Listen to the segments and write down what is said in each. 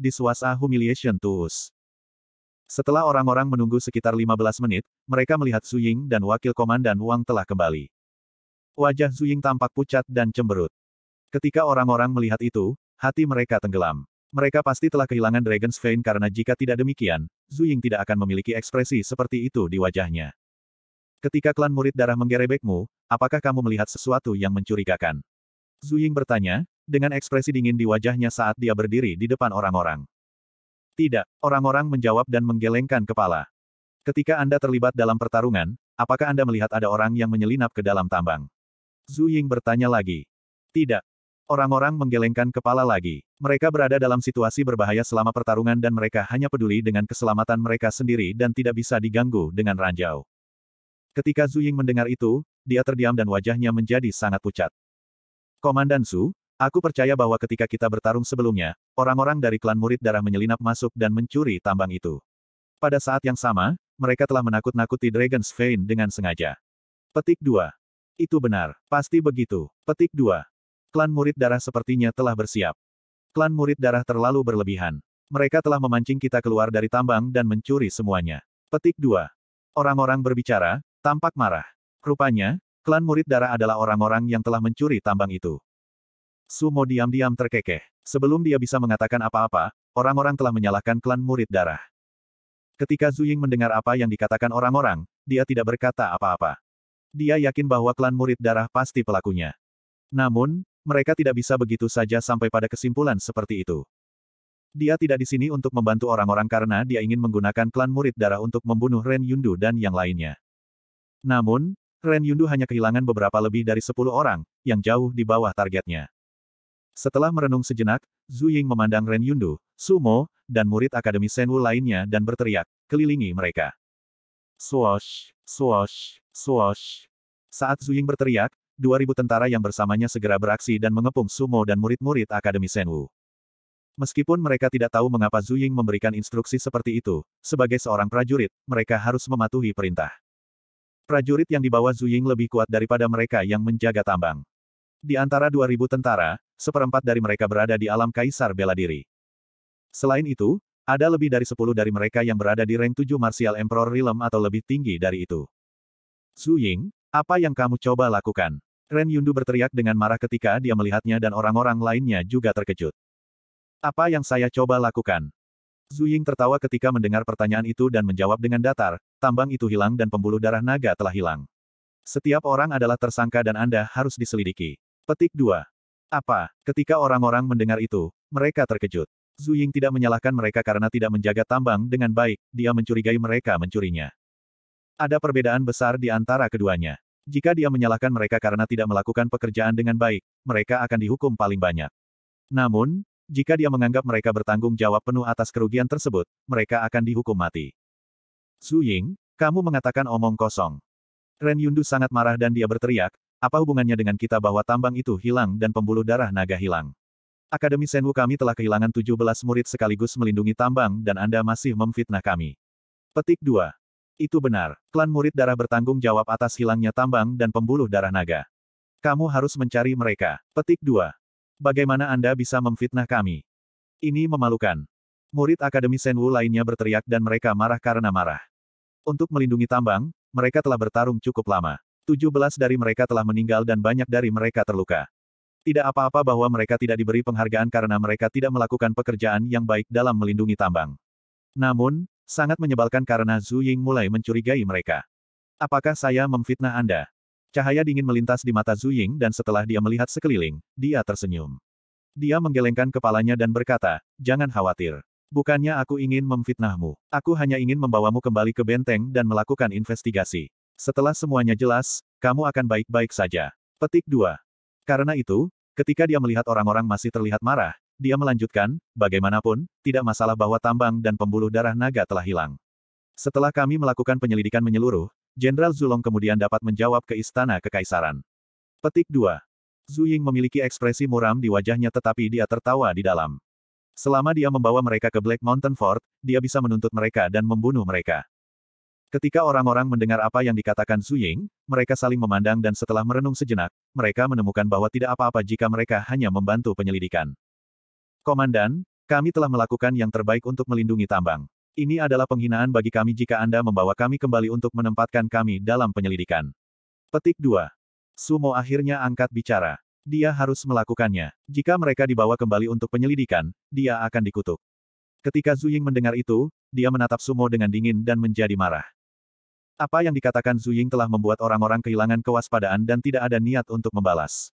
di Suasa humiliation Tools. Setelah orang-orang menunggu sekitar 15 menit, mereka melihat Zuying dan wakil komandan Wang telah kembali. Wajah Zuying tampak pucat dan cemberut. Ketika orang-orang melihat itu, hati mereka tenggelam. Mereka pasti telah kehilangan Dragon's Vein karena jika tidak demikian, Zuying tidak akan memiliki ekspresi seperti itu di wajahnya. Ketika klan murid darah menggerebekmu, apakah kamu melihat sesuatu yang mencurigakan? Zuying bertanya, dengan ekspresi dingin di wajahnya saat dia berdiri di depan orang-orang. Tidak, orang-orang menjawab dan menggelengkan kepala. Ketika Anda terlibat dalam pertarungan, apakah Anda melihat ada orang yang menyelinap ke dalam tambang? Zhu Ying bertanya lagi. Tidak. Orang-orang menggelengkan kepala lagi. Mereka berada dalam situasi berbahaya selama pertarungan dan mereka hanya peduli dengan keselamatan mereka sendiri dan tidak bisa diganggu dengan ranjau. Ketika Zhu Ying mendengar itu, dia terdiam dan wajahnya menjadi sangat pucat. Komandan Su, Aku percaya bahwa ketika kita bertarung sebelumnya, orang-orang dari klan murid darah menyelinap masuk dan mencuri tambang itu. Pada saat yang sama, mereka telah menakut-nakuti Dragon's Vein dengan sengaja. Petik 2. Itu benar, pasti begitu. Petik 2. Klan murid darah sepertinya telah bersiap. Klan murid darah terlalu berlebihan. Mereka telah memancing kita keluar dari tambang dan mencuri semuanya. Petik 2. Orang-orang berbicara, tampak marah. Rupanya, klan murid darah adalah orang-orang yang telah mencuri tambang itu. Sumo diam-diam terkekeh. Sebelum dia bisa mengatakan apa-apa, orang-orang telah menyalahkan klan murid darah. Ketika Ying mendengar apa yang dikatakan orang-orang, dia tidak berkata apa-apa. Dia yakin bahwa klan murid darah pasti pelakunya. Namun, mereka tidak bisa begitu saja sampai pada kesimpulan seperti itu. Dia tidak di sini untuk membantu orang-orang karena dia ingin menggunakan klan murid darah untuk membunuh Ren Yundu dan yang lainnya. Namun, Ren Yundu hanya kehilangan beberapa lebih dari 10 orang, yang jauh di bawah targetnya. Setelah merenung sejenak, Zhu Ying memandang Ren Yundu, Sumo, dan murid Akademi Senwu lainnya dan berteriak, kelilingi mereka. Swash, swash, swash. Saat Zhu Ying berteriak, 2000 tentara yang bersamanya segera beraksi dan mengepung Sumo dan murid-murid Akademi Senwu. Meskipun mereka tidak tahu mengapa Zhu Ying memberikan instruksi seperti itu, sebagai seorang prajurit, mereka harus mematuhi perintah. Prajurit yang dibawa Zhu Ying lebih kuat daripada mereka yang menjaga tambang. Di antara 2.000 tentara, seperempat dari mereka berada di alam kaisar bela diri. Selain itu, ada lebih dari 10 dari mereka yang berada di rank 7 Martial Emperor Realm atau lebih tinggi dari itu. Zuying, Ying, apa yang kamu coba lakukan? Ren Yundu berteriak dengan marah ketika dia melihatnya dan orang-orang lainnya juga terkejut. Apa yang saya coba lakukan? Zhu Ying tertawa ketika mendengar pertanyaan itu dan menjawab dengan datar, tambang itu hilang dan pembuluh darah naga telah hilang. Setiap orang adalah tersangka dan Anda harus diselidiki. Petik 2. Apa? Ketika orang-orang mendengar itu, mereka terkejut. Zhu Ying tidak menyalahkan mereka karena tidak menjaga tambang dengan baik, dia mencurigai mereka mencurinya. Ada perbedaan besar di antara keduanya. Jika dia menyalahkan mereka karena tidak melakukan pekerjaan dengan baik, mereka akan dihukum paling banyak. Namun, jika dia menganggap mereka bertanggung jawab penuh atas kerugian tersebut, mereka akan dihukum mati. Zhu Ying, kamu mengatakan omong kosong. Ren Yundu sangat marah dan dia berteriak, apa hubungannya dengan kita bahwa tambang itu hilang dan pembuluh darah naga hilang? Akademi Senwu kami telah kehilangan 17 murid sekaligus melindungi tambang dan Anda masih memfitnah kami. Petik 2. Itu benar. Klan murid darah bertanggung jawab atas hilangnya tambang dan pembuluh darah naga. Kamu harus mencari mereka. Petik 2. Bagaimana Anda bisa memfitnah kami? Ini memalukan. Murid Akademi Senwu lainnya berteriak dan mereka marah karena marah. Untuk melindungi tambang, mereka telah bertarung cukup lama. 17 dari mereka telah meninggal dan banyak dari mereka terluka. Tidak apa-apa bahwa mereka tidak diberi penghargaan karena mereka tidak melakukan pekerjaan yang baik dalam melindungi tambang. Namun, sangat menyebalkan karena Zhu Ying mulai mencurigai mereka. Apakah saya memfitnah Anda? Cahaya dingin melintas di mata Zhu Ying dan setelah dia melihat sekeliling, dia tersenyum. Dia menggelengkan kepalanya dan berkata, jangan khawatir. Bukannya aku ingin memfitnahmu. Aku hanya ingin membawamu kembali ke benteng dan melakukan investigasi. Setelah semuanya jelas, kamu akan baik-baik saja. Petik 2. Karena itu, ketika dia melihat orang-orang masih terlihat marah, dia melanjutkan, bagaimanapun, tidak masalah bahwa tambang dan pembuluh darah naga telah hilang. Setelah kami melakukan penyelidikan menyeluruh, Jenderal Zulong kemudian dapat menjawab ke Istana Kekaisaran. Petik 2. Zhu Ying memiliki ekspresi muram di wajahnya tetapi dia tertawa di dalam. Selama dia membawa mereka ke Black Mountain Fort, dia bisa menuntut mereka dan membunuh mereka. Ketika orang-orang mendengar apa yang dikatakan Su Ying, mereka saling memandang dan setelah merenung sejenak, mereka menemukan bahwa tidak apa-apa jika mereka hanya membantu penyelidikan. Komandan, kami telah melakukan yang terbaik untuk melindungi tambang. Ini adalah penghinaan bagi kami jika Anda membawa kami kembali untuk menempatkan kami dalam penyelidikan. Petik 2. Sumo akhirnya angkat bicara. Dia harus melakukannya. Jika mereka dibawa kembali untuk penyelidikan, dia akan dikutuk. Ketika Zuying mendengar itu, dia menatap Sumo dengan dingin dan menjadi marah. Apa yang dikatakan Zhu Ying telah membuat orang-orang kehilangan kewaspadaan dan tidak ada niat untuk membalas.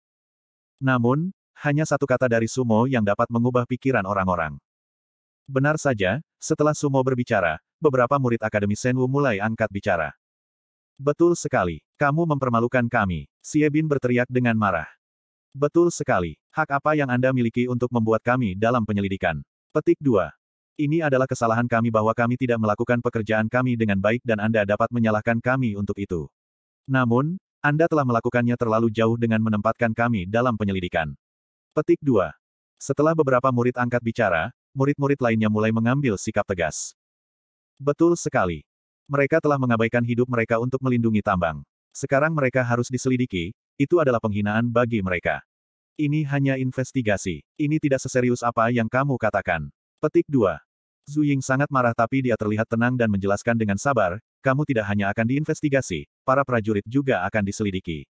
Namun, hanya satu kata dari Sumo yang dapat mengubah pikiran orang-orang. Benar saja, setelah Sumo berbicara, beberapa murid Akademi Senwu mulai angkat bicara. Betul sekali, kamu mempermalukan kami, Xie Bin berteriak dengan marah. Betul sekali. Hak apa yang Anda miliki untuk membuat kami dalam penyelidikan? Petik 2. Ini adalah kesalahan kami bahwa kami tidak melakukan pekerjaan kami dengan baik dan Anda dapat menyalahkan kami untuk itu. Namun, Anda telah melakukannya terlalu jauh dengan menempatkan kami dalam penyelidikan. Petik 2. Setelah beberapa murid angkat bicara, murid-murid lainnya mulai mengambil sikap tegas. Betul sekali. Mereka telah mengabaikan hidup mereka untuk melindungi tambang. Sekarang mereka harus diselidiki, itu adalah penghinaan bagi mereka. Ini hanya investigasi. Ini tidak seserius apa yang kamu katakan. Petik 2. Ying sangat marah tapi dia terlihat tenang dan menjelaskan dengan sabar, kamu tidak hanya akan diinvestigasi, para prajurit juga akan diselidiki.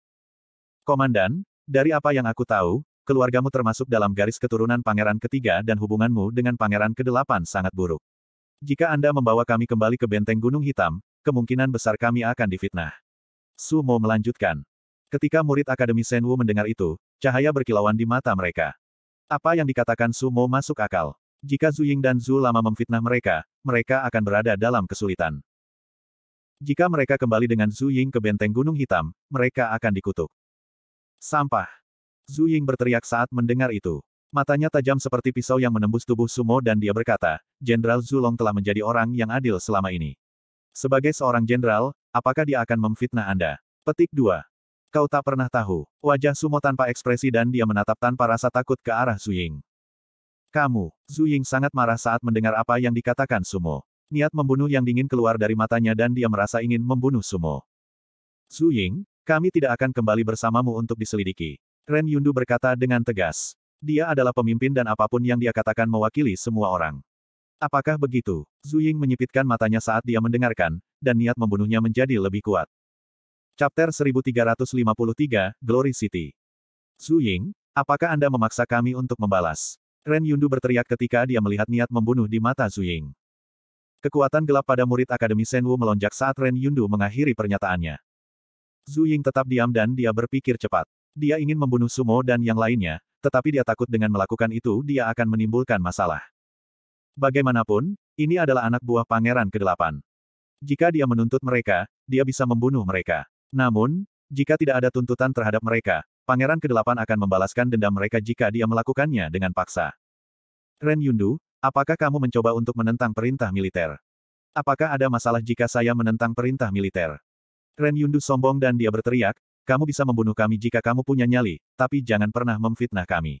Komandan, dari apa yang aku tahu, keluargamu termasuk dalam garis keturunan pangeran ketiga dan hubunganmu dengan pangeran kedelapan sangat buruk. Jika Anda membawa kami kembali ke benteng Gunung Hitam, kemungkinan besar kami akan difitnah. Su Mo melanjutkan. Ketika murid Akademi Senwu mendengar itu, cahaya berkilauan di mata mereka. Apa yang dikatakan Su Mo masuk akal. Jika Zuying dan Zhu lama memfitnah mereka, mereka akan berada dalam kesulitan. Jika mereka kembali dengan Zuying ke benteng Gunung Hitam, mereka akan dikutuk. Sampah! Zuying berteriak saat mendengar itu. Matanya tajam seperti pisau yang menembus tubuh Sumo dan dia berkata, Jenderal Zulong telah menjadi orang yang adil selama ini. Sebagai seorang jenderal, apakah dia akan memfitnah Anda? Petik 2. Kau tak pernah tahu. Wajah Sumo tanpa ekspresi dan dia menatap tanpa rasa takut ke arah Zuying. Kamu, Zhu Ying sangat marah saat mendengar apa yang dikatakan Sumo. Niat membunuh yang dingin keluar dari matanya dan dia merasa ingin membunuh Sumo. Zhu Ying, kami tidak akan kembali bersamamu untuk diselidiki. Ren Yundu berkata dengan tegas. Dia adalah pemimpin dan apapun yang dia katakan mewakili semua orang. Apakah begitu? Zhu Ying menyipitkan matanya saat dia mendengarkan, dan niat membunuhnya menjadi lebih kuat. Chapter 1353, Glory City. Zhu Ying, apakah Anda memaksa kami untuk membalas? Ren Yundu berteriak ketika dia melihat niat membunuh di mata Zuying. Kekuatan gelap pada murid Akademi Senwu melonjak saat Ren Yundu mengakhiri pernyataannya. Zuying tetap diam dan dia berpikir cepat. Dia ingin membunuh Sumo dan yang lainnya, tetapi dia takut dengan melakukan itu dia akan menimbulkan masalah. Bagaimanapun, ini adalah anak buah pangeran kedelapan. Jika dia menuntut mereka, dia bisa membunuh mereka. Namun, jika tidak ada tuntutan terhadap mereka, Pangeran Kedelapan akan membalaskan dendam mereka jika dia melakukannya dengan paksa. Ren Yundu, apakah kamu mencoba untuk menentang perintah militer? Apakah ada masalah jika saya menentang perintah militer? Ren Yundu sombong dan dia berteriak, kamu bisa membunuh kami jika kamu punya nyali, tapi jangan pernah memfitnah kami.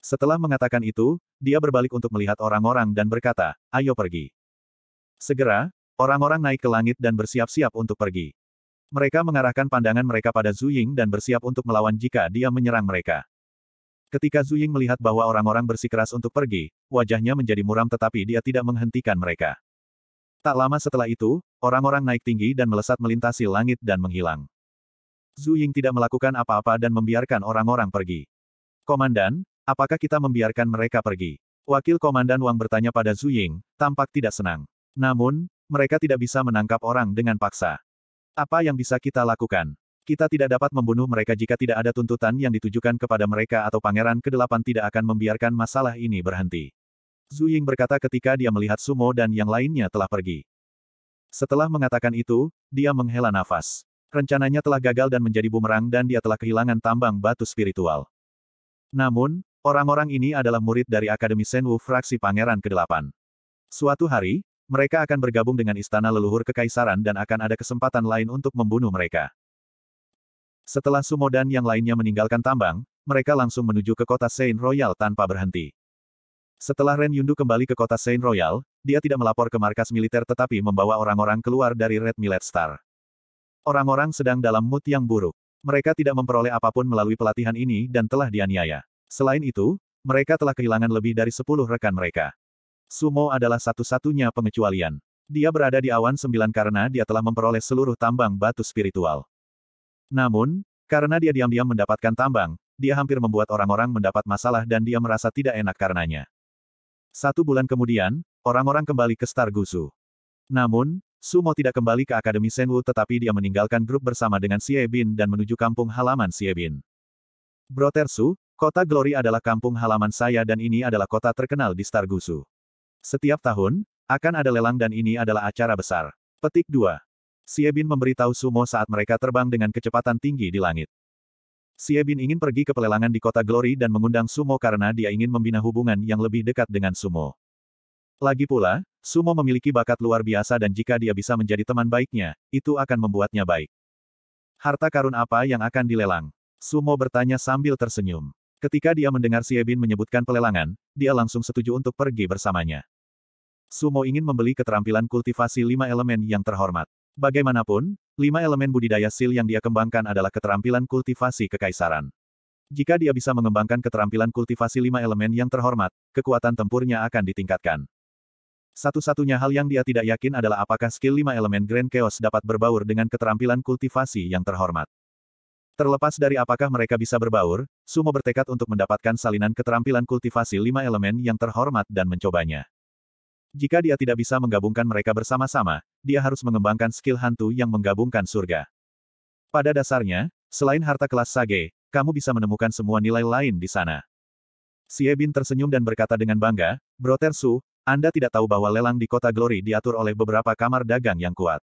Setelah mengatakan itu, dia berbalik untuk melihat orang-orang dan berkata, ayo pergi. Segera, orang-orang naik ke langit dan bersiap-siap untuk pergi. Mereka mengarahkan pandangan mereka pada Zhu Ying dan bersiap untuk melawan jika dia menyerang mereka. Ketika Zhu Ying melihat bahwa orang-orang bersikeras untuk pergi, wajahnya menjadi muram tetapi dia tidak menghentikan mereka. Tak lama setelah itu, orang-orang naik tinggi dan melesat melintasi langit dan menghilang. Zhu Ying tidak melakukan apa-apa dan membiarkan orang-orang pergi. Komandan, apakah kita membiarkan mereka pergi? Wakil Komandan Wang bertanya pada Zhu Ying, tampak tidak senang. Namun, mereka tidak bisa menangkap orang dengan paksa. Apa yang bisa kita lakukan? Kita tidak dapat membunuh mereka jika tidak ada tuntutan yang ditujukan kepada mereka atau Pangeran Kedelapan tidak akan membiarkan masalah ini berhenti. Zhu Ying berkata ketika dia melihat Sumo dan yang lainnya telah pergi. Setelah mengatakan itu, dia menghela nafas. Rencananya telah gagal dan menjadi bumerang dan dia telah kehilangan tambang batu spiritual. Namun, orang-orang ini adalah murid dari Akademi Senwu fraksi Pangeran ke-8. Suatu hari, mereka akan bergabung dengan istana leluhur kekaisaran dan akan ada kesempatan lain untuk membunuh mereka. Setelah Sumo dan yang lainnya meninggalkan tambang, mereka langsung menuju ke kota Saint Royal tanpa berhenti. Setelah Ren Yundu kembali ke kota Saint Royal, dia tidak melapor ke markas militer tetapi membawa orang-orang keluar dari Red Millet Star. Orang-orang sedang dalam mood yang buruk. Mereka tidak memperoleh apapun melalui pelatihan ini dan telah dianiaya. Selain itu, mereka telah kehilangan lebih dari sepuluh rekan mereka. Sumo adalah satu-satunya pengecualian. Dia berada di awan sembilan karena dia telah memperoleh seluruh tambang batu spiritual. Namun, karena dia diam-diam mendapatkan tambang, dia hampir membuat orang-orang mendapat masalah dan dia merasa tidak enak karenanya. Satu bulan kemudian, orang-orang kembali ke Star Gusu. Namun, Sumo tidak kembali ke Akademi Senwu tetapi dia meninggalkan grup bersama dengan Xie Bin dan menuju kampung halaman Xie Bro Brotersu, kota Glory adalah kampung halaman saya dan ini adalah kota terkenal di Stargusu. Setiap tahun, akan ada lelang dan ini adalah acara besar. Petik 2. Siebin memberitahu Sumo saat mereka terbang dengan kecepatan tinggi di langit. Siebin ingin pergi ke pelelangan di kota Glory dan mengundang Sumo karena dia ingin membina hubungan yang lebih dekat dengan Sumo. Lagi pula, Sumo memiliki bakat luar biasa dan jika dia bisa menjadi teman baiknya, itu akan membuatnya baik. Harta karun apa yang akan dilelang? Sumo bertanya sambil tersenyum. Ketika dia mendengar Siebin menyebutkan pelelangan, dia langsung setuju untuk pergi bersamanya. Sumo ingin membeli keterampilan kultivasi lima elemen yang terhormat. Bagaimanapun, lima elemen budidaya sil yang dia kembangkan adalah keterampilan kultivasi kekaisaran. Jika dia bisa mengembangkan keterampilan kultivasi lima elemen yang terhormat, kekuatan tempurnya akan ditingkatkan. Satu-satunya hal yang dia tidak yakin adalah apakah skill lima elemen Grand Chaos dapat berbaur dengan keterampilan kultivasi yang terhormat. Terlepas dari apakah mereka bisa berbaur, Sumo bertekad untuk mendapatkan salinan keterampilan kultivasi lima elemen yang terhormat dan mencobanya. Jika dia tidak bisa menggabungkan mereka bersama-sama, dia harus mengembangkan skill hantu yang menggabungkan surga. Pada dasarnya, selain harta kelas Sage, kamu bisa menemukan semua nilai lain di sana. Siebin tersenyum dan berkata dengan bangga, Broter Su, Anda tidak tahu bahwa lelang di kota Glory diatur oleh beberapa kamar dagang yang kuat.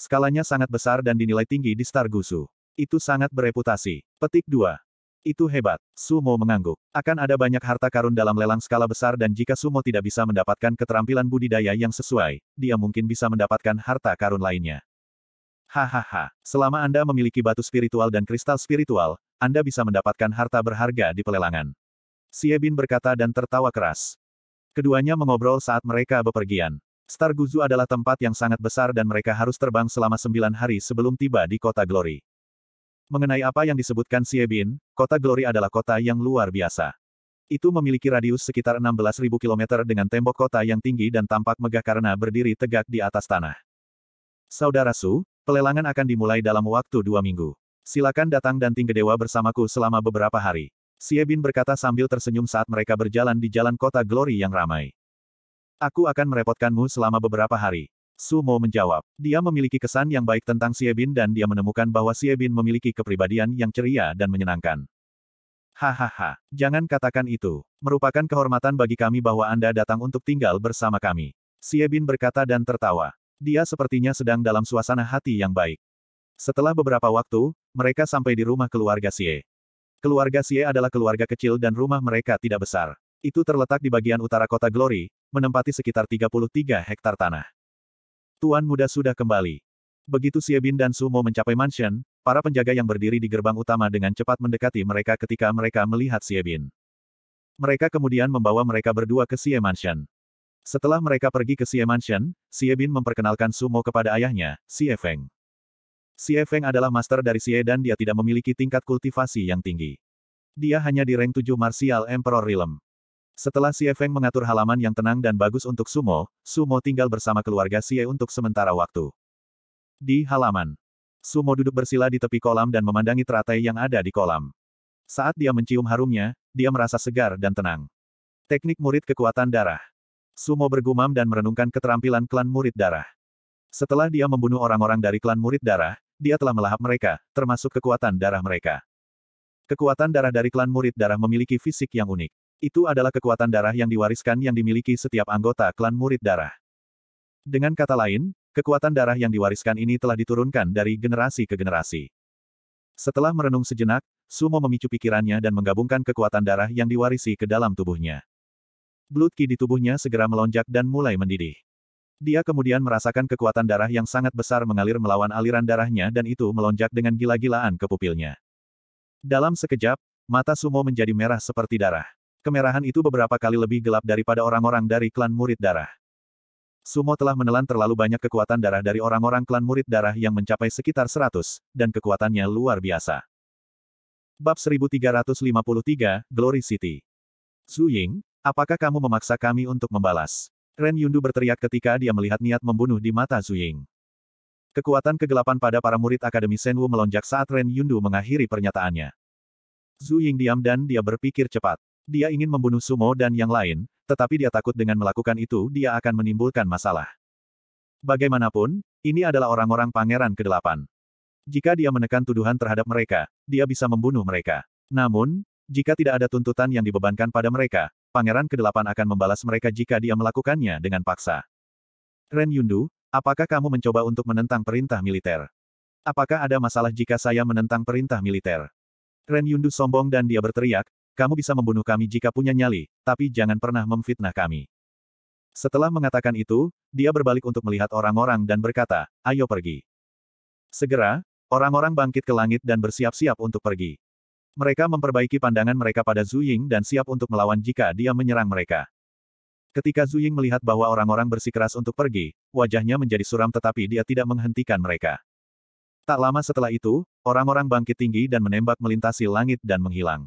Skalanya sangat besar dan dinilai tinggi di Star Gusu. Itu sangat bereputasi. Petik 2. Itu hebat. Sumo mengangguk. Akan ada banyak harta karun dalam lelang skala besar dan jika Sumo tidak bisa mendapatkan keterampilan budidaya yang sesuai, dia mungkin bisa mendapatkan harta karun lainnya. Hahaha, selama Anda memiliki batu spiritual dan kristal spiritual, Anda bisa mendapatkan harta berharga di pelelangan. Siebin berkata dan tertawa keras. Keduanya mengobrol saat mereka bepergian. Star Guzu adalah tempat yang sangat besar dan mereka harus terbang selama sembilan hari sebelum tiba di kota Glory. Mengenai apa yang disebutkan Siebin, kota Glory adalah kota yang luar biasa. Itu memiliki radius sekitar 16.000 km dengan tembok kota yang tinggi dan tampak megah karena berdiri tegak di atas tanah. Saudara Su, pelelangan akan dimulai dalam waktu dua minggu. Silakan datang dan tinggal dewa bersamaku selama beberapa hari. Siebin berkata sambil tersenyum saat mereka berjalan di jalan kota Glory yang ramai. Aku akan merepotkanmu selama beberapa hari. Sumo menjawab. Dia memiliki kesan yang baik tentang Siebin dan dia menemukan bahwa Siebin memiliki kepribadian yang ceria dan menyenangkan. Hahaha, jangan katakan itu. Merupakan kehormatan bagi kami bahwa Anda datang untuk tinggal bersama kami. Siebin berkata dan tertawa. Dia sepertinya sedang dalam suasana hati yang baik. Setelah beberapa waktu, mereka sampai di rumah keluarga Sie. Keluarga Sie adalah keluarga kecil dan rumah mereka tidak besar. Itu terletak di bagian utara kota Glory, menempati sekitar 33 hektar tanah. Tuan muda sudah kembali. Begitu Bin dan Sumo mencapai mansion, para penjaga yang berdiri di gerbang utama dengan cepat mendekati mereka ketika mereka melihat Bin. Mereka kemudian membawa mereka berdua ke Xie Mansion. Setelah mereka pergi ke Xie Mansion, Bin memperkenalkan Sumo kepada ayahnya, Xie Feng. Xie Feng adalah master dari Xie dan dia tidak memiliki tingkat kultivasi yang tinggi. Dia hanya di rank 7 Martial Emperor Realm. Setelah Xie Feng mengatur halaman yang tenang dan bagus untuk Sumo, Sumo tinggal bersama keluarga Xie untuk sementara waktu. Di halaman, Sumo duduk bersila di tepi kolam dan memandangi teratai yang ada di kolam. Saat dia mencium harumnya, dia merasa segar dan tenang. Teknik murid kekuatan darah. Sumo bergumam dan merenungkan keterampilan klan murid darah. Setelah dia membunuh orang-orang dari klan murid darah, dia telah melahap mereka, termasuk kekuatan darah mereka. Kekuatan darah dari klan murid darah memiliki fisik yang unik. Itu adalah kekuatan darah yang diwariskan yang dimiliki setiap anggota klan murid darah. Dengan kata lain, kekuatan darah yang diwariskan ini telah diturunkan dari generasi ke generasi. Setelah merenung sejenak, Sumo memicu pikirannya dan menggabungkan kekuatan darah yang diwarisi ke dalam tubuhnya. Blood Ki di tubuhnya segera melonjak dan mulai mendidih. Dia kemudian merasakan kekuatan darah yang sangat besar mengalir melawan aliran darahnya dan itu melonjak dengan gila-gilaan ke pupilnya. Dalam sekejap, mata Sumo menjadi merah seperti darah. Kemerahan itu beberapa kali lebih gelap daripada orang-orang dari klan murid darah. Sumo telah menelan terlalu banyak kekuatan darah dari orang-orang klan murid darah yang mencapai sekitar 100, dan kekuatannya luar biasa. Bab 1353, Glory City. Zuying, Ying, apakah kamu memaksa kami untuk membalas? Ren Yundu berteriak ketika dia melihat niat membunuh di mata Zuying. Ying. Kekuatan kegelapan pada para murid Akademi Senwu melonjak saat Ren Yundu mengakhiri pernyataannya. Zuying diam dan dia berpikir cepat. Dia ingin membunuh Sumo dan yang lain, tetapi dia takut dengan melakukan itu dia akan menimbulkan masalah. Bagaimanapun, ini adalah orang-orang pangeran ke-8. Jika dia menekan tuduhan terhadap mereka, dia bisa membunuh mereka. Namun, jika tidak ada tuntutan yang dibebankan pada mereka, pangeran ke-8 akan membalas mereka jika dia melakukannya dengan paksa. Ren Yundu, apakah kamu mencoba untuk menentang perintah militer? Apakah ada masalah jika saya menentang perintah militer? Ren Yundu sombong dan dia berteriak, kamu bisa membunuh kami jika punya nyali, tapi jangan pernah memfitnah kami. Setelah mengatakan itu, dia berbalik untuk melihat orang-orang dan berkata, ayo pergi. Segera, orang-orang bangkit ke langit dan bersiap-siap untuk pergi. Mereka memperbaiki pandangan mereka pada Zhu Ying dan siap untuk melawan jika dia menyerang mereka. Ketika Zhu Ying melihat bahwa orang-orang bersikeras untuk pergi, wajahnya menjadi suram tetapi dia tidak menghentikan mereka. Tak lama setelah itu, orang-orang bangkit tinggi dan menembak melintasi langit dan menghilang.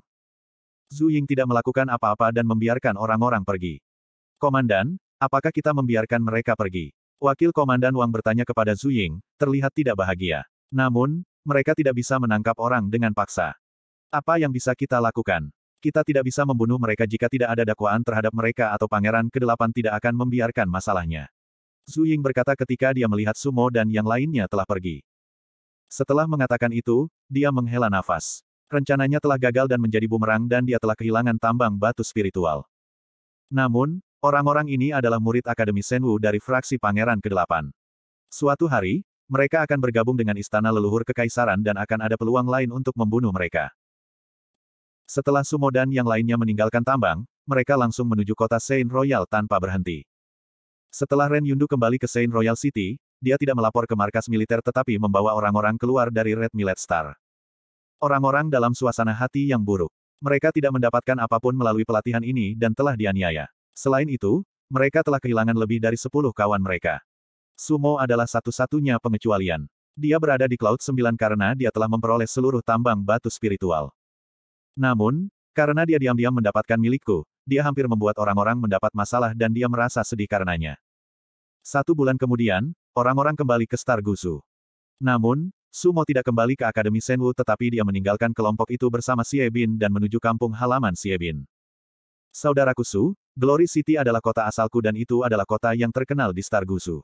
Zhu Ying tidak melakukan apa-apa dan membiarkan orang-orang pergi. Komandan, apakah kita membiarkan mereka pergi? Wakil Komandan Wang bertanya kepada Zhu Ying, terlihat tidak bahagia. Namun, mereka tidak bisa menangkap orang dengan paksa. Apa yang bisa kita lakukan? Kita tidak bisa membunuh mereka jika tidak ada dakwaan terhadap mereka atau Pangeran Kedelapan tidak akan membiarkan masalahnya. Zhu Ying berkata ketika dia melihat Sumo dan yang lainnya telah pergi. Setelah mengatakan itu, dia menghela nafas rencananya telah gagal dan menjadi bumerang dan dia telah kehilangan tambang batu spiritual. Namun, orang-orang ini adalah murid Akademi Senwu dari fraksi Pangeran ke-8. Suatu hari, mereka akan bergabung dengan istana leluhur kekaisaran dan akan ada peluang lain untuk membunuh mereka. Setelah Sumo dan yang lainnya meninggalkan tambang, mereka langsung menuju kota Saint Royal tanpa berhenti. Setelah Ren Yundu kembali ke Saint Royal City, dia tidak melapor ke markas militer tetapi membawa orang-orang keluar dari Red Millet Star. Orang-orang dalam suasana hati yang buruk. Mereka tidak mendapatkan apapun melalui pelatihan ini dan telah dianiaya. Selain itu, mereka telah kehilangan lebih dari sepuluh kawan mereka. Sumo adalah satu-satunya pengecualian. Dia berada di Cloud 9 karena dia telah memperoleh seluruh tambang batu spiritual. Namun, karena dia diam-diam mendapatkan milikku, dia hampir membuat orang-orang mendapat masalah dan dia merasa sedih karenanya. Satu bulan kemudian, orang-orang kembali ke Star Gusu. Namun, Sumo tidak kembali ke Akademi Senwu tetapi dia meninggalkan kelompok itu bersama Bin dan menuju kampung halaman Bin. Saudaraku Su, Glory City adalah kota asalku dan itu adalah kota yang terkenal di Star Gusu.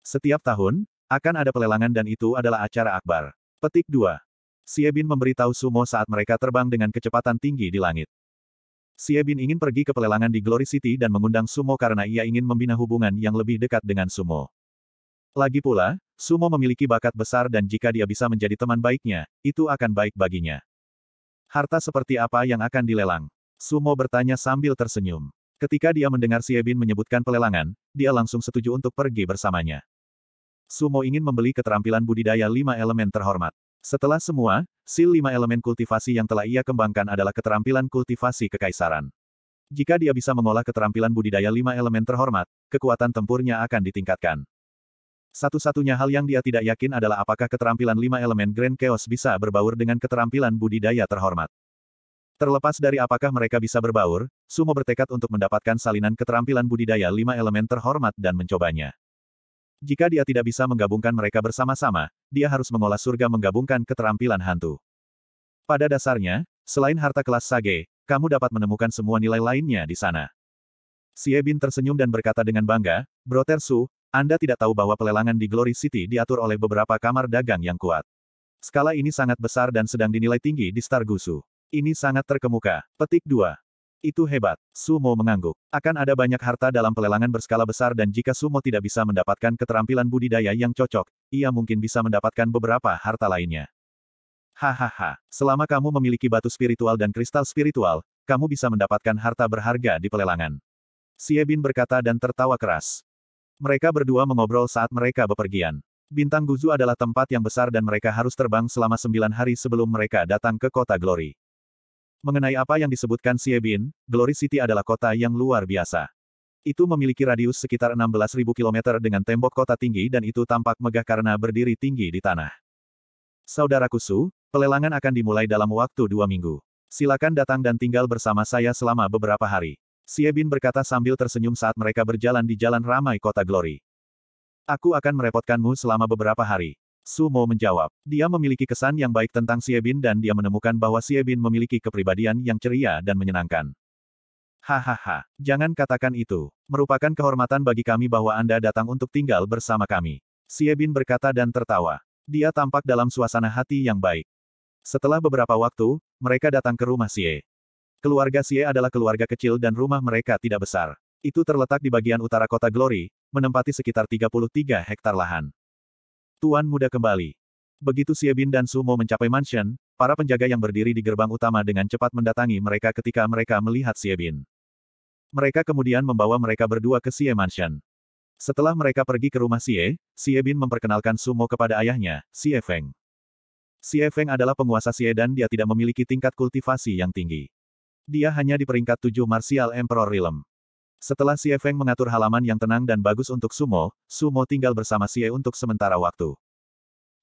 Setiap tahun, akan ada pelelangan dan itu adalah acara akbar. Petik 2. Bin memberitahu Sumo saat mereka terbang dengan kecepatan tinggi di langit. Bin ingin pergi ke pelelangan di Glory City dan mengundang Sumo karena ia ingin membina hubungan yang lebih dekat dengan Sumo. Lagi pula, Sumo memiliki bakat besar dan jika dia bisa menjadi teman baiknya, itu akan baik baginya. Harta seperti apa yang akan dilelang? Sumo bertanya sambil tersenyum. Ketika dia mendengar Ebin menyebutkan pelelangan, dia langsung setuju untuk pergi bersamanya. Sumo ingin membeli keterampilan budidaya lima elemen terhormat. Setelah semua, sil lima elemen kultivasi yang telah ia kembangkan adalah keterampilan kultivasi kekaisaran. Jika dia bisa mengolah keterampilan budidaya lima elemen terhormat, kekuatan tempurnya akan ditingkatkan. Satu-satunya hal yang dia tidak yakin adalah apakah keterampilan lima elemen Grand Chaos bisa berbaur dengan keterampilan budidaya terhormat. Terlepas dari apakah mereka bisa berbaur, Sumo bertekad untuk mendapatkan salinan keterampilan budidaya lima elemen terhormat dan mencobanya. Jika dia tidak bisa menggabungkan mereka bersama-sama, dia harus mengolah surga menggabungkan keterampilan hantu. Pada dasarnya, selain harta kelas Sage, kamu dapat menemukan semua nilai lainnya di sana. Siebin tersenyum dan berkata dengan bangga, "Brother Su, anda tidak tahu bahwa pelelangan di Glory City diatur oleh beberapa kamar dagang yang kuat. Skala ini sangat besar dan sedang dinilai tinggi di Stargusu. Ini sangat terkemuka. Petik 2. Itu hebat. Sumo mengangguk. Akan ada banyak harta dalam pelelangan berskala besar dan jika Sumo tidak bisa mendapatkan keterampilan budidaya yang cocok, ia mungkin bisa mendapatkan beberapa harta lainnya. Hahaha, selama kamu memiliki batu spiritual dan kristal spiritual, kamu bisa mendapatkan harta berharga di pelelangan. Siebin berkata dan tertawa keras. Mereka berdua mengobrol saat mereka bepergian. Bintang Guzu adalah tempat yang besar dan mereka harus terbang selama sembilan hari sebelum mereka datang ke kota Glory. Mengenai apa yang disebutkan Siebin, Glory City adalah kota yang luar biasa. Itu memiliki radius sekitar 16.000 km dengan tembok kota tinggi dan itu tampak megah karena berdiri tinggi di tanah. Saudara Kusu, pelelangan akan dimulai dalam waktu dua minggu. Silakan datang dan tinggal bersama saya selama beberapa hari. Siebin berkata sambil tersenyum saat mereka berjalan di jalan ramai kota Glory. Aku akan merepotkanmu selama beberapa hari. Su Sumo menjawab. Dia memiliki kesan yang baik tentang Siebin dan dia menemukan bahwa Siebin memiliki kepribadian yang ceria dan menyenangkan. Hahaha, jangan katakan itu. Merupakan kehormatan bagi kami bahwa Anda datang untuk tinggal bersama kami. Siebin berkata dan tertawa. Dia tampak dalam suasana hati yang baik. Setelah beberapa waktu, mereka datang ke rumah Sie. Keluarga Sie adalah keluarga kecil dan rumah mereka tidak besar. Itu terletak di bagian utara kota Glory, menempati sekitar 33 hektar lahan. Tuan muda kembali. Begitu Sie Bin dan Sumo mencapai mansion, para penjaga yang berdiri di gerbang utama dengan cepat mendatangi mereka ketika mereka melihat Sie Bin. Mereka kemudian membawa mereka berdua ke Sie Mansion. Setelah mereka pergi ke rumah Sie, Sie Bin memperkenalkan Sumo kepada ayahnya, Sie Feng. Sie Feng adalah penguasa Sie dan dia tidak memiliki tingkat kultivasi yang tinggi. Dia hanya di peringkat 7 Martial Emperor Realm. Setelah Xie Feng mengatur halaman yang tenang dan bagus untuk Sumo, Sumo tinggal bersama Xie untuk sementara waktu.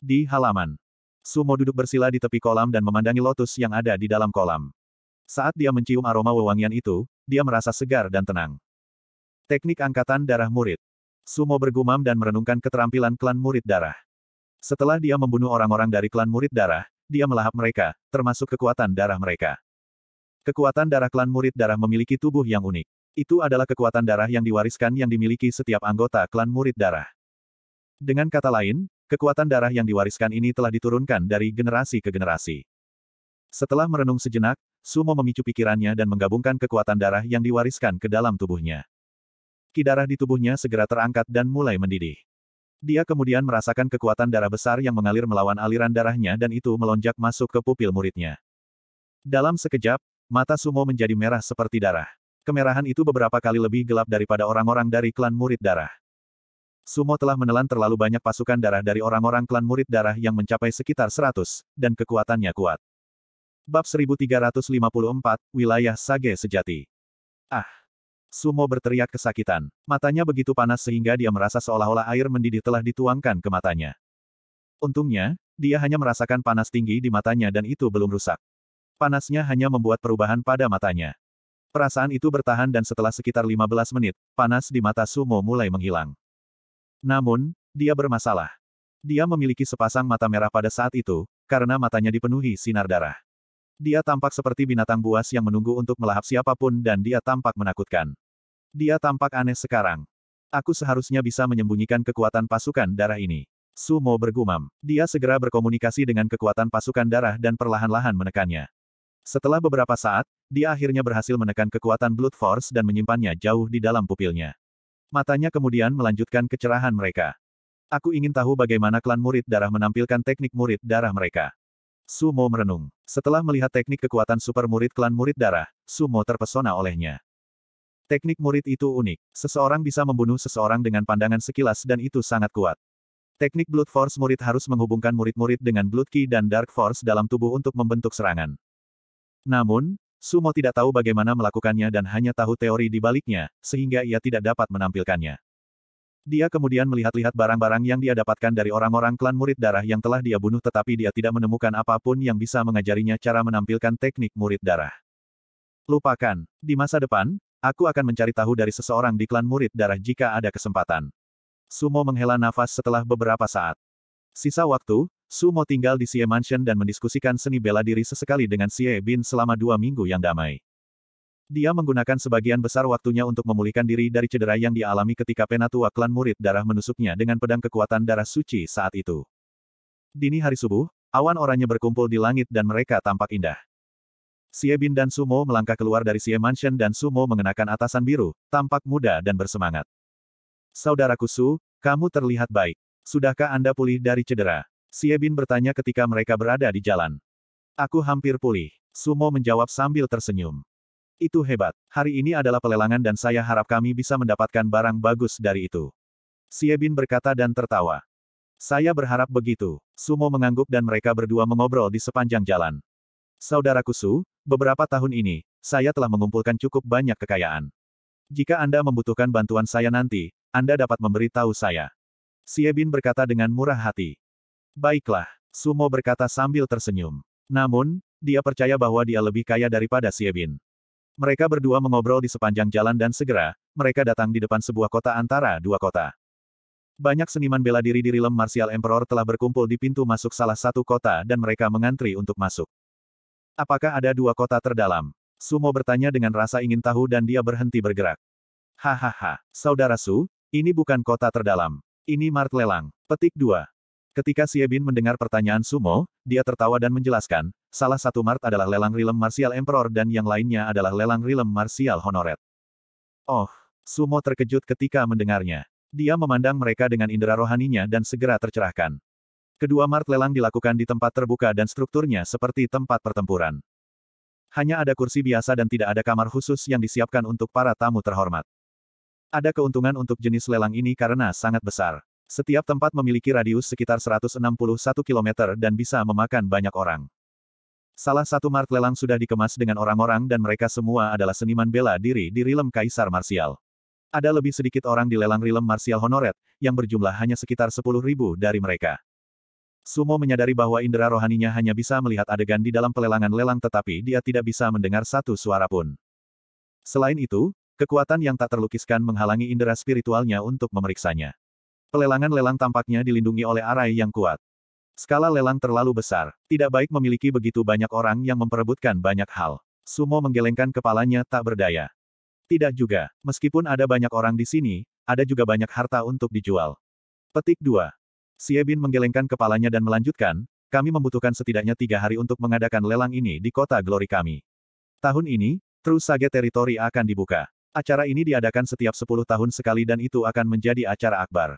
Di halaman, Sumo duduk bersila di tepi kolam dan memandangi lotus yang ada di dalam kolam. Saat dia mencium aroma wewangian itu, dia merasa segar dan tenang. Teknik angkatan darah murid. Sumo bergumam dan merenungkan keterampilan klan murid darah. Setelah dia membunuh orang-orang dari klan murid darah, dia melahap mereka, termasuk kekuatan darah mereka. Kekuatan darah klan murid darah memiliki tubuh yang unik. Itu adalah kekuatan darah yang diwariskan yang dimiliki setiap anggota klan murid darah. Dengan kata lain, kekuatan darah yang diwariskan ini telah diturunkan dari generasi ke generasi. Setelah merenung sejenak, Sumo memicu pikirannya dan menggabungkan kekuatan darah yang diwariskan ke dalam tubuhnya. Kidarah di tubuhnya segera terangkat dan mulai mendidih. Dia kemudian merasakan kekuatan darah besar yang mengalir melawan aliran darahnya dan itu melonjak masuk ke pupil muridnya. Dalam sekejap, Mata Sumo menjadi merah seperti darah. Kemerahan itu beberapa kali lebih gelap daripada orang-orang dari klan murid darah. Sumo telah menelan terlalu banyak pasukan darah dari orang-orang klan murid darah yang mencapai sekitar 100, dan kekuatannya kuat. Bab 1354, Wilayah Sage Sejati. Ah! Sumo berteriak kesakitan. Matanya begitu panas sehingga dia merasa seolah-olah air mendidih telah dituangkan ke matanya. Untungnya, dia hanya merasakan panas tinggi di matanya dan itu belum rusak. Panasnya hanya membuat perubahan pada matanya. Perasaan itu bertahan dan setelah sekitar 15 menit, panas di mata Sumo mulai menghilang. Namun, dia bermasalah. Dia memiliki sepasang mata merah pada saat itu, karena matanya dipenuhi sinar darah. Dia tampak seperti binatang buas yang menunggu untuk melahap siapapun dan dia tampak menakutkan. Dia tampak aneh sekarang. Aku seharusnya bisa menyembunyikan kekuatan pasukan darah ini. Sumo bergumam. Dia segera berkomunikasi dengan kekuatan pasukan darah dan perlahan-lahan menekannya. Setelah beberapa saat, dia akhirnya berhasil menekan kekuatan Blood Force dan menyimpannya jauh di dalam pupilnya. Matanya kemudian melanjutkan kecerahan mereka. Aku ingin tahu bagaimana klan murid darah menampilkan teknik murid darah mereka. Sumo merenung. Setelah melihat teknik kekuatan super murid klan murid darah, Sumo terpesona olehnya. Teknik murid itu unik. Seseorang bisa membunuh seseorang dengan pandangan sekilas dan itu sangat kuat. Teknik Blood Force murid harus menghubungkan murid-murid dengan Blood Key dan Dark Force dalam tubuh untuk membentuk serangan. Namun, Sumo tidak tahu bagaimana melakukannya dan hanya tahu teori di baliknya, sehingga ia tidak dapat menampilkannya. Dia kemudian melihat-lihat barang-barang yang dia dapatkan dari orang-orang klan murid darah yang telah dia bunuh tetapi dia tidak menemukan apapun yang bisa mengajarinya cara menampilkan teknik murid darah. Lupakan, di masa depan, aku akan mencari tahu dari seseorang di klan murid darah jika ada kesempatan. Sumo menghela nafas setelah beberapa saat. Sisa waktu, Su Mo tinggal di Xie Mansion dan mendiskusikan seni bela diri sesekali dengan Xie Bin selama dua minggu yang damai. Dia menggunakan sebagian besar waktunya untuk memulihkan diri dari cedera yang dialami ketika penatua klan murid darah menusuknya dengan pedang kekuatan darah suci saat itu. Dini hari subuh, awan oranye berkumpul di langit dan mereka tampak indah. Xie Bin dan Sumo melangkah keluar dari Xie Mansion dan Sumo mengenakan atasan biru, tampak muda dan bersemangat. Saudaraku Su, kamu terlihat baik. Sudahkah Anda pulih dari cedera? Siebin bertanya ketika mereka berada di jalan. Aku hampir pulih. Sumo menjawab sambil tersenyum. Itu hebat. Hari ini adalah pelelangan dan saya harap kami bisa mendapatkan barang bagus dari itu. Siebin berkata dan tertawa. Saya berharap begitu. Sumo mengangguk dan mereka berdua mengobrol di sepanjang jalan. Saudaraku Su, beberapa tahun ini, saya telah mengumpulkan cukup banyak kekayaan. Jika Anda membutuhkan bantuan saya nanti, Anda dapat memberitahu saya. Siebin berkata dengan murah hati. Baiklah, Sumo berkata sambil tersenyum. Namun, dia percaya bahwa dia lebih kaya daripada Siebin. Mereka berdua mengobrol di sepanjang jalan dan segera, mereka datang di depan sebuah kota antara dua kota. Banyak seniman bela diri di rilem Martial Emperor telah berkumpul di pintu masuk salah satu kota dan mereka mengantri untuk masuk. Apakah ada dua kota terdalam? Sumo bertanya dengan rasa ingin tahu dan dia berhenti bergerak. Hahaha, Saudara Su, ini bukan kota terdalam. Ini Mart Lelang. Petik 2. Ketika Siebin mendengar pertanyaan Sumo, dia tertawa dan menjelaskan, salah satu Mart adalah lelang rilem martial emperor dan yang lainnya adalah lelang rilem martial honoret. Oh, Sumo terkejut ketika mendengarnya. Dia memandang mereka dengan indera rohaninya dan segera tercerahkan. Kedua Mart lelang dilakukan di tempat terbuka dan strukturnya seperti tempat pertempuran. Hanya ada kursi biasa dan tidak ada kamar khusus yang disiapkan untuk para tamu terhormat. Ada keuntungan untuk jenis lelang ini karena sangat besar. Setiap tempat memiliki radius sekitar 161 km dan bisa memakan banyak orang. Salah satu mart lelang sudah dikemas dengan orang-orang dan mereka semua adalah seniman bela diri di rilem kaisar marsial. Ada lebih sedikit orang di lelang rilem marsial honoret, yang berjumlah hanya sekitar 10 ribu dari mereka. Sumo menyadari bahwa indera rohaninya hanya bisa melihat adegan di dalam pelelangan lelang tetapi dia tidak bisa mendengar satu suara pun. Selain itu, Kekuatan yang tak terlukiskan menghalangi indera spiritualnya untuk memeriksanya. Pelelangan lelang tampaknya dilindungi oleh arai yang kuat. Skala lelang terlalu besar, tidak baik memiliki begitu banyak orang yang memperebutkan banyak hal. Sumo menggelengkan kepalanya tak berdaya. Tidak juga, meskipun ada banyak orang di sini, ada juga banyak harta untuk dijual. Petik 2. Siebin menggelengkan kepalanya dan melanjutkan, kami membutuhkan setidaknya tiga hari untuk mengadakan lelang ini di kota glori kami. Tahun ini, True Sage Teritori akan dibuka. Acara ini diadakan setiap 10 tahun sekali dan itu akan menjadi acara akbar.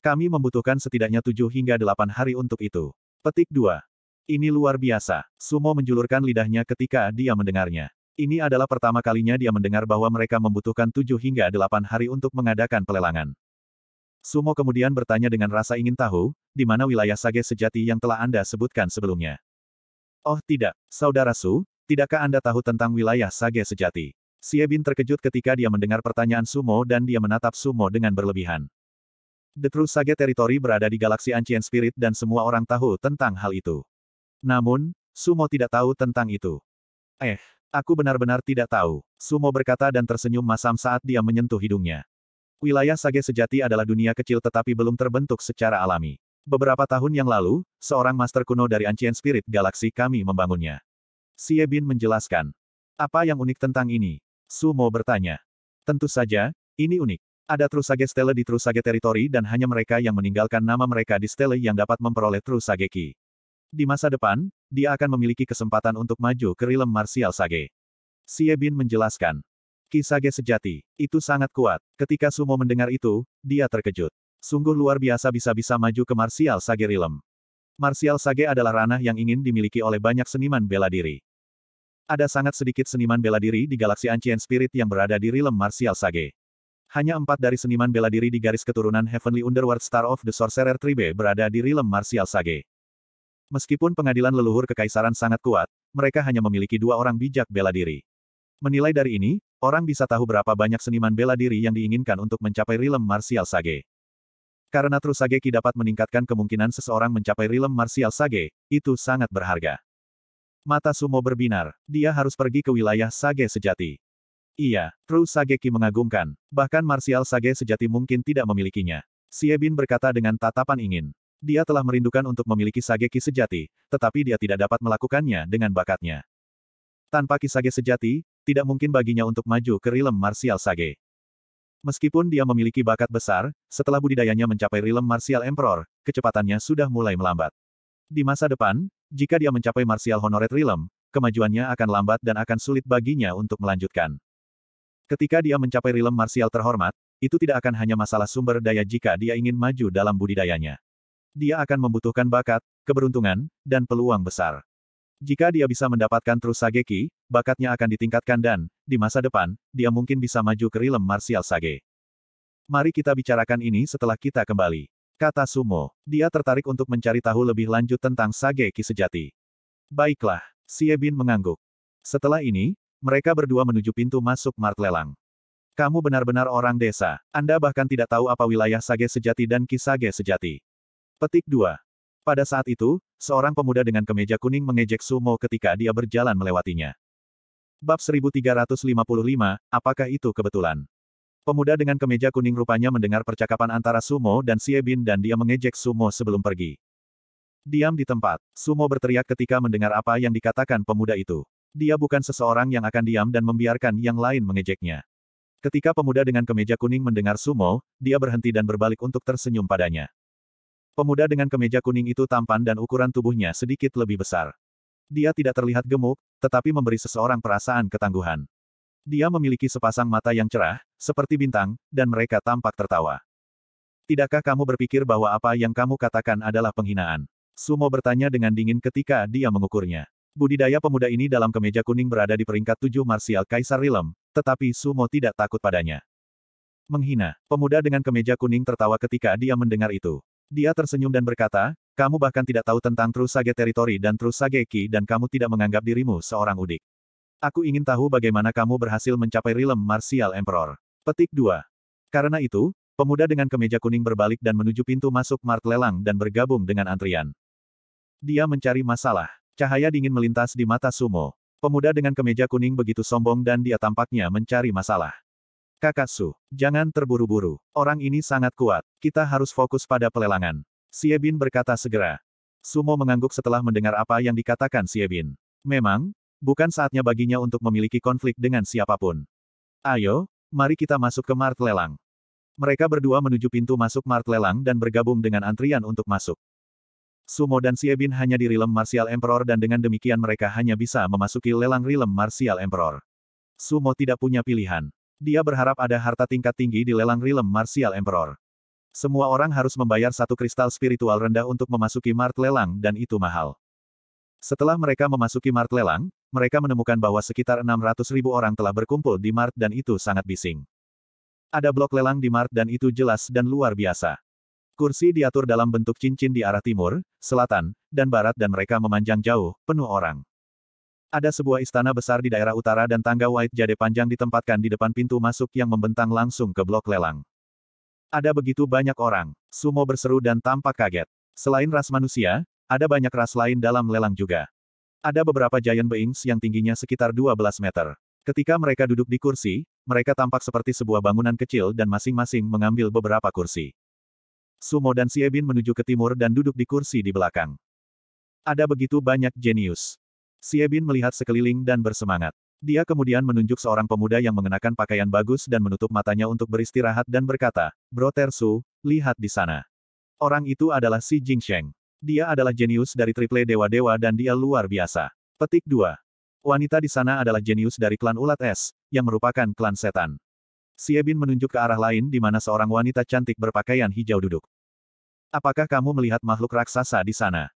Kami membutuhkan setidaknya 7 hingga 8 hari untuk itu. Petik 2. Ini luar biasa. Sumo menjulurkan lidahnya ketika dia mendengarnya. Ini adalah pertama kalinya dia mendengar bahwa mereka membutuhkan 7 hingga 8 hari untuk mengadakan pelelangan. Sumo kemudian bertanya dengan rasa ingin tahu, di mana wilayah Sage sejati yang telah Anda sebutkan sebelumnya. Oh tidak, Saudara Su, tidakkah Anda tahu tentang wilayah Sage sejati? Bin terkejut ketika dia mendengar pertanyaan Sumo dan dia menatap Sumo dengan berlebihan. The True Sage Territory berada di galaksi Ancient Spirit dan semua orang tahu tentang hal itu. Namun, Sumo tidak tahu tentang itu. Eh, aku benar-benar tidak tahu, Sumo berkata dan tersenyum masam saat dia menyentuh hidungnya. Wilayah Sage sejati adalah dunia kecil tetapi belum terbentuk secara alami. Beberapa tahun yang lalu, seorang master kuno dari Ancient Spirit galaksi kami membangunnya. Bin menjelaskan. Apa yang unik tentang ini? Sumo bertanya. Tentu saja, ini unik. Ada Trusage Stele di Trusage teritori dan hanya mereka yang meninggalkan nama mereka di Stele yang dapat memperoleh Trusage Ki. Di masa depan, dia akan memiliki kesempatan untuk maju ke rilem martial Sage. Bin menjelaskan. Kisage sejati, itu sangat kuat. Ketika Sumo mendengar itu, dia terkejut. Sungguh luar biasa bisa-bisa maju ke martial Sage rilem. Martial Sage adalah ranah yang ingin dimiliki oleh banyak seniman bela diri. Ada sangat sedikit seniman bela diri di galaksi Ancient Spirit yang berada di realm Martial Sage. Hanya empat dari seniman bela diri di garis keturunan Heavenly Underworld Star of the Sorcerer Tribe berada di realm Martial Sage. Meskipun pengadilan leluhur kekaisaran sangat kuat, mereka hanya memiliki dua orang bijak bela diri. Menilai dari ini, orang bisa tahu berapa banyak seniman bela diri yang diinginkan untuk mencapai realm Martial Sage. Karena Trusageki dapat meningkatkan kemungkinan seseorang mencapai realm Martial Sage, itu sangat berharga. Mata Sumo berbinar, dia harus pergi ke wilayah Sage sejati. Iya, True Sageki mengagumkan, bahkan Marsial Sage sejati mungkin tidak memilikinya. Siebin berkata dengan tatapan ingin. Dia telah merindukan untuk memiliki Sageki sejati, tetapi dia tidak dapat melakukannya dengan bakatnya. Tanpa Kisage sejati, tidak mungkin baginya untuk maju ke rilem Marsial Sage. Meskipun dia memiliki bakat besar, setelah budidayanya mencapai rilem Martial Emperor, kecepatannya sudah mulai melambat. Di masa depan, jika dia mencapai Martial honoret Realm, kemajuannya akan lambat dan akan sulit baginya untuk melanjutkan. Ketika dia mencapai Realm Martial terhormat, itu tidak akan hanya masalah sumber daya jika dia ingin maju dalam budidayanya. Dia akan membutuhkan bakat, keberuntungan, dan peluang besar. Jika dia bisa mendapatkan terus Sageki, bakatnya akan ditingkatkan dan, di masa depan, dia mungkin bisa maju ke Realm Martial Sage. Mari kita bicarakan ini setelah kita kembali. Kata Sumo. Dia tertarik untuk mencari tahu lebih lanjut tentang Sageki sejati. Baiklah, Bin mengangguk. Setelah ini, mereka berdua menuju pintu masuk Mart Lelang. Kamu benar-benar orang desa. Anda bahkan tidak tahu apa wilayah Sage sejati dan Kisage sejati. Petik 2. Pada saat itu, seorang pemuda dengan kemeja kuning mengejek Sumo ketika dia berjalan melewatinya. Bab 1355, apakah itu kebetulan? Pemuda dengan kemeja kuning rupanya mendengar percakapan antara Sumo dan Siebin dan dia mengejek Sumo sebelum pergi. Diam di tempat, Sumo berteriak ketika mendengar apa yang dikatakan pemuda itu. Dia bukan seseorang yang akan diam dan membiarkan yang lain mengejeknya. Ketika pemuda dengan kemeja kuning mendengar Sumo, dia berhenti dan berbalik untuk tersenyum padanya. Pemuda dengan kemeja kuning itu tampan dan ukuran tubuhnya sedikit lebih besar. Dia tidak terlihat gemuk, tetapi memberi seseorang perasaan ketangguhan. Dia memiliki sepasang mata yang cerah, seperti bintang, dan mereka tampak tertawa. Tidakkah kamu berpikir bahwa apa yang kamu katakan adalah penghinaan? Sumo bertanya dengan dingin ketika dia mengukurnya. Budidaya pemuda ini dalam kemeja kuning berada di peringkat tujuh Marsial Kaisar Rilem, tetapi Sumo tidak takut padanya. Menghina, pemuda dengan kemeja kuning tertawa ketika dia mendengar itu. Dia tersenyum dan berkata, kamu bahkan tidak tahu tentang Trusage teritori dan Trusage Ki dan kamu tidak menganggap dirimu seorang udik. Aku ingin tahu bagaimana kamu berhasil mencapai Rilem Marsial Emperor. Petik 2. Karena itu, pemuda dengan kemeja kuning berbalik dan menuju pintu masuk mart lelang dan bergabung dengan antrian. Dia mencari masalah. Cahaya dingin melintas di mata Sumo. Pemuda dengan kemeja kuning begitu sombong dan dia tampaknya mencari masalah. Kakak Su, jangan terburu-buru. Orang ini sangat kuat. Kita harus fokus pada pelelangan. Siabin berkata segera. Sumo mengangguk setelah mendengar apa yang dikatakan Siabin. Memang, bukan saatnya baginya untuk memiliki konflik dengan siapapun. Ayo, Mari kita masuk ke mart lelang. Mereka berdua menuju pintu masuk mart lelang dan bergabung dengan antrian untuk masuk. Sumo dan Siebin hanya di rilem Martial Emperor dan dengan demikian mereka hanya bisa memasuki lelang rilem Martial Emperor. Sumo tidak punya pilihan. Dia berharap ada harta tingkat tinggi di lelang rilem Martial Emperor. Semua orang harus membayar satu kristal spiritual rendah untuk memasuki mart lelang dan itu mahal. Setelah mereka memasuki mart lelang, mereka menemukan bahwa sekitar 600 ribu orang telah berkumpul di Mart dan itu sangat bising. Ada blok lelang di Mart dan itu jelas dan luar biasa. Kursi diatur dalam bentuk cincin di arah timur, selatan, dan barat dan mereka memanjang jauh, penuh orang. Ada sebuah istana besar di daerah utara dan tangga white jade panjang ditempatkan di depan pintu masuk yang membentang langsung ke blok lelang. Ada begitu banyak orang, Sumo berseru dan tampak kaget. Selain ras manusia, ada banyak ras lain dalam lelang juga. Ada beberapa giant beings yang tingginya sekitar 12 meter. Ketika mereka duduk di kursi, mereka tampak seperti sebuah bangunan kecil dan masing-masing mengambil beberapa kursi. Sumo dan Siebin menuju ke timur dan duduk di kursi di belakang. Ada begitu banyak jenius. Siebin melihat sekeliling dan bersemangat. Dia kemudian menunjuk seorang pemuda yang mengenakan pakaian bagus dan menutup matanya untuk beristirahat dan berkata, Bro Tersu, lihat di sana. Orang itu adalah Si Jingsheng. Dia adalah jenius dari triple dewa-dewa dan dia luar biasa. Petik 2. Wanita di sana adalah jenius dari klan ulat es, yang merupakan klan setan. Siebin menunjuk ke arah lain di mana seorang wanita cantik berpakaian hijau duduk. Apakah kamu melihat makhluk raksasa di sana?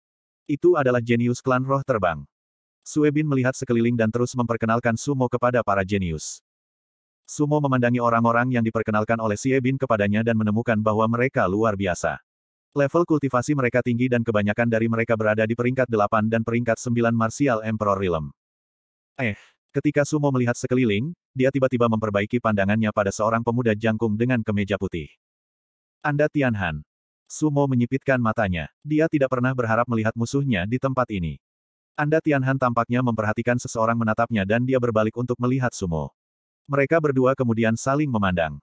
Itu adalah jenius klan roh terbang. Suebin melihat sekeliling dan terus memperkenalkan Sumo kepada para jenius. Sumo memandangi orang-orang yang diperkenalkan oleh Siebin kepadanya dan menemukan bahwa mereka luar biasa. Level kultivasi mereka tinggi dan kebanyakan dari mereka berada di peringkat 8 dan peringkat 9 Martial Emperor Realm. Eh, ketika Sumo melihat sekeliling, dia tiba-tiba memperbaiki pandangannya pada seorang pemuda jangkung dengan kemeja putih. Anda Tianhan. Sumo menyipitkan matanya. Dia tidak pernah berharap melihat musuhnya di tempat ini. Anda Tianhan tampaknya memperhatikan seseorang menatapnya dan dia berbalik untuk melihat Sumo. Mereka berdua kemudian saling memandang.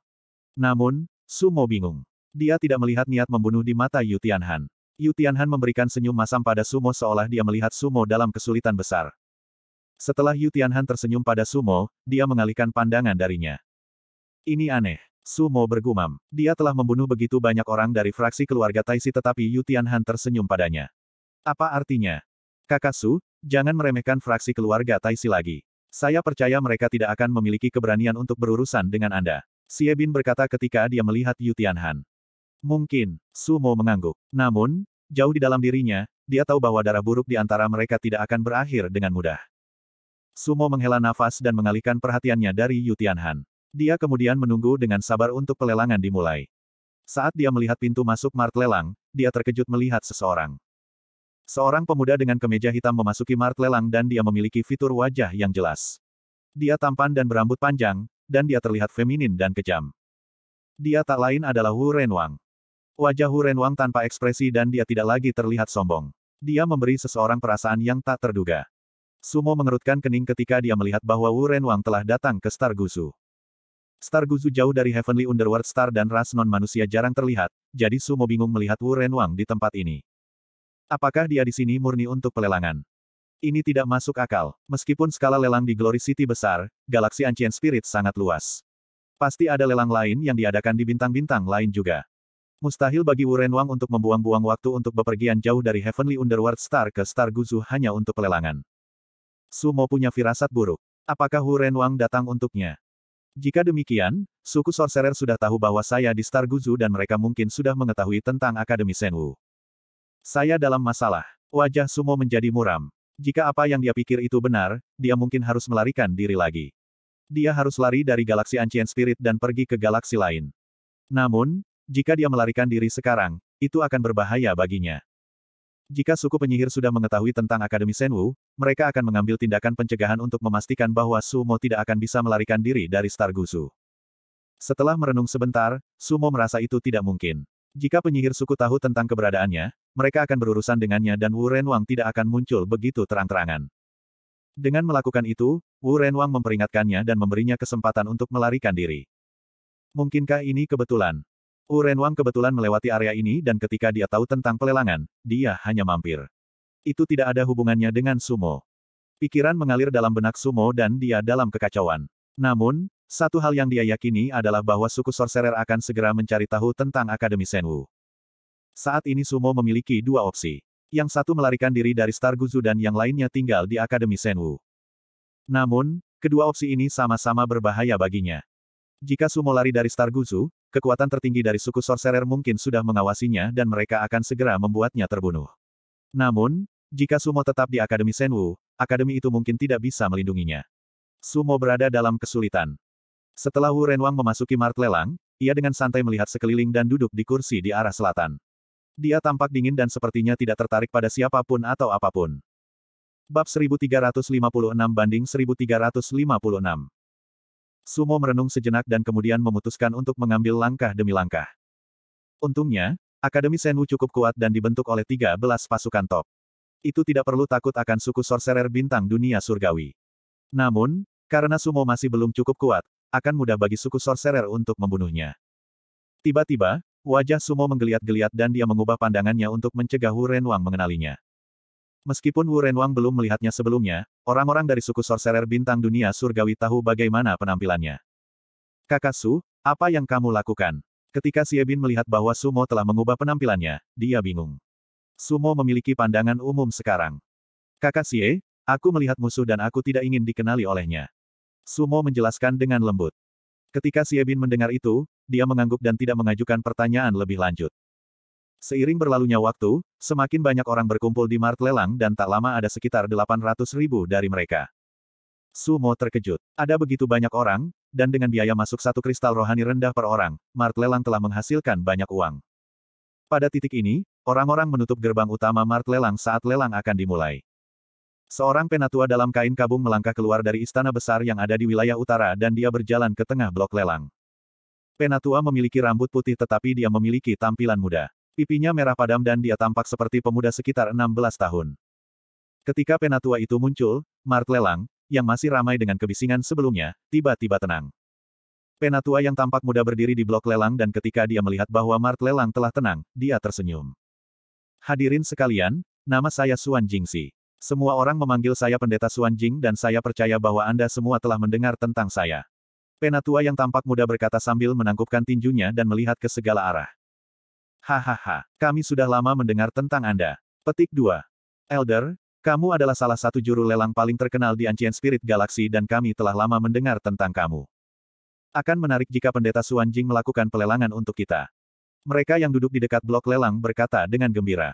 Namun, Sumo bingung. Dia tidak melihat niat membunuh di mata Yu Tianhan. Yu Tianhan memberikan senyum masam pada Sumo seolah dia melihat Sumo dalam kesulitan besar. Setelah Yu Tianhan tersenyum pada Sumo, dia mengalihkan pandangan darinya. Ini aneh. Sumo bergumam. Dia telah membunuh begitu banyak orang dari fraksi keluarga Taisi tetapi Yu Tianhan tersenyum padanya. Apa artinya? Kakak Su, jangan meremehkan fraksi keluarga Taisi lagi. Saya percaya mereka tidak akan memiliki keberanian untuk berurusan dengan Anda. Xie Bin berkata ketika dia melihat Yu Tianhan. Mungkin, Sumo mengangguk. Namun, jauh di dalam dirinya, dia tahu bahwa darah buruk di antara mereka tidak akan berakhir dengan mudah. Sumo menghela nafas dan mengalihkan perhatiannya dari Yutianhan. Dia kemudian menunggu dengan sabar untuk pelelangan dimulai. Saat dia melihat pintu masuk mart lelang, dia terkejut melihat seseorang. Seorang pemuda dengan kemeja hitam memasuki mart lelang dan dia memiliki fitur wajah yang jelas. Dia tampan dan berambut panjang, dan dia terlihat feminin dan kejam. Dia tak lain adalah Wu Renwang. Wajah Huren Wang tanpa ekspresi dan dia tidak lagi terlihat sombong. Dia memberi seseorang perasaan yang tak terduga. Sumo mengerutkan kening ketika dia melihat bahwa Wu Wang telah datang ke Star Guzu. Star Guzu jauh dari Heavenly Underworld Star dan ras non-manusia jarang terlihat, jadi Sumo bingung melihat Wu Wang di tempat ini. Apakah dia di sini murni untuk pelelangan? Ini tidak masuk akal. Meskipun skala lelang di Glory City besar, galaksi Ancient Spirit sangat luas. Pasti ada lelang lain yang diadakan di bintang-bintang lain juga. Mustahil bagi Wu Renwang untuk membuang-buang waktu untuk bepergian jauh dari Heavenly Underworld Star ke Star Guzu hanya untuk pelelangan. Sumo punya firasat buruk. Apakah Wu Renwang datang untuknya? Jika demikian, suku Sorcerer sudah tahu bahwa saya di Star Guzu dan mereka mungkin sudah mengetahui tentang Akademi Senwu. Saya dalam masalah. Wajah Sumo menjadi muram. Jika apa yang dia pikir itu benar, dia mungkin harus melarikan diri lagi. Dia harus lari dari galaksi Ancient Spirit dan pergi ke galaksi lain. Namun, jika dia melarikan diri sekarang, itu akan berbahaya baginya. Jika suku penyihir sudah mengetahui tentang Akademi Senwu, mereka akan mengambil tindakan pencegahan untuk memastikan bahwa Sumo tidak akan bisa melarikan diri dari Star Gusu. Setelah merenung sebentar, Sumo merasa itu tidak mungkin. Jika penyihir suku tahu tentang keberadaannya, mereka akan berurusan dengannya dan Wu Renwang tidak akan muncul begitu terang-terangan. Dengan melakukan itu, Wu Renwang memperingatkannya dan memberinya kesempatan untuk melarikan diri. Mungkinkah ini kebetulan? Urenwang kebetulan melewati area ini dan ketika dia tahu tentang pelelangan, dia hanya mampir. Itu tidak ada hubungannya dengan sumo. Pikiran mengalir dalam benak sumo dan dia dalam kekacauan. Namun, satu hal yang dia yakini adalah bahwa suku Sorcerer akan segera mencari tahu tentang Akademi Senwu. Saat ini sumo memiliki dua opsi. Yang satu melarikan diri dari Star Guzu dan yang lainnya tinggal di Akademi Senwu. Namun, kedua opsi ini sama-sama berbahaya baginya. Jika sumo lari dari Starguzu, kekuatan tertinggi dari suku Sorcerer mungkin sudah mengawasinya dan mereka akan segera membuatnya terbunuh. Namun, jika sumo tetap di Akademi Senwu, akademi itu mungkin tidak bisa melindunginya. Sumo berada dalam kesulitan. Setelah Wu Renwang memasuki mart lelang, ia dengan santai melihat sekeliling dan duduk di kursi di arah selatan. Dia tampak dingin dan sepertinya tidak tertarik pada siapapun atau apapun. Bab 1356 banding 1356 Sumo merenung sejenak dan kemudian memutuskan untuk mengambil langkah demi langkah. Untungnya, Akademi Senwu cukup kuat dan dibentuk oleh 13 pasukan top. Itu tidak perlu takut akan suku sorcerer bintang dunia surgawi. Namun, karena Sumo masih belum cukup kuat, akan mudah bagi suku sorcerer untuk membunuhnya. Tiba-tiba, wajah Sumo menggeliat-geliat dan dia mengubah pandangannya untuk mencegah Hu Renwang mengenalinya. Meskipun Wu Renwang belum melihatnya sebelumnya, orang-orang dari suku Sorcerer Bintang Dunia Surgawi tahu bagaimana penampilannya. Kakak Su, apa yang kamu lakukan? Ketika Bin melihat bahwa Sumo telah mengubah penampilannya, dia bingung. Sumo memiliki pandangan umum sekarang. Kakak Xie, aku melihat musuh dan aku tidak ingin dikenali olehnya. Sumo menjelaskan dengan lembut. Ketika Bin mendengar itu, dia mengangguk dan tidak mengajukan pertanyaan lebih lanjut. Seiring berlalunya waktu, semakin banyak orang berkumpul di mart lelang dan tak lama ada sekitar 800 ribu dari mereka. Sumo terkejut. Ada begitu banyak orang, dan dengan biaya masuk satu kristal rohani rendah per orang, mart lelang telah menghasilkan banyak uang. Pada titik ini, orang-orang menutup gerbang utama mart lelang saat lelang akan dimulai. Seorang penatua dalam kain kabung melangkah keluar dari istana besar yang ada di wilayah utara dan dia berjalan ke tengah blok lelang. Penatua memiliki rambut putih tetapi dia memiliki tampilan muda. Pipinya merah padam dan dia tampak seperti pemuda sekitar 16 tahun. Ketika penatua itu muncul, Mart Lelang, yang masih ramai dengan kebisingan sebelumnya, tiba-tiba tenang. Penatua yang tampak muda berdiri di blok lelang dan ketika dia melihat bahwa Mart Lelang telah tenang, dia tersenyum. Hadirin sekalian, nama saya Suan Jingsi. Semua orang memanggil saya Pendeta Suan Jing dan saya percaya bahwa Anda semua telah mendengar tentang saya. Penatua yang tampak muda berkata sambil menangkupkan tinjunya dan melihat ke segala arah. Hahaha, kami sudah lama mendengar tentang Anda. Petik 2. Elder, kamu adalah salah satu juru lelang paling terkenal di Ancient Spirit Galaxy dan kami telah lama mendengar tentang kamu. Akan menarik jika pendeta Suanjing melakukan pelelangan untuk kita. Mereka yang duduk di dekat blok lelang berkata dengan gembira.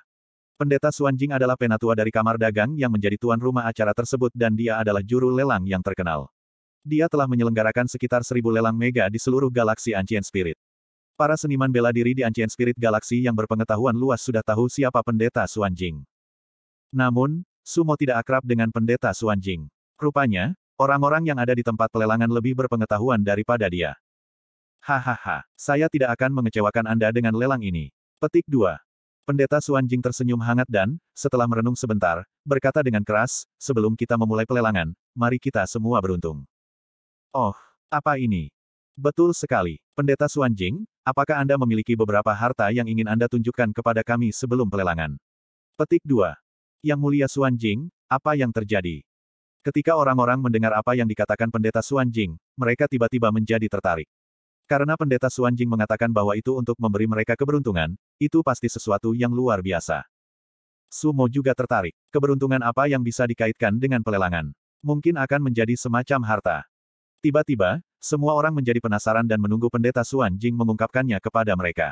Pendeta Suanjing adalah penatua dari kamar dagang yang menjadi tuan rumah acara tersebut dan dia adalah juru lelang yang terkenal. Dia telah menyelenggarakan sekitar seribu lelang mega di seluruh galaksi Ancient Spirit. Para seniman bela diri di Ancient Spirit Galaxy yang berpengetahuan luas sudah tahu siapa pendeta Jing. Namun, Sumo tidak akrab dengan pendeta Jing. Rupanya, orang-orang yang ada di tempat pelelangan lebih berpengetahuan daripada dia. Hahaha, saya tidak akan mengecewakan Anda dengan lelang ini. Petik 2. Pendeta Jing tersenyum hangat dan, setelah merenung sebentar, berkata dengan keras, sebelum kita memulai pelelangan, mari kita semua beruntung. Oh, apa ini? Betul sekali, Pendeta Jing, Apakah Anda memiliki beberapa harta yang ingin Anda tunjukkan kepada kami sebelum pelelangan? Petik 2. Yang Mulia Suan Jing, apa yang terjadi? Ketika orang-orang mendengar apa yang dikatakan pendeta Suan Jing, mereka tiba-tiba menjadi tertarik. Karena pendeta Suan Jing mengatakan bahwa itu untuk memberi mereka keberuntungan, itu pasti sesuatu yang luar biasa. Sumo juga tertarik. Keberuntungan apa yang bisa dikaitkan dengan pelelangan? Mungkin akan menjadi semacam harta. Tiba-tiba, semua orang menjadi penasaran dan menunggu pendeta Suan Jing mengungkapkannya kepada mereka.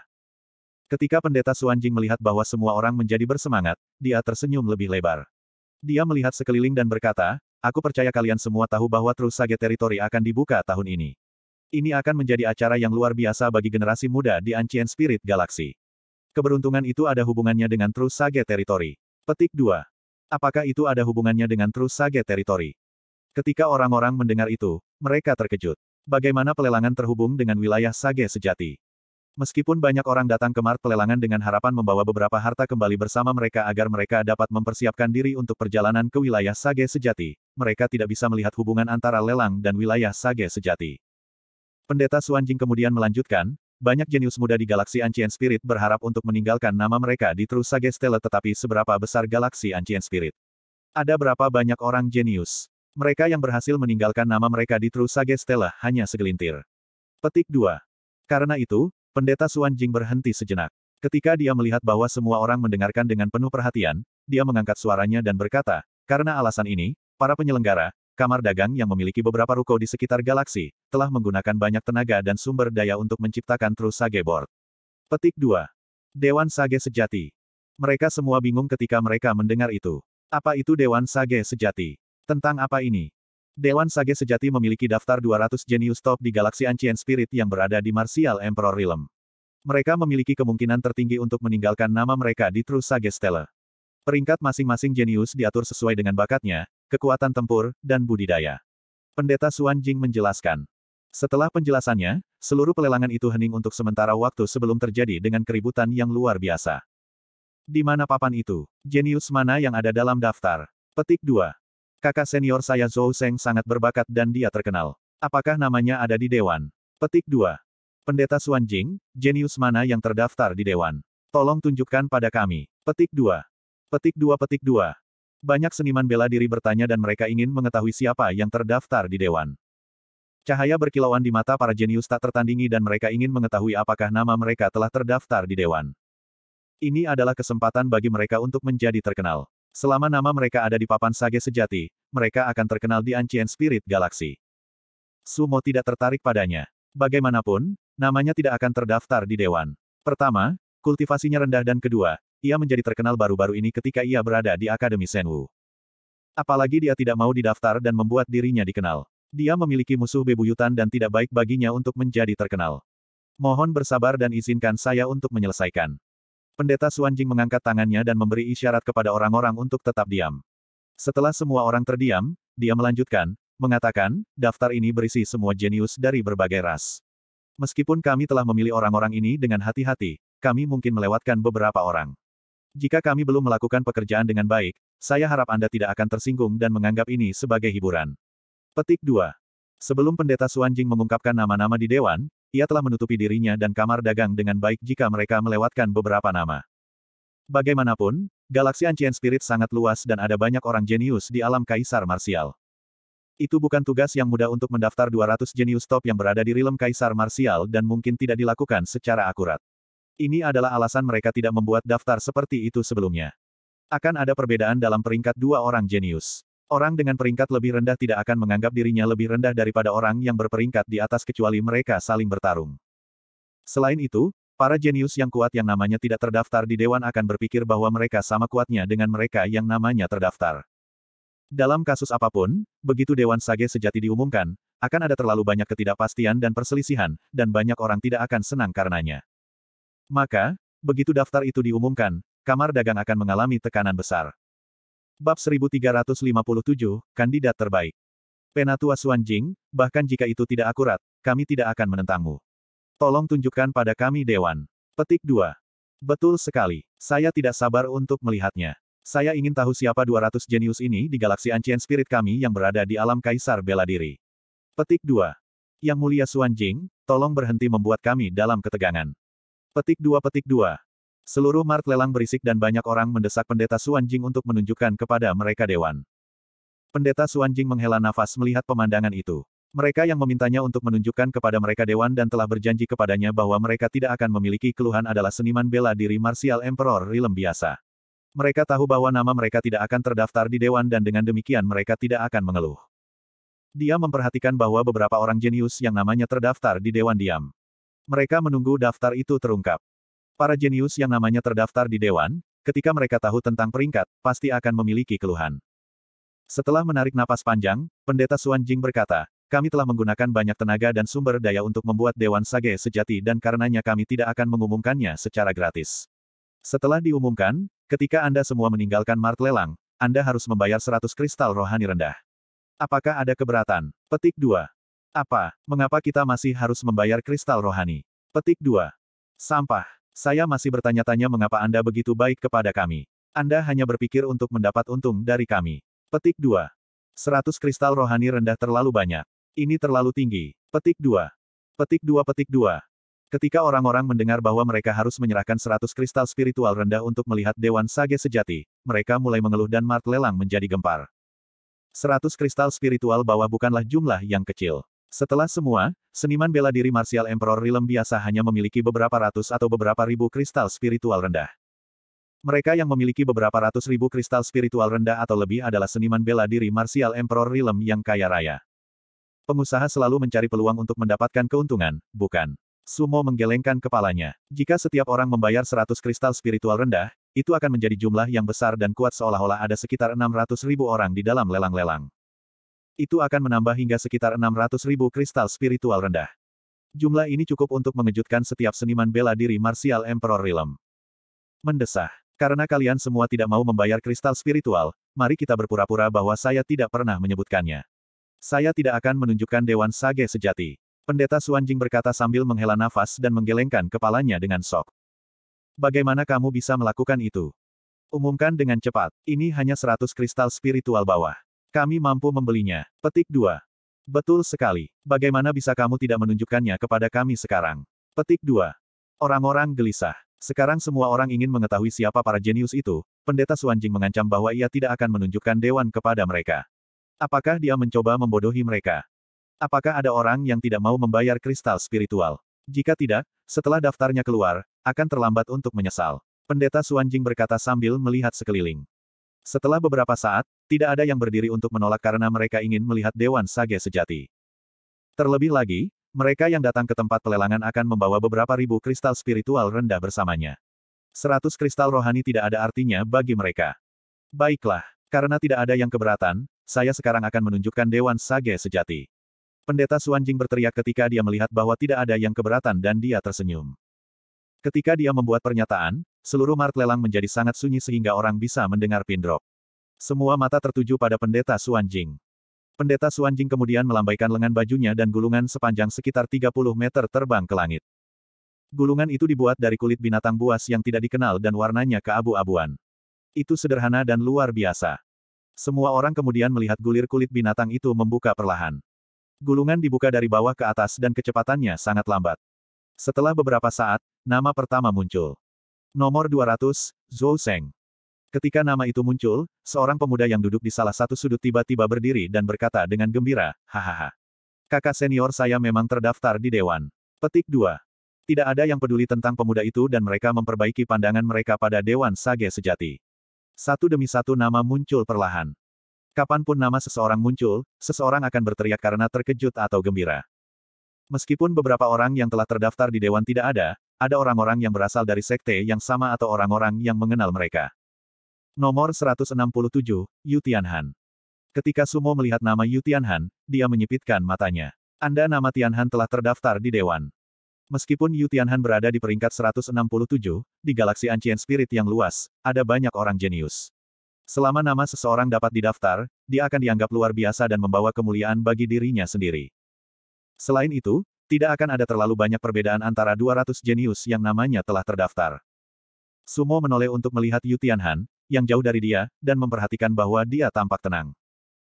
Ketika pendeta Suan Jing melihat bahwa semua orang menjadi bersemangat, dia tersenyum lebih lebar. Dia melihat sekeliling dan berkata, aku percaya kalian semua tahu bahwa Trusage Territory akan dibuka tahun ini. Ini akan menjadi acara yang luar biasa bagi generasi muda di Ancient Spirit Galaxy. Keberuntungan itu ada hubungannya dengan Trusage Territory. Petik 2. Apakah itu ada hubungannya dengan Trusage Territory? Ketika orang-orang mendengar itu, mereka terkejut. Bagaimana pelelangan terhubung dengan wilayah Sage sejati? Meskipun banyak orang datang ke mart pelelangan dengan harapan membawa beberapa harta kembali bersama mereka agar mereka dapat mempersiapkan diri untuk perjalanan ke wilayah Sage sejati, mereka tidak bisa melihat hubungan antara lelang dan wilayah Sage sejati. Pendeta Suanjing kemudian melanjutkan, banyak jenius muda di galaksi Ancient Spirit berharap untuk meninggalkan nama mereka di True Sage Stella tetapi seberapa besar galaksi Ancient Spirit? Ada berapa banyak orang jenius? Mereka yang berhasil meninggalkan nama mereka di Sage Stella hanya segelintir. Petik 2. Karena itu, pendeta Suan Jing berhenti sejenak. Ketika dia melihat bahwa semua orang mendengarkan dengan penuh perhatian, dia mengangkat suaranya dan berkata, karena alasan ini, para penyelenggara, kamar dagang yang memiliki beberapa ruko di sekitar galaksi, telah menggunakan banyak tenaga dan sumber daya untuk menciptakan Sage Board. Petik 2. Dewan Sage Sejati. Mereka semua bingung ketika mereka mendengar itu. Apa itu Dewan Sage Sejati? Tentang apa ini? Dewan Sage sejati memiliki daftar 200 genius top di galaksi Ancient Spirit yang berada di Martial Emperor Realm. Mereka memiliki kemungkinan tertinggi untuk meninggalkan nama mereka di True Sage Stella. Peringkat masing-masing genius diatur sesuai dengan bakatnya, kekuatan tempur, dan budidaya. Pendeta Suan Jing menjelaskan. Setelah penjelasannya, seluruh pelelangan itu hening untuk sementara waktu sebelum terjadi dengan keributan yang luar biasa. Di mana papan itu? Genius mana yang ada dalam daftar? Petik 2. Kakak senior saya Zhou Seng sangat berbakat dan dia terkenal. Apakah namanya ada di Dewan? Petik 2. Pendeta Xuan Jing, jenius mana yang terdaftar di Dewan? Tolong tunjukkan pada kami. Petik 2. Petik 2 petik 2. Banyak seniman bela diri bertanya dan mereka ingin mengetahui siapa yang terdaftar di Dewan. Cahaya berkilauan di mata para jenius tak tertandingi dan mereka ingin mengetahui apakah nama mereka telah terdaftar di Dewan. Ini adalah kesempatan bagi mereka untuk menjadi terkenal. Selama nama mereka ada di papan sage sejati, mereka akan terkenal di Ancient Spirit Galaxy. Sumo tidak tertarik padanya. Bagaimanapun, namanya tidak akan terdaftar di Dewan. Pertama, kultivasinya rendah dan kedua, ia menjadi terkenal baru-baru ini ketika ia berada di Akademi Senwu. Apalagi dia tidak mau didaftar dan membuat dirinya dikenal. Dia memiliki musuh bebuyutan dan tidak baik baginya untuk menjadi terkenal. Mohon bersabar dan izinkan saya untuk menyelesaikan. Pendeta Suanjing mengangkat tangannya dan memberi isyarat kepada orang-orang untuk tetap diam. Setelah semua orang terdiam, dia melanjutkan, mengatakan, daftar ini berisi semua jenius dari berbagai ras. Meskipun kami telah memilih orang-orang ini dengan hati-hati, kami mungkin melewatkan beberapa orang. Jika kami belum melakukan pekerjaan dengan baik, saya harap Anda tidak akan tersinggung dan menganggap ini sebagai hiburan. Petik 2. Sebelum pendeta Suanjing mengungkapkan nama-nama di dewan, ia telah menutupi dirinya dan kamar dagang dengan baik jika mereka melewatkan beberapa nama. Bagaimanapun, galaksi Ancient Spirit sangat luas dan ada banyak orang jenius di alam Kaisar Marsial. Itu bukan tugas yang mudah untuk mendaftar 200 jenius top yang berada di Rilem Kaisar Marsial dan mungkin tidak dilakukan secara akurat. Ini adalah alasan mereka tidak membuat daftar seperti itu sebelumnya. Akan ada perbedaan dalam peringkat dua orang jenius. Orang dengan peringkat lebih rendah tidak akan menganggap dirinya lebih rendah daripada orang yang berperingkat di atas kecuali mereka saling bertarung. Selain itu, para jenius yang kuat yang namanya tidak terdaftar di dewan akan berpikir bahwa mereka sama kuatnya dengan mereka yang namanya terdaftar. Dalam kasus apapun, begitu Dewan Sage sejati diumumkan, akan ada terlalu banyak ketidakpastian dan perselisihan, dan banyak orang tidak akan senang karenanya. Maka, begitu daftar itu diumumkan, kamar dagang akan mengalami tekanan besar. Bab 1357, Kandidat Terbaik. Penatua suan jing bahkan jika itu tidak akurat, kami tidak akan menentangmu. Tolong tunjukkan pada kami Dewan. Petik 2. Betul sekali. Saya tidak sabar untuk melihatnya. Saya ingin tahu siapa 200 jenius ini di galaksi Ancient Spirit kami yang berada di alam Kaisar Bela Diri. Petik 2. Yang Mulia Suan Jing, tolong berhenti membuat kami dalam ketegangan. Petik 2 Petik 2. Seluruh mark lelang berisik dan banyak orang mendesak pendeta Suanjing untuk menunjukkan kepada mereka dewan. Pendeta Suanjing menghela nafas melihat pemandangan itu. Mereka yang memintanya untuk menunjukkan kepada mereka dewan dan telah berjanji kepadanya bahwa mereka tidak akan memiliki keluhan adalah seniman bela diri martial emperor Rilem biasa. Mereka tahu bahwa nama mereka tidak akan terdaftar di dewan dan dengan demikian mereka tidak akan mengeluh. Dia memperhatikan bahwa beberapa orang jenius yang namanya terdaftar di dewan diam. Mereka menunggu daftar itu terungkap. Para jenius yang namanya terdaftar di Dewan, ketika mereka tahu tentang peringkat, pasti akan memiliki keluhan. Setelah menarik napas panjang, Pendeta Suan Jing berkata, kami telah menggunakan banyak tenaga dan sumber daya untuk membuat Dewan Sage sejati dan karenanya kami tidak akan mengumumkannya secara gratis. Setelah diumumkan, ketika Anda semua meninggalkan Mart Lelang, Anda harus membayar 100 kristal rohani rendah. Apakah ada keberatan? Petik 2. Apa, mengapa kita masih harus membayar kristal rohani? Petik 2. Sampah. Saya masih bertanya-tanya mengapa Anda begitu baik kepada kami. Anda hanya berpikir untuk mendapat untung dari kami. Petik 2. 100 kristal rohani rendah terlalu banyak. Ini terlalu tinggi. Petik 2. Petik 2 petik 2. Ketika orang-orang mendengar bahwa mereka harus menyerahkan 100 kristal spiritual rendah untuk melihat Dewan Sage sejati, mereka mulai mengeluh dan Mart Lelang menjadi gempar. 100 kristal spiritual bawah bukanlah jumlah yang kecil. Setelah semua, seniman bela diri martial Emperor rilem biasa hanya memiliki beberapa ratus atau beberapa ribu kristal spiritual rendah. Mereka yang memiliki beberapa ratus ribu kristal spiritual rendah atau lebih adalah seniman bela diri martial Emperor rilem yang kaya raya. Pengusaha selalu mencari peluang untuk mendapatkan keuntungan, bukan. Sumo menggelengkan kepalanya. Jika setiap orang membayar 100 kristal spiritual rendah, itu akan menjadi jumlah yang besar dan kuat seolah-olah ada sekitar 600 ribu orang di dalam lelang-lelang itu akan menambah hingga sekitar 600 ribu kristal spiritual rendah. Jumlah ini cukup untuk mengejutkan setiap seniman bela diri martial Emperor Realm. Mendesah. Karena kalian semua tidak mau membayar kristal spiritual, mari kita berpura-pura bahwa saya tidak pernah menyebutkannya. Saya tidak akan menunjukkan Dewan Sage sejati. Pendeta Suanjing berkata sambil menghela nafas dan menggelengkan kepalanya dengan sok. Bagaimana kamu bisa melakukan itu? Umumkan dengan cepat, ini hanya 100 kristal spiritual bawah. Kami mampu membelinya. Petik 2. Betul sekali. Bagaimana bisa kamu tidak menunjukkannya kepada kami sekarang? Petik 2. Orang-orang gelisah. Sekarang semua orang ingin mengetahui siapa para jenius itu, pendeta Suanjing mengancam bahwa ia tidak akan menunjukkan dewan kepada mereka. Apakah dia mencoba membodohi mereka? Apakah ada orang yang tidak mau membayar kristal spiritual? Jika tidak, setelah daftarnya keluar, akan terlambat untuk menyesal. Pendeta Suanjing berkata sambil melihat sekeliling. Setelah beberapa saat, tidak ada yang berdiri untuk menolak karena mereka ingin melihat Dewan Sage sejati. Terlebih lagi, mereka yang datang ke tempat pelelangan akan membawa beberapa ribu kristal spiritual rendah bersamanya. Seratus kristal rohani tidak ada artinya bagi mereka. Baiklah, karena tidak ada yang keberatan, saya sekarang akan menunjukkan Dewan Sage sejati. Pendeta Suanjing berteriak ketika dia melihat bahwa tidak ada yang keberatan dan dia tersenyum. Ketika dia membuat pernyataan, Seluruh mark lelang menjadi sangat sunyi sehingga orang bisa mendengar pin drop. Semua mata tertuju pada pendeta Suanjing. Pendeta Suanjing kemudian melambaikan lengan bajunya dan gulungan sepanjang sekitar 30 meter terbang ke langit. Gulungan itu dibuat dari kulit binatang buas yang tidak dikenal dan warnanya keabu-abuan. Itu sederhana dan luar biasa. Semua orang kemudian melihat gulir kulit binatang itu membuka perlahan. Gulungan dibuka dari bawah ke atas dan kecepatannya sangat lambat. Setelah beberapa saat, nama pertama muncul. Nomor 200, Zhou Zeng. Ketika nama itu muncul, seorang pemuda yang duduk di salah satu sudut tiba-tiba berdiri dan berkata dengan gembira, hahaha. Kakak senior saya memang terdaftar di Dewan. Petik 2. Tidak ada yang peduli tentang pemuda itu dan mereka memperbaiki pandangan mereka pada Dewan Sage sejati. Satu demi satu nama muncul perlahan. Kapanpun nama seseorang muncul, seseorang akan berteriak karena terkejut atau gembira. Meskipun beberapa orang yang telah terdaftar di Dewan tidak ada, ada orang-orang yang berasal dari sekte yang sama atau orang-orang yang mengenal mereka. Nomor 167, Yu Tianhan. Ketika Sumo melihat nama Yu Tianhan, dia menyipitkan matanya. Anda nama Tianhan telah terdaftar di Dewan. Meskipun Yu Tianhan berada di peringkat 167, di galaksi Ancient Spirit yang luas, ada banyak orang jenius. Selama nama seseorang dapat didaftar, dia akan dianggap luar biasa dan membawa kemuliaan bagi dirinya sendiri. Selain itu, tidak akan ada terlalu banyak perbedaan antara 200 jenius yang namanya telah terdaftar. Sumo menoleh untuk melihat Yu Tianhan, yang jauh dari dia, dan memperhatikan bahwa dia tampak tenang.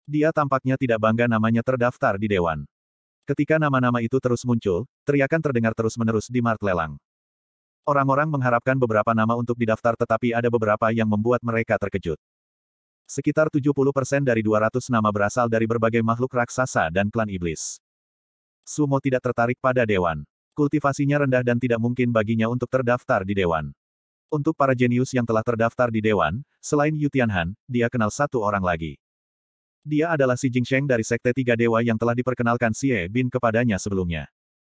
Dia tampaknya tidak bangga namanya terdaftar di Dewan. Ketika nama-nama itu terus muncul, teriakan terdengar terus-menerus di mart lelang. Orang-orang mengharapkan beberapa nama untuk didaftar tetapi ada beberapa yang membuat mereka terkejut. Sekitar 70% dari 200 nama berasal dari berbagai makhluk raksasa dan klan iblis. Sumo tidak tertarik pada Dewan. Kultivasinya rendah dan tidak mungkin baginya untuk terdaftar di Dewan. Untuk para jenius yang telah terdaftar di Dewan, selain Yu Tianhan, dia kenal satu orang lagi. Dia adalah Si Jingsheng dari Sekte Tiga Dewa yang telah diperkenalkan Xie Bin kepadanya sebelumnya.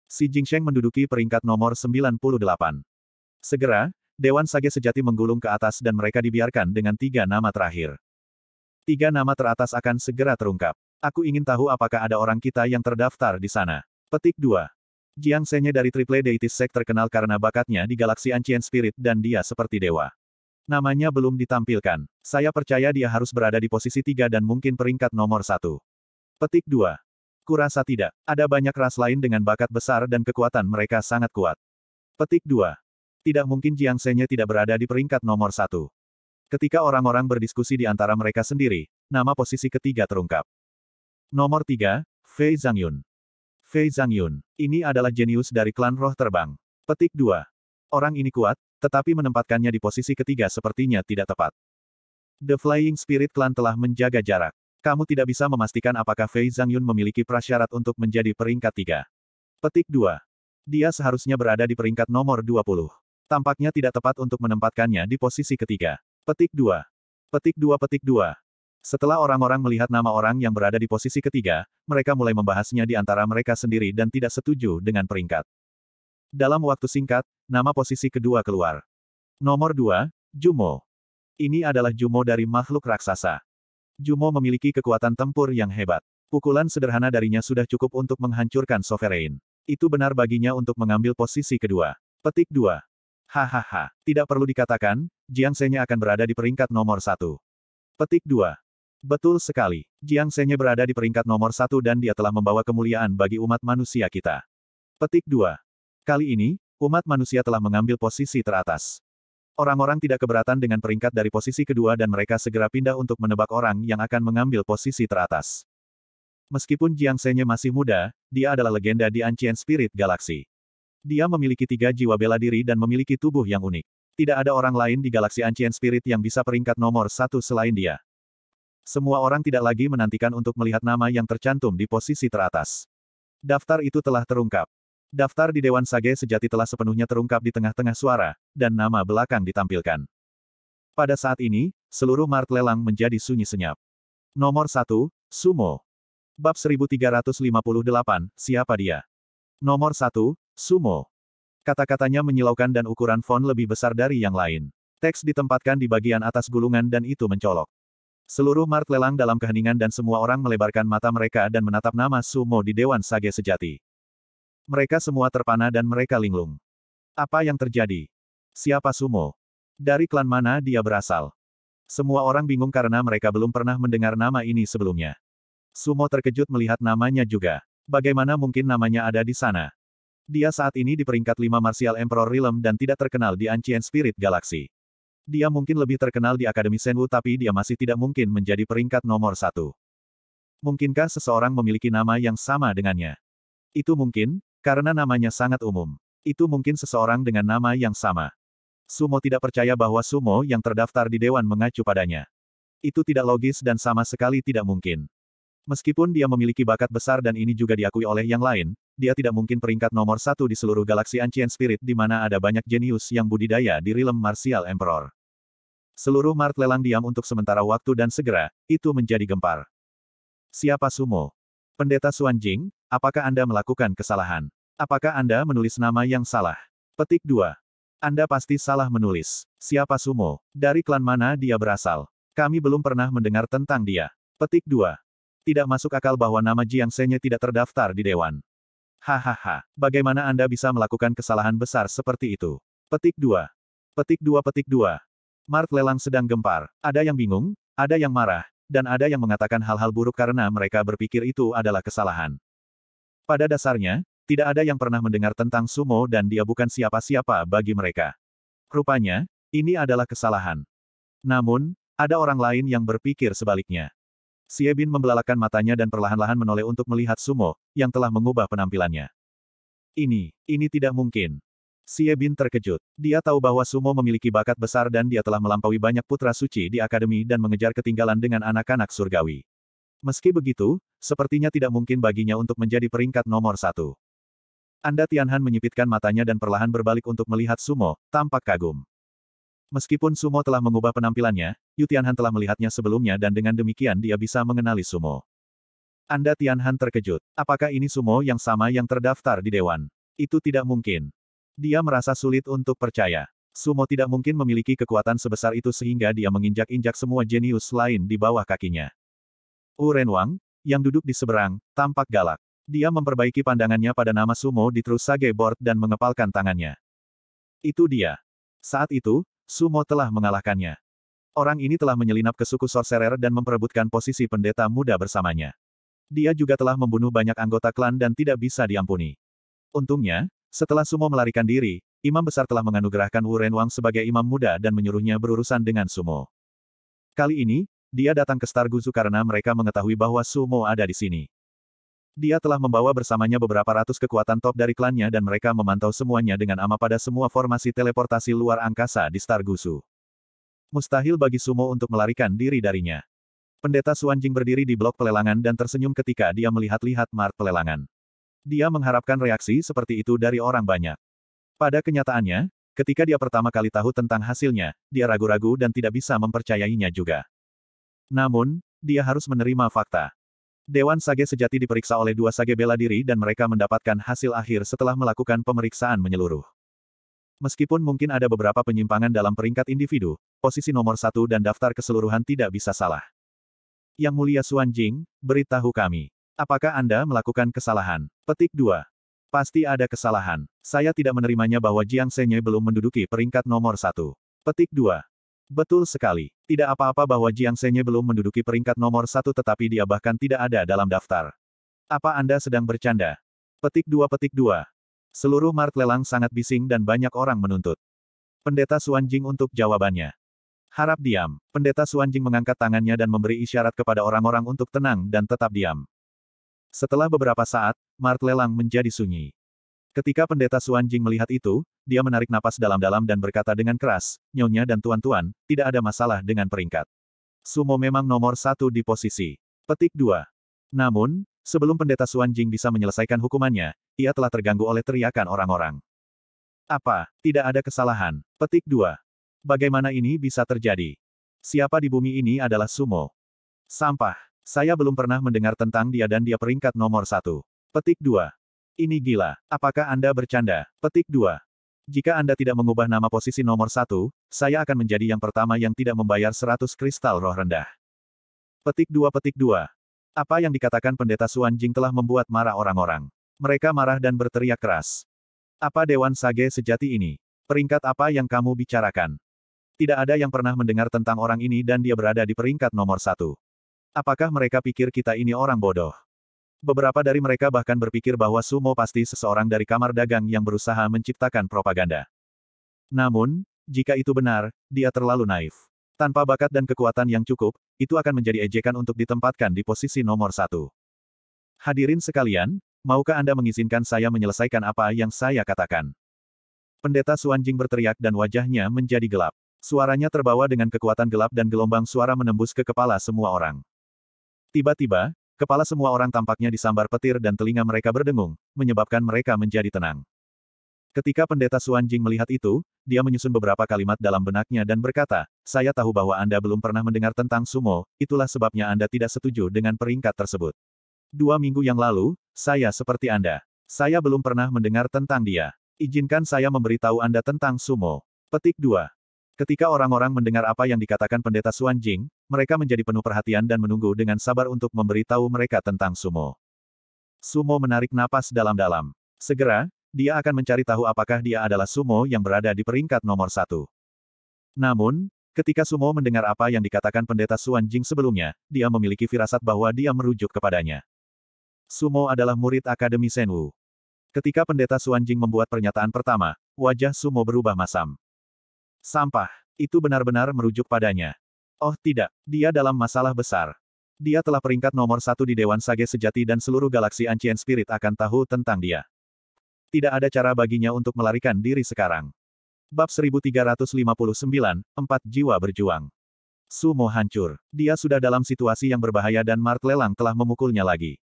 Si Jingsheng menduduki peringkat nomor 98. Segera, Dewan Sage Sejati menggulung ke atas dan mereka dibiarkan dengan tiga nama terakhir. Tiga nama teratas akan segera terungkap. Aku ingin tahu apakah ada orang kita yang terdaftar di sana. Petik 2. Jiang Senye dari Triple Deities Sect terkenal karena bakatnya di galaksi Ancient Spirit dan dia seperti dewa. Namanya belum ditampilkan. Saya percaya dia harus berada di posisi tiga dan mungkin peringkat nomor satu. Petik 2. Kurasa tidak. Ada banyak ras lain dengan bakat besar dan kekuatan mereka sangat kuat. Petik 2. Tidak mungkin Jiang Senye tidak berada di peringkat nomor satu. Ketika orang-orang berdiskusi di antara mereka sendiri, nama posisi ketiga terungkap. Nomor 3, Fei Zangyun. Fei Zangyun, ini adalah jenius dari klan roh terbang. Petik 2. Orang ini kuat, tetapi menempatkannya di posisi ketiga sepertinya tidak tepat. The Flying Spirit Clan telah menjaga jarak. Kamu tidak bisa memastikan apakah Fei Zangyun memiliki prasyarat untuk menjadi peringkat 3. Petik 2. Dia seharusnya berada di peringkat nomor 20. Tampaknya tidak tepat untuk menempatkannya di posisi ketiga. Petik 2. Petik 2 Petik 2. Setelah orang-orang melihat nama orang yang berada di posisi ketiga, mereka mulai membahasnya di antara mereka sendiri dan tidak setuju dengan peringkat. Dalam waktu singkat, nama posisi kedua keluar. Nomor dua, Jumo. Ini adalah Jumo dari makhluk raksasa. Jumo memiliki kekuatan tempur yang hebat. Pukulan sederhana darinya sudah cukup untuk menghancurkan Sovereign. Itu benar baginya untuk mengambil posisi kedua. Petik dua. Hahaha. Tidak perlu dikatakan, Jiang Senya akan berada di peringkat nomor satu. Petik dua. Betul sekali. Jiang Senye berada di peringkat nomor satu dan dia telah membawa kemuliaan bagi umat manusia kita. Petik 2. Kali ini, umat manusia telah mengambil posisi teratas. Orang-orang tidak keberatan dengan peringkat dari posisi kedua dan mereka segera pindah untuk menebak orang yang akan mengambil posisi teratas. Meskipun Jiang Senye masih muda, dia adalah legenda di Ancient Spirit Galaxy. Dia memiliki tiga jiwa bela diri dan memiliki tubuh yang unik. Tidak ada orang lain di galaksi Ancient Spirit yang bisa peringkat nomor satu selain dia. Semua orang tidak lagi menantikan untuk melihat nama yang tercantum di posisi teratas. Daftar itu telah terungkap. Daftar di Dewan Sage sejati telah sepenuhnya terungkap di tengah-tengah suara, dan nama belakang ditampilkan. Pada saat ini, seluruh mart lelang menjadi sunyi senyap. Nomor 1, Sumo. Bab 1358, siapa dia? Nomor 1, Sumo. Kata-katanya menyilaukan dan ukuran font lebih besar dari yang lain. Teks ditempatkan di bagian atas gulungan dan itu mencolok. Seluruh mart lelang dalam keheningan dan semua orang melebarkan mata mereka dan menatap nama Sumo di Dewan Sage sejati. Mereka semua terpana dan mereka linglung. Apa yang terjadi? Siapa Sumo? Dari klan mana dia berasal? Semua orang bingung karena mereka belum pernah mendengar nama ini sebelumnya. Sumo terkejut melihat namanya juga. Bagaimana mungkin namanya ada di sana? Dia saat ini di peringkat 5 Martial Emperor Realm dan tidak terkenal di Ancient Spirit Galaxy. Dia mungkin lebih terkenal di Akademi Senwu tapi dia masih tidak mungkin menjadi peringkat nomor satu. Mungkinkah seseorang memiliki nama yang sama dengannya? Itu mungkin, karena namanya sangat umum. Itu mungkin seseorang dengan nama yang sama. Sumo tidak percaya bahwa Sumo yang terdaftar di Dewan mengacu padanya. Itu tidak logis dan sama sekali tidak mungkin. Meskipun dia memiliki bakat besar dan ini juga diakui oleh yang lain, dia tidak mungkin peringkat nomor satu di seluruh galaksi Ancient Spirit di mana ada banyak jenius yang budidaya di Rilem Martial Emperor. Seluruh Mart lelang diam untuk sementara waktu dan segera, itu menjadi gempar. Siapa Sumo? Pendeta Suan Jing, apakah Anda melakukan kesalahan? Apakah Anda menulis nama yang salah? Petik 2. Anda pasti salah menulis. Siapa Sumo? Dari klan mana dia berasal? Kami belum pernah mendengar tentang dia. Petik 2. Tidak masuk akal bahwa nama Jiang Senye tidak terdaftar di Dewan. Hahaha, bagaimana Anda bisa melakukan kesalahan besar seperti itu? Petik 2. Petik 2 petik 2. Mart Lelang sedang gempar. Ada yang bingung, ada yang marah, dan ada yang mengatakan hal-hal buruk karena mereka berpikir itu adalah kesalahan. Pada dasarnya, tidak ada yang pernah mendengar tentang sumo dan dia bukan siapa-siapa bagi mereka. Rupanya, ini adalah kesalahan. Namun, ada orang lain yang berpikir sebaliknya. Siebin membelalakan matanya dan perlahan-lahan menoleh untuk melihat Sumo, yang telah mengubah penampilannya. Ini, ini tidak mungkin. Siebin terkejut. Dia tahu bahwa Sumo memiliki bakat besar dan dia telah melampaui banyak putra suci di akademi dan mengejar ketinggalan dengan anak-anak surgawi. Meski begitu, sepertinya tidak mungkin baginya untuk menjadi peringkat nomor satu. Anda Tianhan menyipitkan matanya dan perlahan berbalik untuk melihat Sumo, tampak kagum. Meskipun Sumo telah mengubah penampilannya, Yu Tianhan telah melihatnya sebelumnya dan dengan demikian dia bisa mengenali Sumo. Anda Tianhan terkejut. Apakah ini Sumo yang sama yang terdaftar di Dewan? Itu tidak mungkin. Dia merasa sulit untuk percaya. Sumo tidak mungkin memiliki kekuatan sebesar itu sehingga dia menginjak-injak semua jenius lain di bawah kakinya. Wu Renwang, yang duduk di seberang, tampak galak. Dia memperbaiki pandangannya pada nama Sumo di Trusage Board dan mengepalkan tangannya. Itu dia. Saat itu, Sumo telah mengalahkannya. Orang ini telah menyelinap ke suku Sorcerer dan memperebutkan posisi pendeta muda bersamanya. Dia juga telah membunuh banyak anggota klan dan tidak bisa diampuni. Untungnya, setelah Sumo melarikan diri, Imam Besar telah menganugerahkan Wu Renwang sebagai imam muda dan menyuruhnya berurusan dengan Sumo. Kali ini, dia datang ke Starguzu karena mereka mengetahui bahwa Sumo ada di sini. Dia telah membawa bersamanya beberapa ratus kekuatan top dari klannya dan mereka memantau semuanya dengan ama pada semua formasi teleportasi luar angkasa di Star Gusu. Mustahil bagi Sumo untuk melarikan diri darinya. Pendeta Suanjing berdiri di blok pelelangan dan tersenyum ketika dia melihat-lihat Mart pelelangan. Dia mengharapkan reaksi seperti itu dari orang banyak. Pada kenyataannya, ketika dia pertama kali tahu tentang hasilnya, dia ragu-ragu dan tidak bisa mempercayainya juga. Namun, dia harus menerima fakta. Dewan Sage sejati diperiksa oleh dua Sage bela diri dan mereka mendapatkan hasil akhir setelah melakukan pemeriksaan menyeluruh. Meskipun mungkin ada beberapa penyimpangan dalam peringkat individu, posisi nomor satu dan daftar keseluruhan tidak bisa salah. Yang Mulia Suan Jing, beritahu kami. Apakah Anda melakukan kesalahan? Petik 2. Pasti ada kesalahan. Saya tidak menerimanya bahwa Jiang Senye belum menduduki peringkat nomor satu. Petik 2. Betul sekali. Tidak apa-apa bahwa Jiang Senye belum menduduki peringkat nomor satu tetapi dia bahkan tidak ada dalam daftar. Apa Anda sedang bercanda? Petik dua petik dua. Seluruh mart lelang sangat bising dan banyak orang menuntut. Pendeta Jing untuk jawabannya. Harap diam. Pendeta Jing mengangkat tangannya dan memberi isyarat kepada orang-orang untuk tenang dan tetap diam. Setelah beberapa saat, mart lelang menjadi sunyi. Ketika pendeta Suan Jing melihat itu, dia menarik napas dalam-dalam dan berkata dengan keras, Nyonya dan Tuan-Tuan, tidak ada masalah dengan peringkat. Sumo memang nomor satu di posisi. Petik 2. Namun, sebelum pendeta Suan Jing bisa menyelesaikan hukumannya, ia telah terganggu oleh teriakan orang-orang. Apa? Tidak ada kesalahan. Petik 2. Bagaimana ini bisa terjadi? Siapa di bumi ini adalah Sumo? Sampah. Saya belum pernah mendengar tentang dia dan dia peringkat nomor satu. Petik 2. Ini gila. Apakah Anda bercanda? Petik 2. Jika Anda tidak mengubah nama posisi nomor satu, saya akan menjadi yang pertama yang tidak membayar 100 kristal roh rendah. Petik 2 Petik 2. Apa yang dikatakan pendeta Suanjing telah membuat marah orang-orang. Mereka marah dan berteriak keras. Apa Dewan Sage sejati ini? Peringkat apa yang kamu bicarakan? Tidak ada yang pernah mendengar tentang orang ini dan dia berada di peringkat nomor satu. Apakah mereka pikir kita ini orang bodoh? Beberapa dari mereka bahkan berpikir bahwa Sumo pasti seseorang dari kamar dagang yang berusaha menciptakan propaganda. Namun, jika itu benar, dia terlalu naif. Tanpa bakat dan kekuatan yang cukup, itu akan menjadi ejekan untuk ditempatkan di posisi nomor satu. Hadirin sekalian, maukah Anda mengizinkan saya menyelesaikan apa yang saya katakan? Pendeta Suanjing berteriak dan wajahnya menjadi gelap. Suaranya terbawa dengan kekuatan gelap dan gelombang suara menembus ke kepala semua orang. Tiba-tiba, Kepala semua orang tampaknya disambar petir dan telinga mereka berdengung, menyebabkan mereka menjadi tenang. Ketika pendeta Suan Jing melihat itu, dia menyusun beberapa kalimat dalam benaknya dan berkata, saya tahu bahwa Anda belum pernah mendengar tentang sumo, itulah sebabnya Anda tidak setuju dengan peringkat tersebut. Dua minggu yang lalu, saya seperti Anda. Saya belum pernah mendengar tentang dia. Izinkan saya memberitahu Anda tentang sumo. Petik 2. Ketika orang-orang mendengar apa yang dikatakan pendeta Suan Jing, mereka menjadi penuh perhatian dan menunggu dengan sabar untuk memberitahu mereka tentang Sumo. Sumo menarik napas dalam-dalam. Segera, dia akan mencari tahu apakah dia adalah Sumo yang berada di peringkat nomor satu. Namun, ketika Sumo mendengar apa yang dikatakan pendeta Suan Jing sebelumnya, dia memiliki firasat bahwa dia merujuk kepadanya. Sumo adalah murid Akademi Senwu. Ketika pendeta Suan Jing membuat pernyataan pertama, wajah Sumo berubah masam. Sampah, itu benar-benar merujuk padanya. Oh tidak, dia dalam masalah besar. Dia telah peringkat nomor satu di Dewan Sage Sejati dan seluruh galaksi Ancient Spirit akan tahu tentang dia. Tidak ada cara baginya untuk melarikan diri sekarang. Bab 1359, Empat Jiwa Berjuang. Sumo hancur. Dia sudah dalam situasi yang berbahaya dan Mart Lelang telah memukulnya lagi.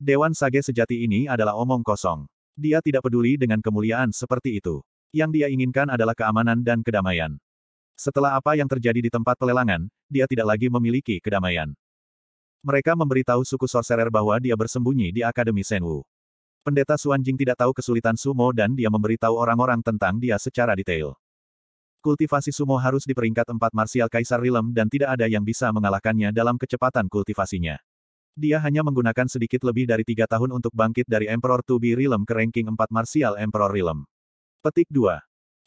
Dewan Sage Sejati ini adalah omong kosong. Dia tidak peduli dengan kemuliaan seperti itu. Yang dia inginkan adalah keamanan dan kedamaian. Setelah apa yang terjadi di tempat pelelangan, dia tidak lagi memiliki kedamaian. Mereka memberitahu suku Sorcerer bahwa dia bersembunyi di Akademi Senwu. Pendeta Suanjing tidak tahu kesulitan sumo dan dia memberitahu orang-orang tentang dia secara detail. Kultivasi sumo harus di peringkat empat marsial Kaisar Rilem dan tidak ada yang bisa mengalahkannya dalam kecepatan kultivasinya. Dia hanya menggunakan sedikit lebih dari tiga tahun untuk bangkit dari Emperor Tubi Rilem ke ranking empat Marsial Emperor Rilem. Petik 2.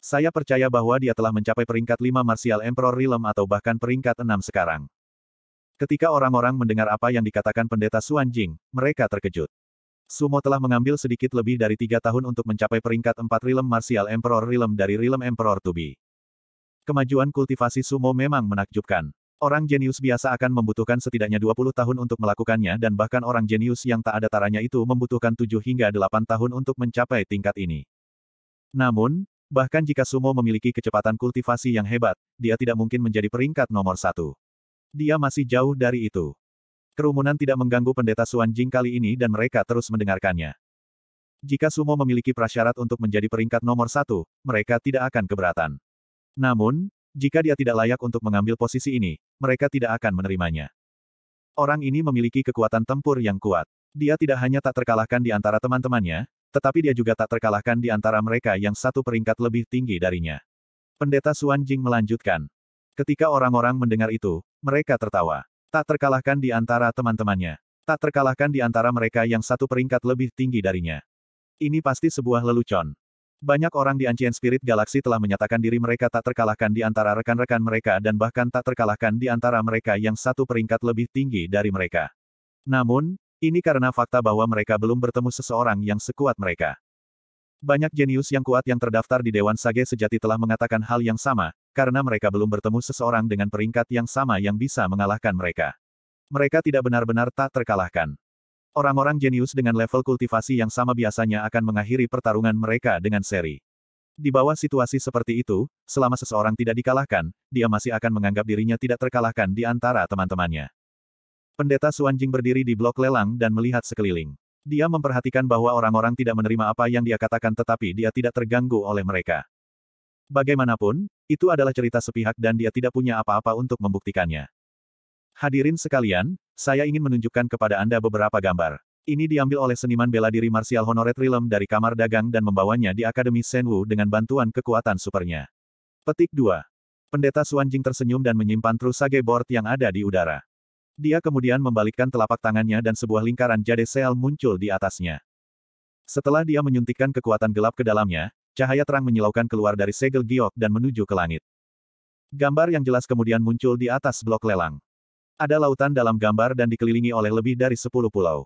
Saya percaya bahwa dia telah mencapai peringkat 5 Martial Emperor Realm atau bahkan peringkat 6 sekarang. Ketika orang-orang mendengar apa yang dikatakan pendeta Suan Jing, mereka terkejut. Sumo telah mengambil sedikit lebih dari tiga tahun untuk mencapai peringkat 4 Realm Martial Emperor Realm dari Realm Emperor Tubi. Kemajuan kultivasi Sumo memang menakjubkan. Orang jenius biasa akan membutuhkan setidaknya 20 tahun untuk melakukannya dan bahkan orang jenius yang tak ada taranya itu membutuhkan 7 hingga 8 tahun untuk mencapai tingkat ini. Namun, Bahkan jika Sumo memiliki kecepatan kultivasi yang hebat, dia tidak mungkin menjadi peringkat nomor satu. Dia masih jauh dari itu. Kerumunan tidak mengganggu pendeta Suan Jing kali ini dan mereka terus mendengarkannya. Jika Sumo memiliki prasyarat untuk menjadi peringkat nomor satu, mereka tidak akan keberatan. Namun, jika dia tidak layak untuk mengambil posisi ini, mereka tidak akan menerimanya. Orang ini memiliki kekuatan tempur yang kuat. Dia tidak hanya tak terkalahkan di antara teman-temannya, tetapi dia juga tak terkalahkan di antara mereka yang satu peringkat lebih tinggi darinya. Pendeta Suan Jing melanjutkan. Ketika orang-orang mendengar itu, mereka tertawa. Tak terkalahkan di antara teman-temannya. Tak terkalahkan di antara mereka yang satu peringkat lebih tinggi darinya. Ini pasti sebuah lelucon. Banyak orang di Ancient Spirit Galaxy telah menyatakan diri mereka tak terkalahkan di antara rekan-rekan mereka dan bahkan tak terkalahkan di antara mereka yang satu peringkat lebih tinggi dari mereka. Namun, ini karena fakta bahwa mereka belum bertemu seseorang yang sekuat mereka. Banyak jenius yang kuat yang terdaftar di Dewan Sage sejati telah mengatakan hal yang sama, karena mereka belum bertemu seseorang dengan peringkat yang sama yang bisa mengalahkan mereka. Mereka tidak benar-benar tak terkalahkan. Orang-orang jenius dengan level kultivasi yang sama biasanya akan mengakhiri pertarungan mereka dengan seri. Di bawah situasi seperti itu, selama seseorang tidak dikalahkan, dia masih akan menganggap dirinya tidak terkalahkan di antara teman-temannya. Pendeta Suanjing berdiri di blok lelang dan melihat sekeliling. Dia memperhatikan bahwa orang-orang tidak menerima apa yang dia katakan tetapi dia tidak terganggu oleh mereka. Bagaimanapun, itu adalah cerita sepihak dan dia tidak punya apa-apa untuk membuktikannya. Hadirin sekalian, saya ingin menunjukkan kepada Anda beberapa gambar. Ini diambil oleh seniman bela diri Martial Honoret Rilem dari kamar dagang dan membawanya di Akademi Senwu dengan bantuan kekuatan supernya. Petik 2. Pendeta Suanjing tersenyum dan menyimpan trusage board yang ada di udara. Dia kemudian membalikkan telapak tangannya dan sebuah lingkaran jade sel muncul di atasnya. Setelah dia menyuntikkan kekuatan gelap ke dalamnya, cahaya terang menyilaukan keluar dari segel giok dan menuju ke langit. Gambar yang jelas kemudian muncul di atas blok lelang. Ada lautan dalam gambar dan dikelilingi oleh lebih dari sepuluh pulau.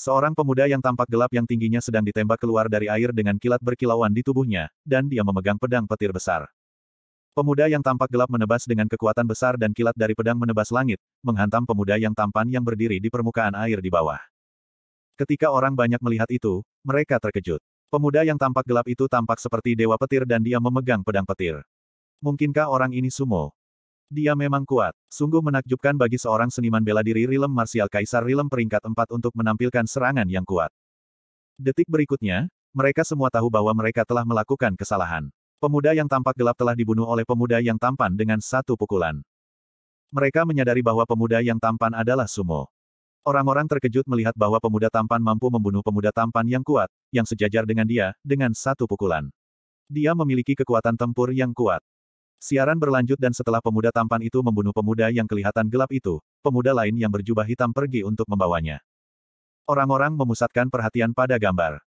Seorang pemuda yang tampak gelap yang tingginya sedang ditembak keluar dari air dengan kilat berkilauan di tubuhnya, dan dia memegang pedang petir besar. Pemuda yang tampak gelap menebas dengan kekuatan besar dan kilat dari pedang menebas langit, menghantam pemuda yang tampan yang berdiri di permukaan air di bawah. Ketika orang banyak melihat itu, mereka terkejut. Pemuda yang tampak gelap itu tampak seperti dewa petir dan dia memegang pedang petir. Mungkinkah orang ini sumo? Dia memang kuat. Sungguh menakjubkan bagi seorang seniman bela diri Rilem Marsial Kaisar Rilem peringkat 4 untuk menampilkan serangan yang kuat. Detik berikutnya, mereka semua tahu bahwa mereka telah melakukan kesalahan. Pemuda yang tampak gelap telah dibunuh oleh pemuda yang tampan dengan satu pukulan. Mereka menyadari bahwa pemuda yang tampan adalah sumo. Orang-orang terkejut melihat bahwa pemuda tampan mampu membunuh pemuda tampan yang kuat, yang sejajar dengan dia, dengan satu pukulan. Dia memiliki kekuatan tempur yang kuat. Siaran berlanjut dan setelah pemuda tampan itu membunuh pemuda yang kelihatan gelap itu, pemuda lain yang berjubah hitam pergi untuk membawanya. Orang-orang memusatkan perhatian pada gambar.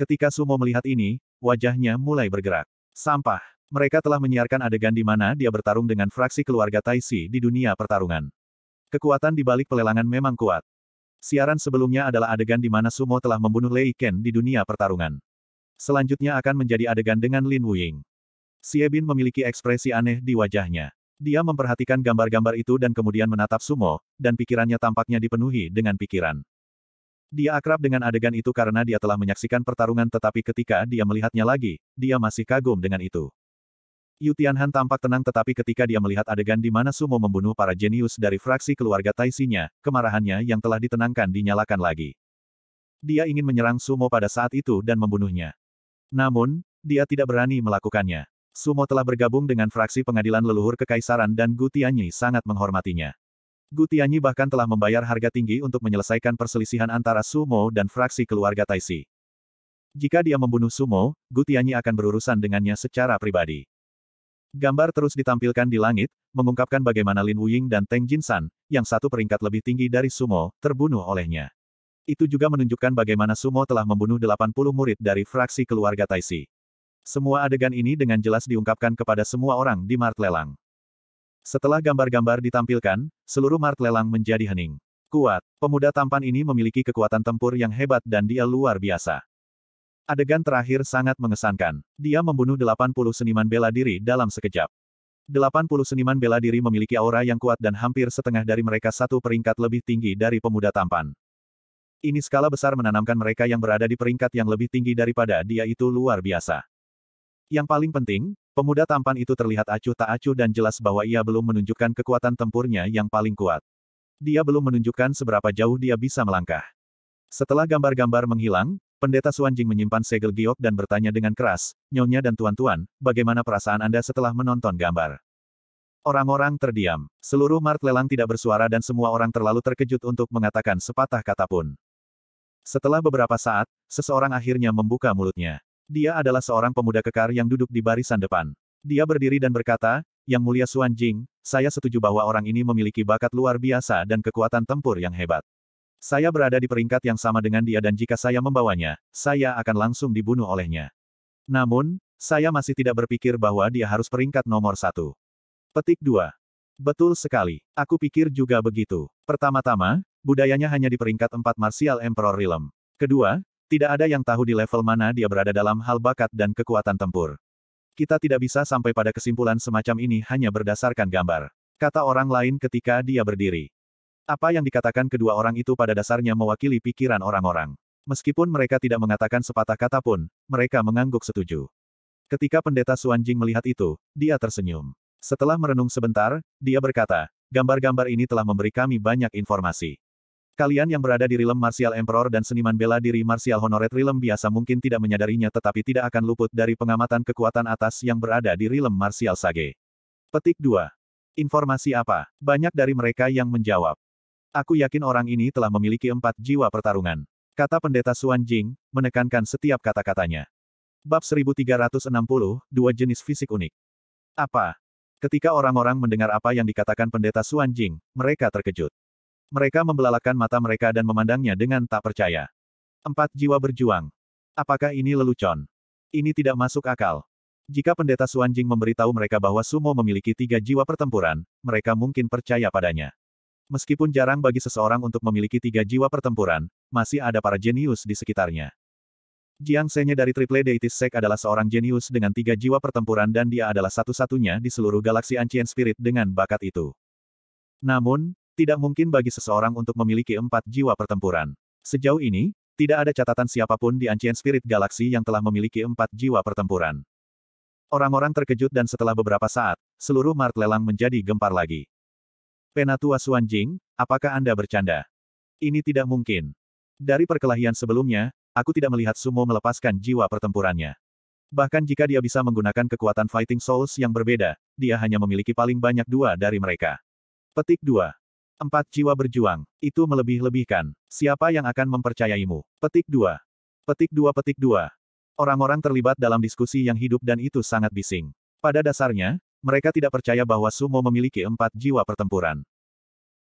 Ketika Sumo melihat ini, wajahnya mulai bergerak. Sampah. Mereka telah menyiarkan adegan di mana dia bertarung dengan fraksi keluarga Taisi di dunia pertarungan. Kekuatan di balik pelelangan memang kuat. Siaran sebelumnya adalah adegan di mana Sumo telah membunuh Lei Ken di dunia pertarungan. Selanjutnya akan menjadi adegan dengan Lin Wuying. Xie Bin memiliki ekspresi aneh di wajahnya. Dia memperhatikan gambar-gambar itu dan kemudian menatap Sumo, dan pikirannya tampaknya dipenuhi dengan pikiran. Dia akrab dengan adegan itu karena dia telah menyaksikan pertarungan tetapi ketika dia melihatnya lagi, dia masih kagum dengan itu. Yu Tianhan tampak tenang tetapi ketika dia melihat adegan di mana Sumo membunuh para jenius dari fraksi keluarga Taishinya, kemarahannya yang telah ditenangkan dinyalakan lagi. Dia ingin menyerang Sumo pada saat itu dan membunuhnya. Namun, dia tidak berani melakukannya. Sumo telah bergabung dengan fraksi pengadilan leluhur kekaisaran dan Gu Tianyi sangat menghormatinya. Gu Tianyi bahkan telah membayar harga tinggi untuk menyelesaikan perselisihan antara Sumo dan fraksi keluarga Taishi. Jika dia membunuh Sumo, Gu Tianyi akan berurusan dengannya secara pribadi. Gambar terus ditampilkan di langit, mengungkapkan bagaimana Lin Wuying dan Teng Jinsan, yang satu peringkat lebih tinggi dari Sumo, terbunuh olehnya. Itu juga menunjukkan bagaimana Sumo telah membunuh 80 murid dari fraksi keluarga Taishi. Semua adegan ini dengan jelas diungkapkan kepada semua orang di Mart Lelang. Setelah gambar-gambar ditampilkan, seluruh mart lelang menjadi hening. Kuat, pemuda tampan ini memiliki kekuatan tempur yang hebat dan dia luar biasa. Adegan terakhir sangat mengesankan. Dia membunuh 80 seniman bela diri dalam sekejap. 80 seniman bela diri memiliki aura yang kuat dan hampir setengah dari mereka satu peringkat lebih tinggi dari pemuda tampan. Ini skala besar menanamkan mereka yang berada di peringkat yang lebih tinggi daripada dia itu luar biasa. Yang paling penting, Pemuda tampan itu terlihat acuh tak acuh dan jelas bahwa ia belum menunjukkan kekuatan tempurnya yang paling kuat. Dia belum menunjukkan seberapa jauh dia bisa melangkah. Setelah gambar-gambar menghilang, Pendeta Suanjing menyimpan segel giok dan bertanya dengan keras, Nyonya dan Tuan-Tuan, bagaimana perasaan Anda setelah menonton gambar? Orang-orang terdiam. Seluruh mart lelang tidak bersuara dan semua orang terlalu terkejut untuk mengatakan sepatah kata pun. Setelah beberapa saat, seseorang akhirnya membuka mulutnya. Dia adalah seorang pemuda kekar yang duduk di barisan depan. Dia berdiri dan berkata, Yang Mulia Suan Jing, saya setuju bahwa orang ini memiliki bakat luar biasa dan kekuatan tempur yang hebat. Saya berada di peringkat yang sama dengan dia dan jika saya membawanya, saya akan langsung dibunuh olehnya. Namun, saya masih tidak berpikir bahwa dia harus peringkat nomor satu. Petik 2. Betul sekali. Aku pikir juga begitu. Pertama-tama, budayanya hanya di peringkat empat Martial Emperor Realm. Kedua, tidak ada yang tahu di level mana dia berada dalam hal bakat dan kekuatan tempur. Kita tidak bisa sampai pada kesimpulan semacam ini hanya berdasarkan gambar. Kata orang lain ketika dia berdiri. Apa yang dikatakan kedua orang itu pada dasarnya mewakili pikiran orang-orang. Meskipun mereka tidak mengatakan sepatah kata pun, mereka mengangguk setuju. Ketika pendeta Suanjing melihat itu, dia tersenyum. Setelah merenung sebentar, dia berkata, gambar-gambar ini telah memberi kami banyak informasi. Kalian yang berada di Rilem martial emperor dan seniman bela diri martial Honoret Rilem biasa mungkin tidak menyadarinya tetapi tidak akan luput dari pengamatan kekuatan atas yang berada di Rilem martial sage. Petik 2. Informasi apa? Banyak dari mereka yang menjawab. Aku yakin orang ini telah memiliki empat jiwa pertarungan. Kata pendeta Suan Jing, menekankan setiap kata-katanya. Bab 1360, dua jenis fisik unik. Apa? Ketika orang-orang mendengar apa yang dikatakan pendeta Suan Jing, mereka terkejut. Mereka membelalakan mata mereka dan memandangnya dengan tak percaya. Empat jiwa berjuang. Apakah ini lelucon? Ini tidak masuk akal. Jika pendeta Suanjing memberitahu mereka bahwa sumo memiliki tiga jiwa pertempuran, mereka mungkin percaya padanya. Meskipun jarang bagi seseorang untuk memiliki tiga jiwa pertempuran, masih ada para jenius di sekitarnya. Jiang Senye dari Triple Deities Sek adalah seorang jenius dengan tiga jiwa pertempuran dan dia adalah satu-satunya di seluruh galaksi Ancient Spirit dengan bakat itu. Namun, tidak mungkin bagi seseorang untuk memiliki empat jiwa pertempuran. Sejauh ini, tidak ada catatan siapapun di Ancient Spirit Galaxy yang telah memiliki empat jiwa pertempuran. Orang-orang terkejut dan setelah beberapa saat, seluruh mart lelang menjadi gempar lagi. Penatua Suan Jing, apakah Anda bercanda? Ini tidak mungkin. Dari perkelahian sebelumnya, aku tidak melihat Sumo melepaskan jiwa pertempurannya. Bahkan jika dia bisa menggunakan kekuatan Fighting Souls yang berbeda, dia hanya memiliki paling banyak dua dari mereka. Petik 2. Empat jiwa berjuang, itu melebih-lebihkan. Siapa yang akan mempercayaimu? Petik dua, Petik dua, Petik dua. Orang-orang terlibat dalam diskusi yang hidup dan itu sangat bising. Pada dasarnya, mereka tidak percaya bahwa sumo memiliki empat jiwa pertempuran.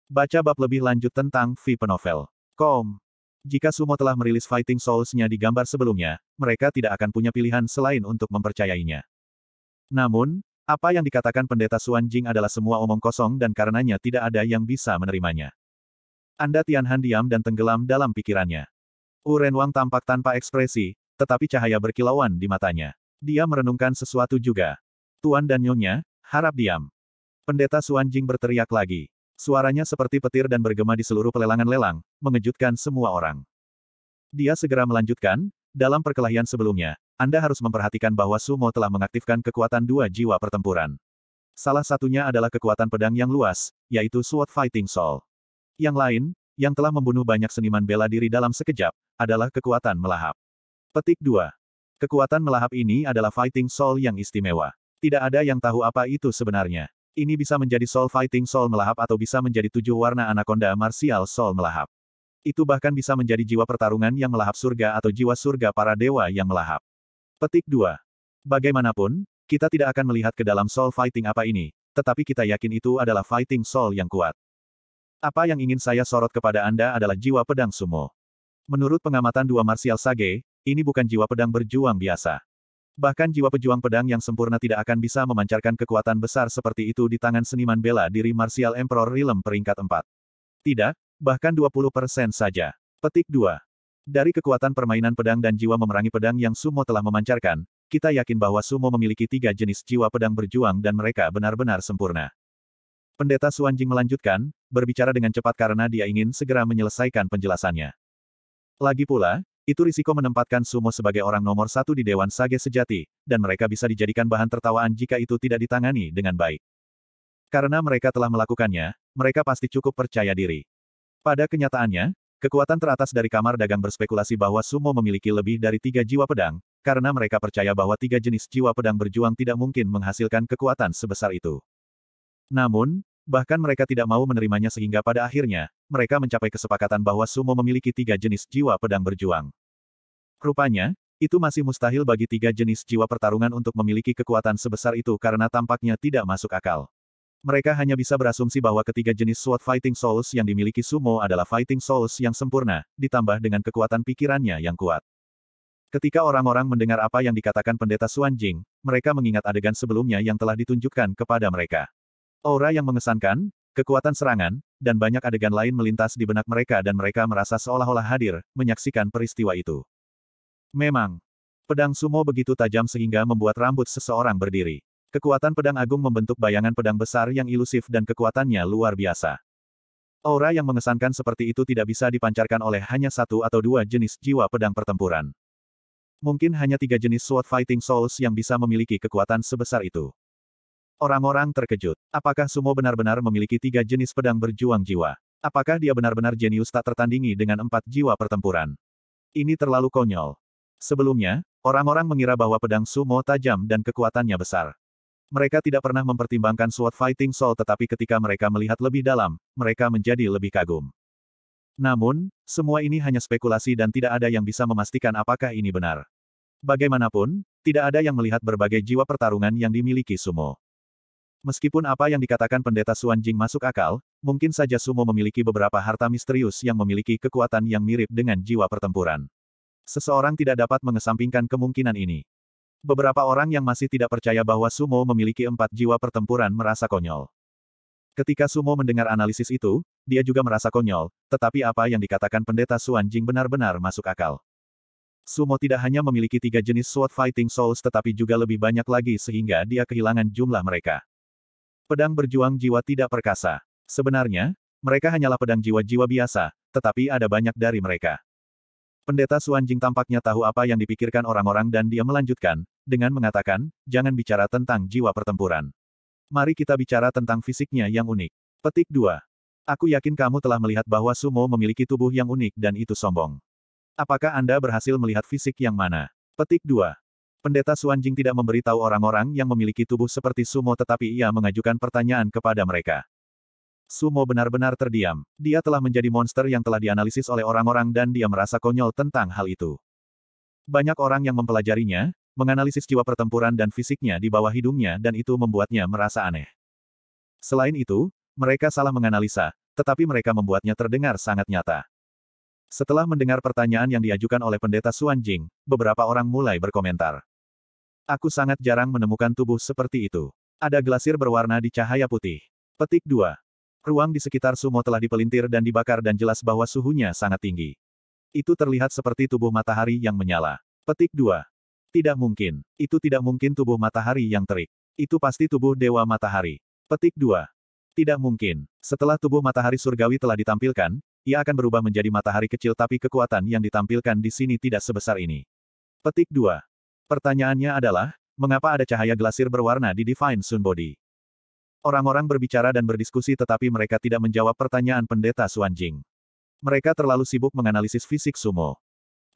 Baca bab lebih lanjut tentang V Penovel. Jika Sumo telah merilis Fighting Souls-nya di gambar sebelumnya, mereka tidak akan punya pilihan selain untuk mempercayainya. Namun, apa yang dikatakan pendeta Suan Jing adalah semua omong kosong dan karenanya tidak ada yang bisa menerimanya. Anda Tianhan diam dan tenggelam dalam pikirannya. Uren Wang tampak tanpa ekspresi, tetapi cahaya berkilauan di matanya. Dia merenungkan sesuatu juga. Tuan dan Nyonya, harap diam. Pendeta Suan Jing berteriak lagi. Suaranya seperti petir dan bergema di seluruh pelelangan lelang, mengejutkan semua orang. Dia segera melanjutkan, dalam perkelahian sebelumnya, anda harus memperhatikan bahwa Sumo telah mengaktifkan kekuatan dua jiwa pertempuran. Salah satunya adalah kekuatan pedang yang luas, yaitu Sword Fighting Soul. Yang lain, yang telah membunuh banyak seniman bela diri dalam sekejap, adalah kekuatan melahap. Petik 2. Kekuatan melahap ini adalah Fighting Soul yang istimewa. Tidak ada yang tahu apa itu sebenarnya. Ini bisa menjadi Soul Fighting Soul melahap atau bisa menjadi tujuh warna Anaconda Martial Soul melahap. Itu bahkan bisa menjadi jiwa pertarungan yang melahap surga atau jiwa surga para dewa yang melahap. Petik 2. Bagaimanapun, kita tidak akan melihat ke dalam soul fighting apa ini, tetapi kita yakin itu adalah fighting soul yang kuat. Apa yang ingin saya sorot kepada Anda adalah jiwa pedang sumo. Menurut pengamatan dua martial sage, ini bukan jiwa pedang berjuang biasa. Bahkan jiwa pejuang pedang yang sempurna tidak akan bisa memancarkan kekuatan besar seperti itu di tangan seniman bela diri Martial Emperor Realm peringkat 4. Tidak, bahkan 20% saja. Petik 2. Dari kekuatan permainan pedang dan jiwa memerangi pedang yang Sumo telah memancarkan, kita yakin bahwa Sumo memiliki tiga jenis jiwa pedang berjuang dan mereka benar-benar sempurna. Pendeta Suanjing melanjutkan, berbicara dengan cepat karena dia ingin segera menyelesaikan penjelasannya. Lagi pula, itu risiko menempatkan Sumo sebagai orang nomor satu di Dewan Sage sejati, dan mereka bisa dijadikan bahan tertawaan jika itu tidak ditangani dengan baik. Karena mereka telah melakukannya, mereka pasti cukup percaya diri. Pada kenyataannya, Kekuatan teratas dari kamar dagang berspekulasi bahwa Sumo memiliki lebih dari tiga jiwa pedang, karena mereka percaya bahwa tiga jenis jiwa pedang berjuang tidak mungkin menghasilkan kekuatan sebesar itu. Namun, bahkan mereka tidak mau menerimanya sehingga pada akhirnya, mereka mencapai kesepakatan bahwa Sumo memiliki tiga jenis jiwa pedang berjuang. Rupanya, itu masih mustahil bagi tiga jenis jiwa pertarungan untuk memiliki kekuatan sebesar itu karena tampaknya tidak masuk akal. Mereka hanya bisa berasumsi bahwa ketiga jenis Sword Fighting Souls yang dimiliki Sumo adalah Fighting Souls yang sempurna, ditambah dengan kekuatan pikirannya yang kuat. Ketika orang-orang mendengar apa yang dikatakan pendeta Jing, mereka mengingat adegan sebelumnya yang telah ditunjukkan kepada mereka. Aura yang mengesankan, kekuatan serangan, dan banyak adegan lain melintas di benak mereka dan mereka merasa seolah-olah hadir, menyaksikan peristiwa itu. Memang, pedang sumo begitu tajam sehingga membuat rambut seseorang berdiri. Kekuatan pedang agung membentuk bayangan pedang besar yang ilusif dan kekuatannya luar biasa. Aura yang mengesankan seperti itu tidak bisa dipancarkan oleh hanya satu atau dua jenis jiwa pedang pertempuran. Mungkin hanya tiga jenis sword fighting souls yang bisa memiliki kekuatan sebesar itu. Orang-orang terkejut. Apakah Sumo benar-benar memiliki tiga jenis pedang berjuang jiwa? Apakah dia benar-benar jenius tak tertandingi dengan empat jiwa pertempuran? Ini terlalu konyol. Sebelumnya, orang-orang mengira bahwa pedang Sumo tajam dan kekuatannya besar. Mereka tidak pernah mempertimbangkan Sword Fighting Soul tetapi ketika mereka melihat lebih dalam, mereka menjadi lebih kagum. Namun, semua ini hanya spekulasi dan tidak ada yang bisa memastikan apakah ini benar. Bagaimanapun, tidak ada yang melihat berbagai jiwa pertarungan yang dimiliki Sumo. Meskipun apa yang dikatakan pendeta Suan Jing masuk akal, mungkin saja Sumo memiliki beberapa harta misterius yang memiliki kekuatan yang mirip dengan jiwa pertempuran. Seseorang tidak dapat mengesampingkan kemungkinan ini. Beberapa orang yang masih tidak percaya bahwa Sumo memiliki empat jiwa pertempuran merasa konyol. Ketika Sumo mendengar analisis itu, dia juga merasa konyol, tetapi apa yang dikatakan pendeta Suanjing benar-benar masuk akal. Sumo tidak hanya memiliki tiga jenis sword fighting souls tetapi juga lebih banyak lagi sehingga dia kehilangan jumlah mereka. Pedang berjuang jiwa tidak perkasa. Sebenarnya, mereka hanyalah pedang jiwa-jiwa biasa, tetapi ada banyak dari mereka. Pendeta Suanjing tampaknya tahu apa yang dipikirkan orang-orang dan dia melanjutkan, dengan mengatakan, jangan bicara tentang jiwa pertempuran. Mari kita bicara tentang fisiknya yang unik. Petik 2. Aku yakin kamu telah melihat bahwa sumo memiliki tubuh yang unik dan itu sombong. Apakah Anda berhasil melihat fisik yang mana? Petik 2. Pendeta Suanjing tidak memberitahu orang-orang yang memiliki tubuh seperti sumo tetapi ia mengajukan pertanyaan kepada mereka. Sumo benar-benar terdiam. Dia telah menjadi monster yang telah dianalisis oleh orang-orang dan dia merasa konyol tentang hal itu. Banyak orang yang mempelajarinya, menganalisis jiwa pertempuran dan fisiknya di bawah hidungnya dan itu membuatnya merasa aneh. Selain itu, mereka salah menganalisa, tetapi mereka membuatnya terdengar sangat nyata. Setelah mendengar pertanyaan yang diajukan oleh pendeta Suan Jing, beberapa orang mulai berkomentar. Aku sangat jarang menemukan tubuh seperti itu. Ada glasir berwarna di cahaya putih. Petik 2. Ruang di sekitar sumo telah dipelintir dan dibakar dan jelas bahwa suhunya sangat tinggi. Itu terlihat seperti tubuh matahari yang menyala. Petik 2. Tidak mungkin. Itu tidak mungkin tubuh matahari yang terik. Itu pasti tubuh dewa matahari. Petik 2. Tidak mungkin. Setelah tubuh matahari surgawi telah ditampilkan, ia akan berubah menjadi matahari kecil tapi kekuatan yang ditampilkan di sini tidak sebesar ini. Petik 2. Pertanyaannya adalah, mengapa ada cahaya glasir berwarna di Divine Sun Body? Orang-orang berbicara dan berdiskusi tetapi mereka tidak menjawab pertanyaan pendeta Suanjing. Mereka terlalu sibuk menganalisis fisik sumo.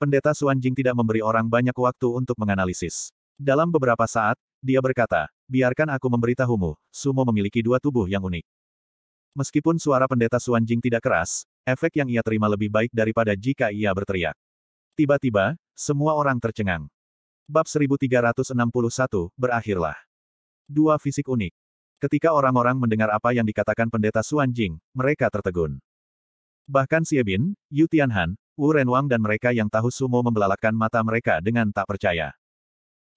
Pendeta Suanjing tidak memberi orang banyak waktu untuk menganalisis. Dalam beberapa saat, dia berkata, biarkan aku memberitahumu, sumo memiliki dua tubuh yang unik. Meskipun suara pendeta Suanjing tidak keras, efek yang ia terima lebih baik daripada jika ia berteriak. Tiba-tiba, semua orang tercengang. Bab 1361, berakhirlah. Dua fisik unik. Ketika orang-orang mendengar apa yang dikatakan pendeta Suan Jing, mereka tertegun. Bahkan Xie Bin, Yu Tianhan, Wu Renwang dan mereka yang tahu sumo membelalakan mata mereka dengan tak percaya.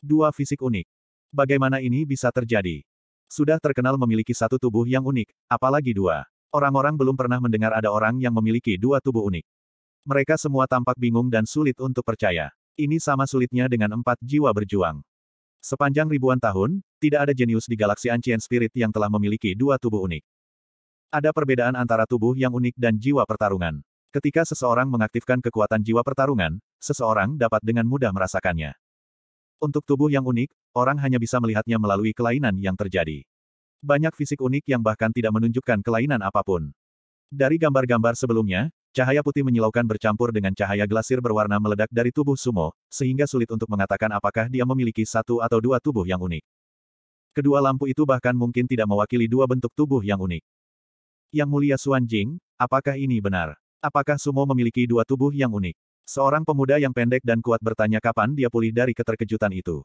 Dua fisik unik. Bagaimana ini bisa terjadi? Sudah terkenal memiliki satu tubuh yang unik, apalagi dua. Orang-orang belum pernah mendengar ada orang yang memiliki dua tubuh unik. Mereka semua tampak bingung dan sulit untuk percaya. Ini sama sulitnya dengan empat jiwa berjuang. Sepanjang ribuan tahun, tidak ada jenius di galaksi Ancient Spirit yang telah memiliki dua tubuh unik. Ada perbedaan antara tubuh yang unik dan jiwa pertarungan. Ketika seseorang mengaktifkan kekuatan jiwa pertarungan, seseorang dapat dengan mudah merasakannya. Untuk tubuh yang unik, orang hanya bisa melihatnya melalui kelainan yang terjadi. Banyak fisik unik yang bahkan tidak menunjukkan kelainan apapun. Dari gambar-gambar sebelumnya, Cahaya putih menyilaukan bercampur dengan cahaya glasir berwarna meledak dari tubuh Sumo, sehingga sulit untuk mengatakan apakah dia memiliki satu atau dua tubuh yang unik. Kedua lampu itu bahkan mungkin tidak mewakili dua bentuk tubuh yang unik. Yang mulia Suan Jing, apakah ini benar? Apakah Sumo memiliki dua tubuh yang unik? Seorang pemuda yang pendek dan kuat bertanya kapan dia pulih dari keterkejutan itu.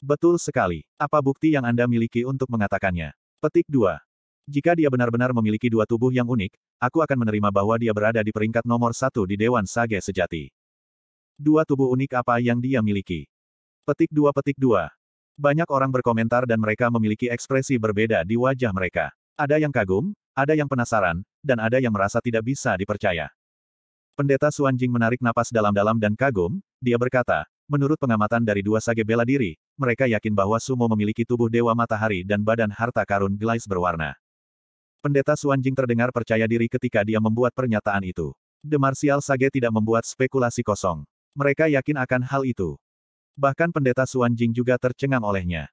Betul sekali. Apa bukti yang Anda miliki untuk mengatakannya? Petik 2. Jika dia benar-benar memiliki dua tubuh yang unik, aku akan menerima bahwa dia berada di peringkat nomor satu di Dewan Sage Sejati. Dua tubuh unik apa yang dia miliki? Petik 2 Petik 2. Banyak orang berkomentar dan mereka memiliki ekspresi berbeda di wajah mereka. Ada yang kagum, ada yang penasaran, dan ada yang merasa tidak bisa dipercaya. Pendeta Suanjing menarik napas dalam-dalam dan kagum, dia berkata, menurut pengamatan dari dua sage bela diri, mereka yakin bahwa Sumo memiliki tubuh Dewa Matahari dan badan harta karun gelais berwarna. Pendeta Suanjing terdengar percaya diri ketika dia membuat pernyataan itu. The Martial Sage tidak membuat spekulasi kosong. Mereka yakin akan hal itu. Bahkan pendeta Suan Jing juga tercengang olehnya.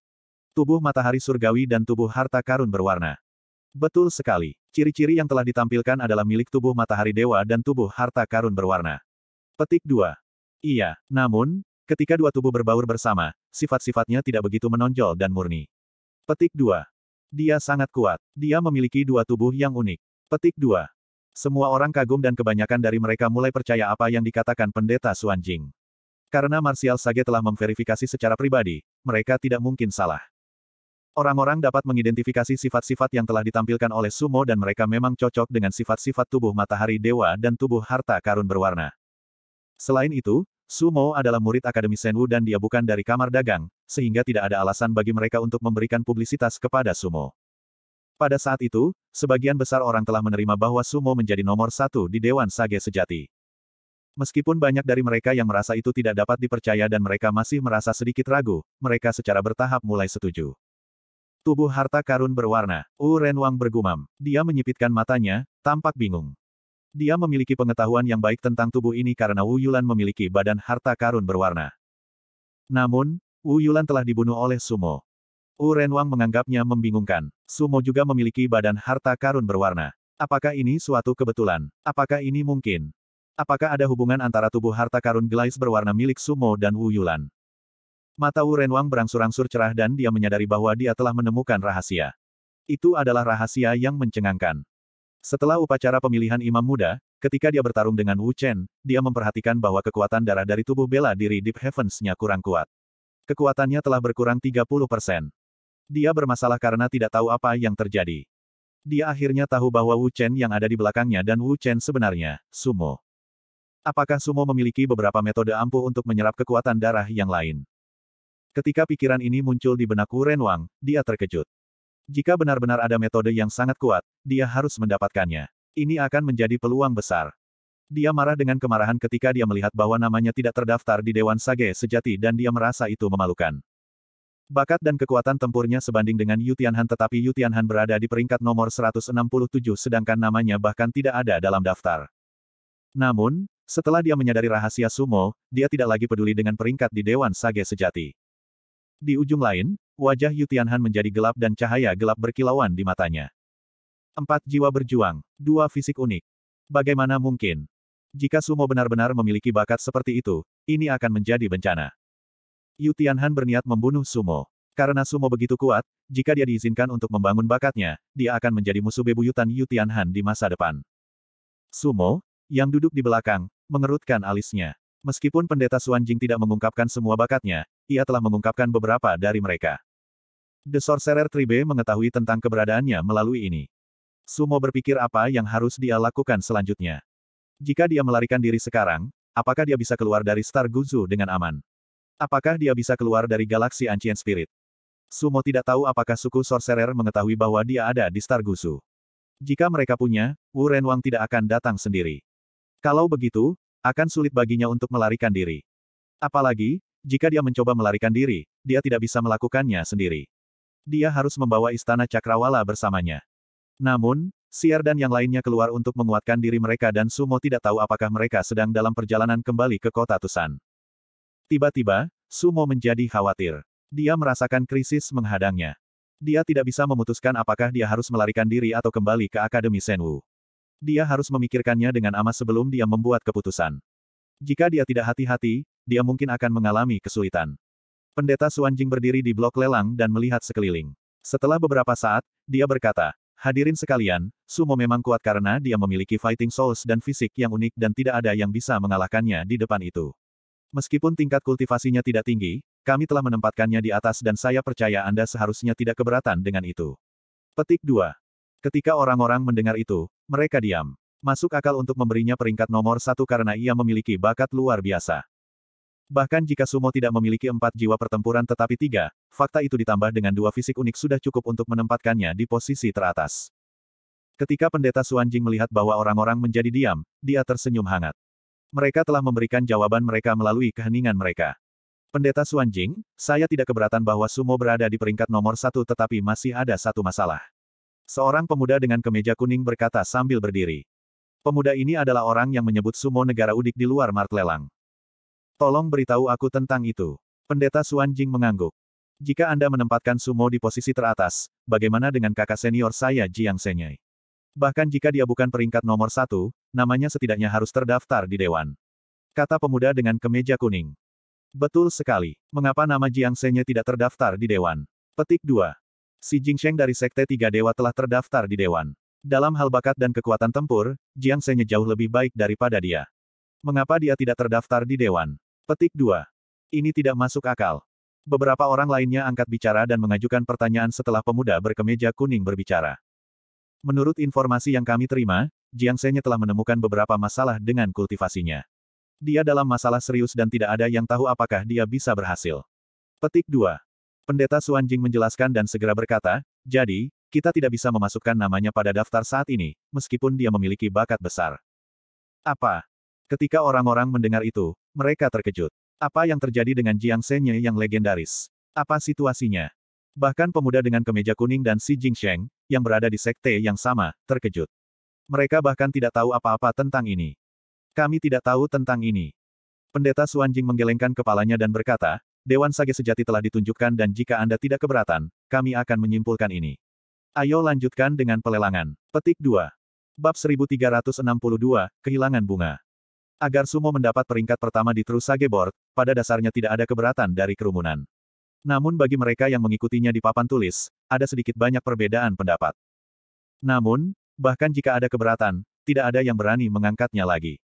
Tubuh matahari surgawi dan tubuh harta karun berwarna. Betul sekali. Ciri-ciri yang telah ditampilkan adalah milik tubuh matahari dewa dan tubuh harta karun berwarna. Petik 2. Iya, namun, ketika dua tubuh berbaur bersama, sifat-sifatnya tidak begitu menonjol dan murni. Petik 2. Dia sangat kuat. Dia memiliki dua tubuh yang unik. Petik 2. Semua orang kagum dan kebanyakan dari mereka mulai percaya apa yang dikatakan pendeta Jing. Karena Martial Sage telah memverifikasi secara pribadi, mereka tidak mungkin salah. Orang-orang dapat mengidentifikasi sifat-sifat yang telah ditampilkan oleh Sumo dan mereka memang cocok dengan sifat-sifat tubuh matahari dewa dan tubuh harta karun berwarna. Selain itu, Sumo adalah murid Akademi Senwu dan dia bukan dari kamar dagang, sehingga tidak ada alasan bagi mereka untuk memberikan publisitas kepada Sumo. Pada saat itu, sebagian besar orang telah menerima bahwa Sumo menjadi nomor satu di Dewan Sage sejati. Meskipun banyak dari mereka yang merasa itu tidak dapat dipercaya dan mereka masih merasa sedikit ragu, mereka secara bertahap mulai setuju. Tubuh harta karun berwarna, Wu Renwang bergumam. Dia menyipitkan matanya, tampak bingung. Dia memiliki pengetahuan yang baik tentang tubuh ini karena Wu Yulan memiliki badan harta karun berwarna. Namun, Wu Yulan telah dibunuh oleh Sumo. Wu Renwang menganggapnya membingungkan. Sumo juga memiliki badan harta karun berwarna. Apakah ini suatu kebetulan? Apakah ini mungkin? Apakah ada hubungan antara tubuh harta karun Glaze berwarna milik Sumo dan Wu Yulan? Mata Wu Renwang berangsur-angsur cerah dan dia menyadari bahwa dia telah menemukan rahasia. Itu adalah rahasia yang mencengangkan. Setelah upacara pemilihan imam muda, ketika dia bertarung dengan Wu Chen, dia memperhatikan bahwa kekuatan darah dari tubuh bela diri Deep Heavens-nya kurang kuat. Kekuatannya telah berkurang 30 persen. Dia bermasalah karena tidak tahu apa yang terjadi. Dia akhirnya tahu bahwa Wu Chen yang ada di belakangnya dan Wu Chen sebenarnya, Sumo. Apakah sumo memiliki beberapa metode ampuh untuk menyerap kekuatan darah yang lain? Ketika pikiran ini muncul di benak Wu Renwang, dia terkejut. Jika benar-benar ada metode yang sangat kuat, dia harus mendapatkannya. Ini akan menjadi peluang besar. Dia marah dengan kemarahan ketika dia melihat bahwa namanya tidak terdaftar di Dewan Sage sejati dan dia merasa itu memalukan. Bakat dan kekuatan tempurnya sebanding dengan Yu Tianhan tetapi Yu Tianhan berada di peringkat nomor 167 sedangkan namanya bahkan tidak ada dalam daftar. Namun, setelah dia menyadari rahasia sumo, dia tidak lagi peduli dengan peringkat di Dewan Sage sejati. Di ujung lain, wajah Yu Tianhan menjadi gelap dan cahaya gelap berkilauan di matanya. Empat jiwa berjuang, dua fisik unik. Bagaimana mungkin? Jika sumo benar-benar memiliki bakat seperti itu, ini akan menjadi bencana. Yu Tianhan berniat membunuh sumo. Karena sumo begitu kuat, jika dia diizinkan untuk membangun bakatnya, dia akan menjadi musuh bebuyutan Yu Tianhan di masa depan. Sumo, yang duduk di belakang, mengerutkan alisnya. Meskipun pendeta Suanjing tidak mengungkapkan semua bakatnya, ia telah mengungkapkan beberapa dari mereka. The Sorcerer Tribe mengetahui tentang keberadaannya melalui ini. Sumo berpikir apa yang harus dia lakukan selanjutnya. Jika dia melarikan diri sekarang, apakah dia bisa keluar dari Star Guzu dengan aman? Apakah dia bisa keluar dari galaksi Ancient Spirit? Sumo tidak tahu apakah suku Sorcerer mengetahui bahwa dia ada di Star Guzu. Jika mereka punya, Wu Renwang tidak akan datang sendiri. Kalau begitu, akan sulit baginya untuk melarikan diri. Apalagi, jika dia mencoba melarikan diri, dia tidak bisa melakukannya sendiri. Dia harus membawa istana Cakrawala bersamanya. Namun, Siar dan yang lainnya keluar untuk menguatkan diri mereka dan Sumo tidak tahu apakah mereka sedang dalam perjalanan kembali ke kota Tusan. Tiba-tiba, Sumo menjadi khawatir. Dia merasakan krisis menghadangnya. Dia tidak bisa memutuskan apakah dia harus melarikan diri atau kembali ke Akademi Senwu. Dia harus memikirkannya dengan amat sebelum dia membuat keputusan. Jika dia tidak hati-hati, dia mungkin akan mengalami kesulitan. Pendeta Suanjing berdiri di blok lelang dan melihat sekeliling. Setelah beberapa saat, dia berkata, Hadirin sekalian, Sumo memang kuat karena dia memiliki fighting souls dan fisik yang unik dan tidak ada yang bisa mengalahkannya di depan itu. Meskipun tingkat kultivasinya tidak tinggi, kami telah menempatkannya di atas dan saya percaya Anda seharusnya tidak keberatan dengan itu. Petik 2. Ketika orang-orang mendengar itu, mereka diam. Masuk akal untuk memberinya peringkat nomor satu karena ia memiliki bakat luar biasa. Bahkan jika Sumo tidak memiliki empat jiwa pertempuran tetapi tiga, fakta itu ditambah dengan dua fisik unik sudah cukup untuk menempatkannya di posisi teratas. Ketika pendeta Suanjing melihat bahwa orang-orang menjadi diam, dia tersenyum hangat. Mereka telah memberikan jawaban mereka melalui keheningan mereka. Pendeta Suanjing, saya tidak keberatan bahwa Sumo berada di peringkat nomor satu tetapi masih ada satu masalah. Seorang pemuda dengan kemeja kuning berkata sambil berdiri. Pemuda ini adalah orang yang menyebut sumo negara udik di luar mart lelang. Tolong beritahu aku tentang itu. Pendeta Suan Jing mengangguk. Jika Anda menempatkan sumo di posisi teratas, bagaimana dengan kakak senior saya Jiang Senyai? Bahkan jika dia bukan peringkat nomor satu, namanya setidaknya harus terdaftar di Dewan. Kata pemuda dengan kemeja kuning. Betul sekali. Mengapa nama Jiang Senyai tidak terdaftar di Dewan? Petik 2. Si Jingsheng dari Sekte Tiga Dewa telah terdaftar di Dewan. Dalam hal bakat dan kekuatan tempur, Jiang Senye jauh lebih baik daripada dia. Mengapa dia tidak terdaftar di Dewan? Petik 2. Ini tidak masuk akal. Beberapa orang lainnya angkat bicara dan mengajukan pertanyaan setelah pemuda berkemeja kuning berbicara. Menurut informasi yang kami terima, Jiang Senye telah menemukan beberapa masalah dengan kultivasinya. Dia dalam masalah serius dan tidak ada yang tahu apakah dia bisa berhasil. Petik 2. Pendeta Suanjing menjelaskan dan segera berkata, jadi, kita tidak bisa memasukkan namanya pada daftar saat ini, meskipun dia memiliki bakat besar. Apa? Ketika orang-orang mendengar itu, mereka terkejut. Apa yang terjadi dengan Jiang Senye yang legendaris? Apa situasinya? Bahkan pemuda dengan kemeja kuning dan Si Jingsheng, yang berada di sekte yang sama, terkejut. Mereka bahkan tidak tahu apa-apa tentang ini. Kami tidak tahu tentang ini. Pendeta Suanjing menggelengkan kepalanya dan berkata, Dewan Sage sejati telah ditunjukkan dan jika Anda tidak keberatan, kami akan menyimpulkan ini. Ayo lanjutkan dengan pelelangan. Petik 2. Bab 1362, Kehilangan Bunga. Agar Sumo mendapat peringkat pertama di True Sage Board, pada dasarnya tidak ada keberatan dari kerumunan. Namun bagi mereka yang mengikutinya di papan tulis, ada sedikit banyak perbedaan pendapat. Namun, bahkan jika ada keberatan, tidak ada yang berani mengangkatnya lagi.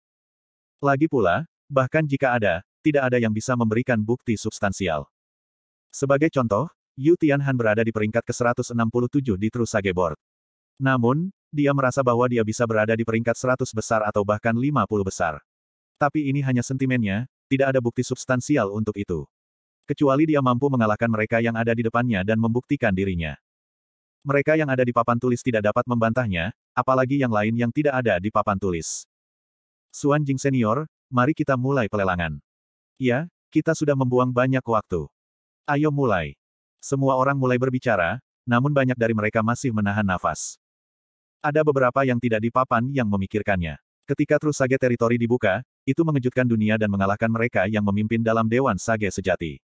Lagi pula, bahkan jika ada, tidak ada yang bisa memberikan bukti substansial. Sebagai contoh, Yu Tianhan berada di peringkat ke-167 di Trusage Board. Namun, dia merasa bahwa dia bisa berada di peringkat 100 besar atau bahkan 50 besar. Tapi ini hanya sentimennya, tidak ada bukti substansial untuk itu. Kecuali dia mampu mengalahkan mereka yang ada di depannya dan membuktikan dirinya. Mereka yang ada di papan tulis tidak dapat membantahnya, apalagi yang lain yang tidak ada di papan tulis. Suan Jing Senior, mari kita mulai pelelangan. Ya, kita sudah membuang banyak waktu. Ayo mulai. Semua orang mulai berbicara, namun banyak dari mereka masih menahan nafas. Ada beberapa yang tidak di papan yang memikirkannya. Ketika terus sage teritori dibuka, itu mengejutkan dunia dan mengalahkan mereka yang memimpin dalam Dewan Sage sejati.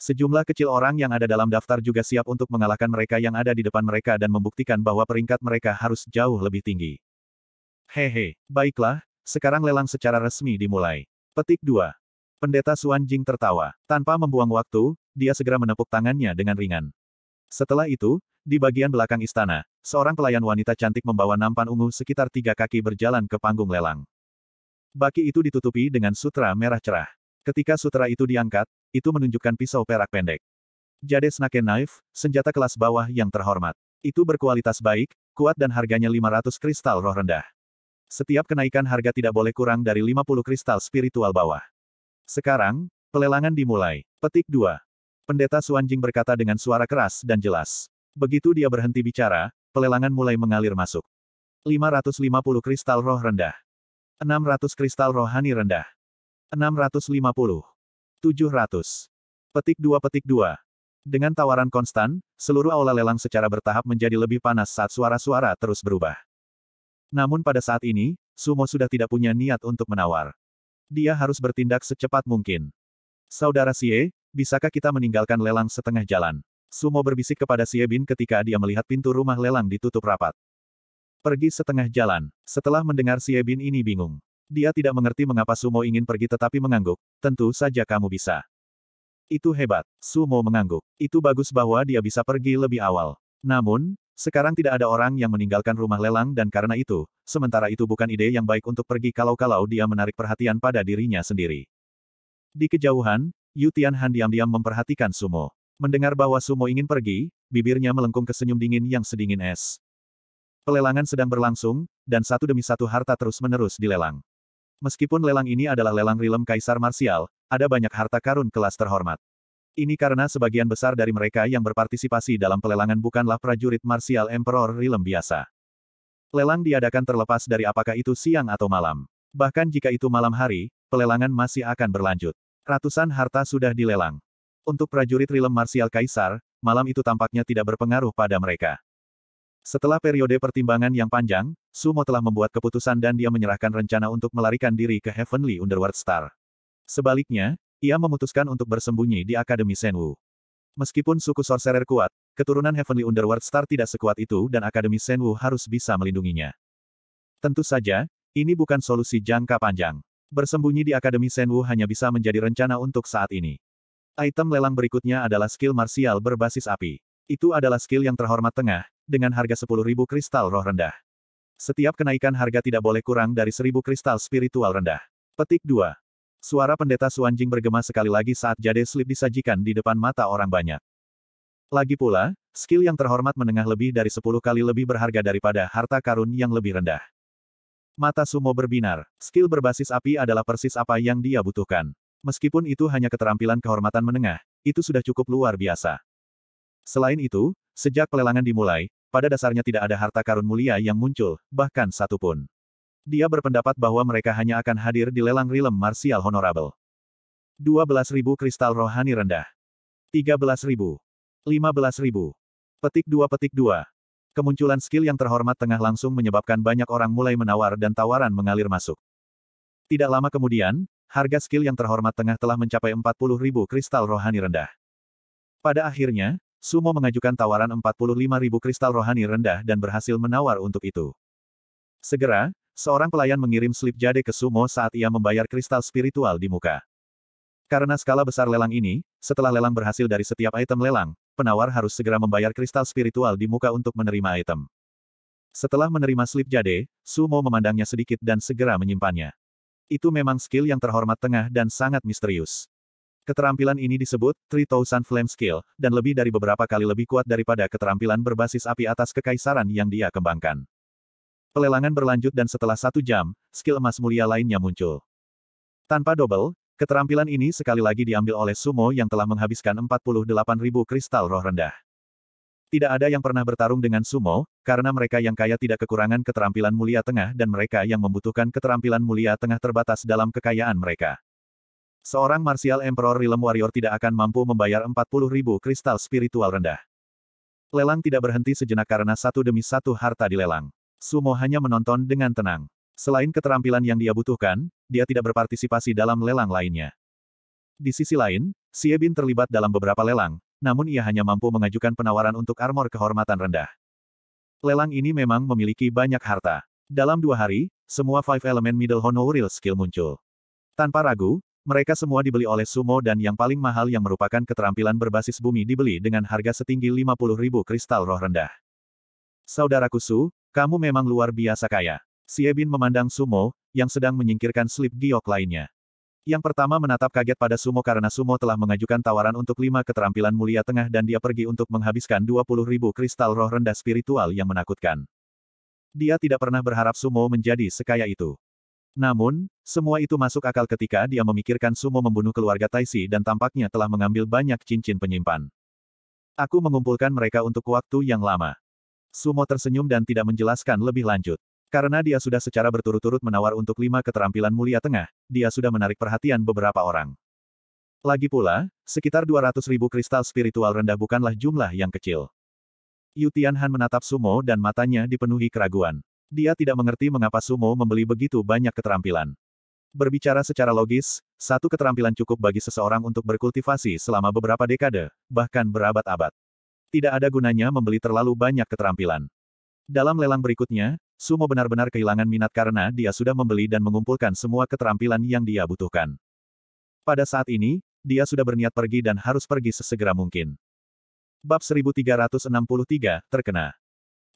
Sejumlah kecil orang yang ada dalam daftar juga siap untuk mengalahkan mereka yang ada di depan mereka dan membuktikan bahwa peringkat mereka harus jauh lebih tinggi. Hehe, baiklah, sekarang lelang secara resmi dimulai. Petik 2. Pendeta Xuan Jing tertawa. Tanpa membuang waktu, dia segera menepuk tangannya dengan ringan. Setelah itu, di bagian belakang istana, seorang pelayan wanita cantik membawa nampan ungu sekitar tiga kaki berjalan ke panggung lelang. Baki itu ditutupi dengan sutra merah cerah. Ketika sutra itu diangkat, itu menunjukkan pisau perak pendek. Jade Snake Knife, senjata kelas bawah yang terhormat. Itu berkualitas baik, kuat dan harganya 500 kristal roh rendah. Setiap kenaikan harga tidak boleh kurang dari 50 kristal spiritual bawah. Sekarang, pelelangan dimulai. Petik 2. Pendeta Suanjing berkata dengan suara keras dan jelas. Begitu dia berhenti bicara, pelelangan mulai mengalir masuk. 550 kristal roh rendah. 600 kristal rohani rendah. 650. 700. Petik 2 petik 2. Dengan tawaran konstan, seluruh aula lelang secara bertahap menjadi lebih panas saat suara-suara terus berubah. Namun pada saat ini, Sumo sudah tidak punya niat untuk menawar dia harus bertindak secepat mungkin. Saudara Xie, bisakah kita meninggalkan lelang setengah jalan? Sumo berbisik kepada Xie Bin ketika dia melihat pintu rumah lelang ditutup rapat. Pergi setengah jalan, setelah mendengar Xie Bin ini bingung. Dia tidak mengerti mengapa Sumo ingin pergi tetapi mengangguk, tentu saja kamu bisa. Itu hebat, Sumo mengangguk. Itu bagus bahwa dia bisa pergi lebih awal. Namun, sekarang tidak ada orang yang meninggalkan rumah lelang dan karena itu, sementara itu bukan ide yang baik untuk pergi kalau-kalau dia menarik perhatian pada dirinya sendiri. Di kejauhan, Yu Tianhan diam-diam memperhatikan Sumo. Mendengar bahwa Sumo ingin pergi, bibirnya melengkung ke senyum dingin yang sedingin es. Pelelangan sedang berlangsung, dan satu demi satu harta terus-menerus dilelang. Meskipun lelang ini adalah lelang rilem kaisar marsial, ada banyak harta karun kelas terhormat. Ini karena sebagian besar dari mereka yang berpartisipasi dalam pelelangan bukanlah prajurit marsial Emperor Rilem biasa. Lelang diadakan terlepas dari apakah itu siang atau malam. Bahkan jika itu malam hari, pelelangan masih akan berlanjut. Ratusan harta sudah dilelang. Untuk prajurit Rilem Marsial Kaisar, malam itu tampaknya tidak berpengaruh pada mereka. Setelah periode pertimbangan yang panjang, Sumo telah membuat keputusan dan dia menyerahkan rencana untuk melarikan diri ke Heavenly Underworld Star. Sebaliknya, ia memutuskan untuk bersembunyi di Akademi Senwu. Meskipun suku Sorcerer kuat, keturunan Heavenly Underworld Star tidak sekuat itu dan Akademi Senwu harus bisa melindunginya. Tentu saja, ini bukan solusi jangka panjang. Bersembunyi di Akademi Senwu hanya bisa menjadi rencana untuk saat ini. Item lelang berikutnya adalah skill martial berbasis api. Itu adalah skill yang terhormat tengah, dengan harga 10.000 kristal roh rendah. Setiap kenaikan harga tidak boleh kurang dari 1000 kristal spiritual rendah. Petik 2. Suara pendeta Suanjing bergema sekali lagi saat jade slip disajikan di depan mata orang banyak. Lagi pula, skill yang terhormat menengah lebih dari sepuluh kali lebih berharga daripada harta karun yang lebih rendah. Mata Sumo berbinar, skill berbasis api adalah persis apa yang dia butuhkan. Meskipun itu hanya keterampilan kehormatan menengah, itu sudah cukup luar biasa. Selain itu, sejak pelelangan dimulai, pada dasarnya tidak ada harta karun mulia yang muncul, bahkan satu pun. Dia berpendapat bahwa mereka hanya akan hadir di lelang rilem martial honorable. 12.000 kristal rohani rendah. 13.000. 15.000. Petik 2 petik 2. Kemunculan skill yang terhormat tengah langsung menyebabkan banyak orang mulai menawar dan tawaran mengalir masuk. Tidak lama kemudian, harga skill yang terhormat tengah telah mencapai 40.000 kristal rohani rendah. Pada akhirnya, Sumo mengajukan tawaran 45.000 kristal rohani rendah dan berhasil menawar untuk itu. Segera, Seorang pelayan mengirim slip jade ke Sumo saat ia membayar kristal spiritual di muka. Karena skala besar lelang ini, setelah lelang berhasil dari setiap item lelang, penawar harus segera membayar kristal spiritual di muka untuk menerima item. Setelah menerima slip jade, Sumo memandangnya sedikit dan segera menyimpannya. Itu memang skill yang terhormat tengah dan sangat misterius. Keterampilan ini disebut Thousand Flame Skill, dan lebih dari beberapa kali lebih kuat daripada keterampilan berbasis api atas kekaisaran yang dia kembangkan. Pelelangan berlanjut dan setelah satu jam, skill emas mulia lainnya muncul. Tanpa double, keterampilan ini sekali lagi diambil oleh Sumo yang telah menghabiskan 48.000 kristal roh rendah. Tidak ada yang pernah bertarung dengan Sumo, karena mereka yang kaya tidak kekurangan keterampilan mulia tengah dan mereka yang membutuhkan keterampilan mulia tengah terbatas dalam kekayaan mereka. Seorang Martial Emperor Realm Warrior tidak akan mampu membayar 40.000 kristal spiritual rendah. Lelang tidak berhenti sejenak karena satu demi satu harta dilelang. Sumo hanya menonton dengan tenang. Selain keterampilan yang dia butuhkan, dia tidak berpartisipasi dalam lelang lainnya. Di sisi lain, Bin terlibat dalam beberapa lelang, namun ia hanya mampu mengajukan penawaran untuk armor kehormatan rendah. Lelang ini memang memiliki banyak harta. Dalam dua hari, semua Five Element Middle Honorial Skill muncul. Tanpa ragu, mereka semua dibeli oleh Sumo dan yang paling mahal yang merupakan keterampilan berbasis bumi dibeli dengan harga setinggi 50.000 kristal roh rendah. Saudara Kusu, kamu memang luar biasa kaya. Siebin memandang Sumo, yang sedang menyingkirkan slip giok lainnya. Yang pertama menatap kaget pada Sumo karena Sumo telah mengajukan tawaran untuk lima keterampilan mulia tengah dan dia pergi untuk menghabiskan 20 ribu kristal roh rendah spiritual yang menakutkan. Dia tidak pernah berharap Sumo menjadi sekaya itu. Namun, semua itu masuk akal ketika dia memikirkan Sumo membunuh keluarga Taishi dan tampaknya telah mengambil banyak cincin penyimpan. Aku mengumpulkan mereka untuk waktu yang lama. Sumo tersenyum dan tidak menjelaskan lebih lanjut. Karena dia sudah secara berturut-turut menawar untuk lima keterampilan mulia tengah, dia sudah menarik perhatian beberapa orang. Lagi pula, sekitar 200 ribu kristal spiritual rendah bukanlah jumlah yang kecil. Yu Tianhan menatap Sumo dan matanya dipenuhi keraguan. Dia tidak mengerti mengapa Sumo membeli begitu banyak keterampilan. Berbicara secara logis, satu keterampilan cukup bagi seseorang untuk berkultivasi selama beberapa dekade, bahkan berabad-abad. Tidak ada gunanya membeli terlalu banyak keterampilan. Dalam lelang berikutnya, Sumo benar-benar kehilangan minat karena dia sudah membeli dan mengumpulkan semua keterampilan yang dia butuhkan. Pada saat ini, dia sudah berniat pergi dan harus pergi sesegera mungkin. Bab 1363, terkena.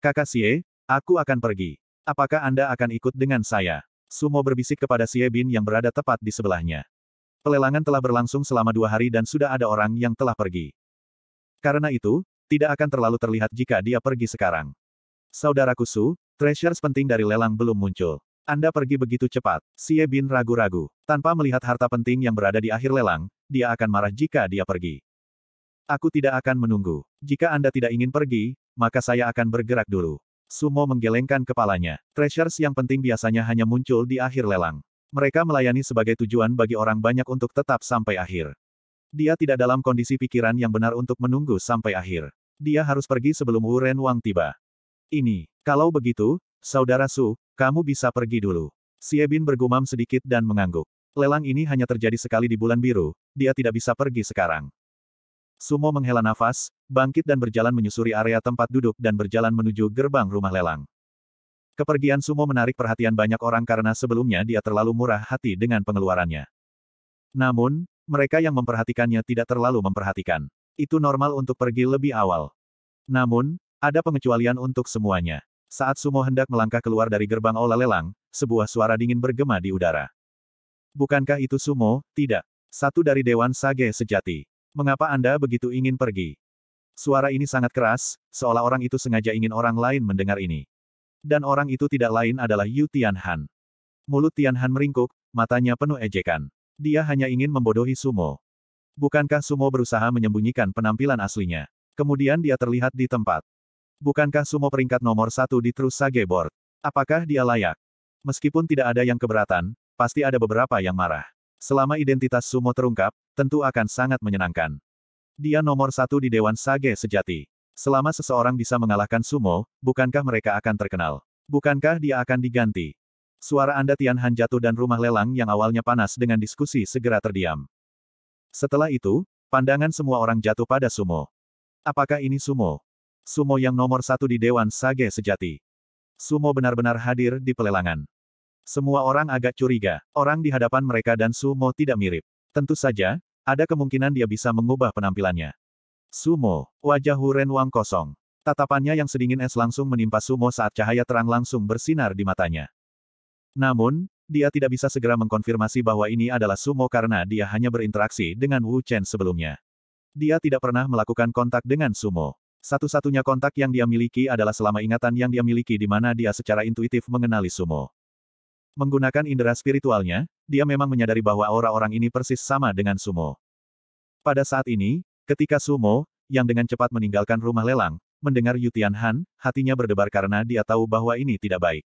Kakak Sie, aku akan pergi. Apakah Anda akan ikut dengan saya? Sumo berbisik kepada Xie Bin yang berada tepat di sebelahnya. Pelelangan telah berlangsung selama dua hari dan sudah ada orang yang telah pergi. Karena itu, tidak akan terlalu terlihat jika dia pergi sekarang. Saudaraku Su, treasures penting dari lelang belum muncul. Anda pergi begitu cepat, Xie Bin ragu-ragu. Tanpa melihat harta penting yang berada di akhir lelang, dia akan marah jika dia pergi. Aku tidak akan menunggu. Jika Anda tidak ingin pergi, maka saya akan bergerak dulu. Sumo menggelengkan kepalanya. Treasures yang penting biasanya hanya muncul di akhir lelang. Mereka melayani sebagai tujuan bagi orang banyak untuk tetap sampai akhir. Dia tidak dalam kondisi pikiran yang benar untuk menunggu sampai akhir dia harus pergi sebelum Wu Ren Wang tiba. Ini, kalau begitu, Saudara Su, kamu bisa pergi dulu. Bin bergumam sedikit dan mengangguk. Lelang ini hanya terjadi sekali di bulan biru, dia tidak bisa pergi sekarang. Sumo menghela nafas, bangkit dan berjalan menyusuri area tempat duduk dan berjalan menuju gerbang rumah lelang. Kepergian Sumo menarik perhatian banyak orang karena sebelumnya dia terlalu murah hati dengan pengeluarannya. Namun, mereka yang memperhatikannya tidak terlalu memperhatikan. Itu normal untuk pergi lebih awal. Namun, ada pengecualian untuk semuanya. Saat Sumo hendak melangkah keluar dari gerbang Ola Lelang, sebuah suara dingin bergema di udara. Bukankah itu Sumo? Tidak. Satu dari Dewan Sage sejati. Mengapa Anda begitu ingin pergi? Suara ini sangat keras, seolah orang itu sengaja ingin orang lain mendengar ini. Dan orang itu tidak lain adalah Yu Tianhan. Mulut Tianhan meringkuk, matanya penuh ejekan. Dia hanya ingin membodohi Sumo. Bukankah Sumo berusaha menyembunyikan penampilan aslinya? Kemudian dia terlihat di tempat. Bukankah Sumo peringkat nomor satu di trus Sage Board? Apakah dia layak? Meskipun tidak ada yang keberatan, pasti ada beberapa yang marah. Selama identitas Sumo terungkap, tentu akan sangat menyenangkan. Dia nomor satu di Dewan Sage sejati. Selama seseorang bisa mengalahkan Sumo, bukankah mereka akan terkenal? Bukankah dia akan diganti? Suara Anda Tian Han jatuh dan rumah lelang yang awalnya panas dengan diskusi segera terdiam. Setelah itu, pandangan semua orang jatuh pada Sumo. Apakah ini Sumo? Sumo yang nomor satu di Dewan Sage sejati. Sumo benar-benar hadir di pelelangan. Semua orang agak curiga, orang di hadapan mereka dan Sumo tidak mirip. Tentu saja, ada kemungkinan dia bisa mengubah penampilannya. Sumo, wajah Huren Wang kosong. Tatapannya yang sedingin es langsung menimpa Sumo saat cahaya terang langsung bersinar di matanya. Namun, dia tidak bisa segera mengkonfirmasi bahwa ini adalah sumo karena dia hanya berinteraksi dengan Wu Chen sebelumnya. Dia tidak pernah melakukan kontak dengan sumo. Satu-satunya kontak yang dia miliki adalah selama ingatan yang dia miliki di mana dia secara intuitif mengenali sumo. Menggunakan indera spiritualnya, dia memang menyadari bahwa aura orang ini persis sama dengan sumo. Pada saat ini, ketika sumo, yang dengan cepat meninggalkan rumah lelang, mendengar Yutian Han, hatinya berdebar karena dia tahu bahwa ini tidak baik.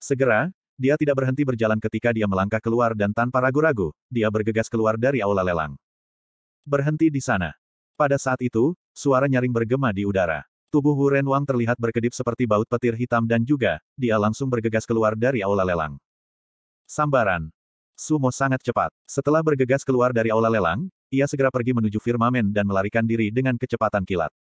Segera, dia tidak berhenti berjalan ketika dia melangkah keluar dan tanpa ragu-ragu, dia bergegas keluar dari aula lelang. Berhenti di sana. Pada saat itu, suara nyaring bergema di udara. Tubuh Wu Renwang terlihat berkedip seperti baut petir hitam dan juga, dia langsung bergegas keluar dari aula lelang. Sambaran. Sumo sangat cepat. Setelah bergegas keluar dari aula lelang, ia segera pergi menuju firmamen dan melarikan diri dengan kecepatan kilat.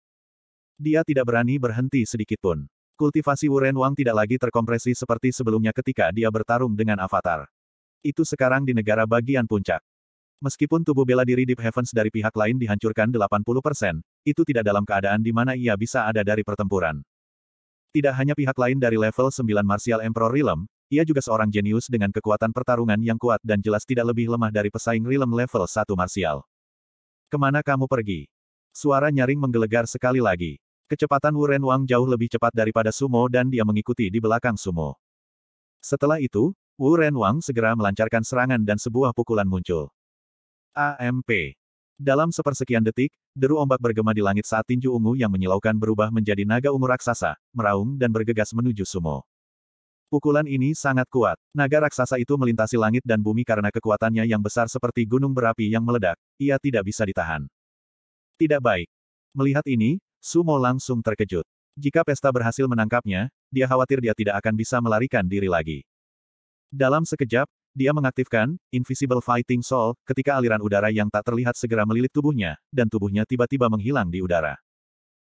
Dia tidak berani berhenti sedikitpun. Kultivasi Wuren Wang tidak lagi terkompresi seperti sebelumnya ketika dia bertarung dengan Avatar. Itu sekarang di negara bagian puncak. Meskipun tubuh bela diri Deep Heavens dari pihak lain dihancurkan 80%, itu tidak dalam keadaan di mana ia bisa ada dari pertempuran. Tidak hanya pihak lain dari level 9 Martial Emperor Realm, ia juga seorang jenius dengan kekuatan pertarungan yang kuat dan jelas tidak lebih lemah dari pesaing Realm level 1 Martial. Kemana kamu pergi? Suara nyaring menggelegar sekali lagi. Kecepatan Wu Wang jauh lebih cepat daripada Sumo dan dia mengikuti di belakang Sumo. Setelah itu, Wu Wang segera melancarkan serangan dan sebuah pukulan muncul. AMP. Dalam sepersekian detik, deru ombak bergema di langit saat tinju ungu yang menyilaukan berubah menjadi naga ungu raksasa, meraung dan bergegas menuju Sumo. Pukulan ini sangat kuat. Naga raksasa itu melintasi langit dan bumi karena kekuatannya yang besar seperti gunung berapi yang meledak, ia tidak bisa ditahan. Tidak baik. Melihat ini, Sumo langsung terkejut. Jika pesta berhasil menangkapnya, dia khawatir dia tidak akan bisa melarikan diri lagi. Dalam sekejap, dia mengaktifkan Invisible Fighting Soul ketika aliran udara yang tak terlihat segera melilit tubuhnya, dan tubuhnya tiba-tiba menghilang di udara.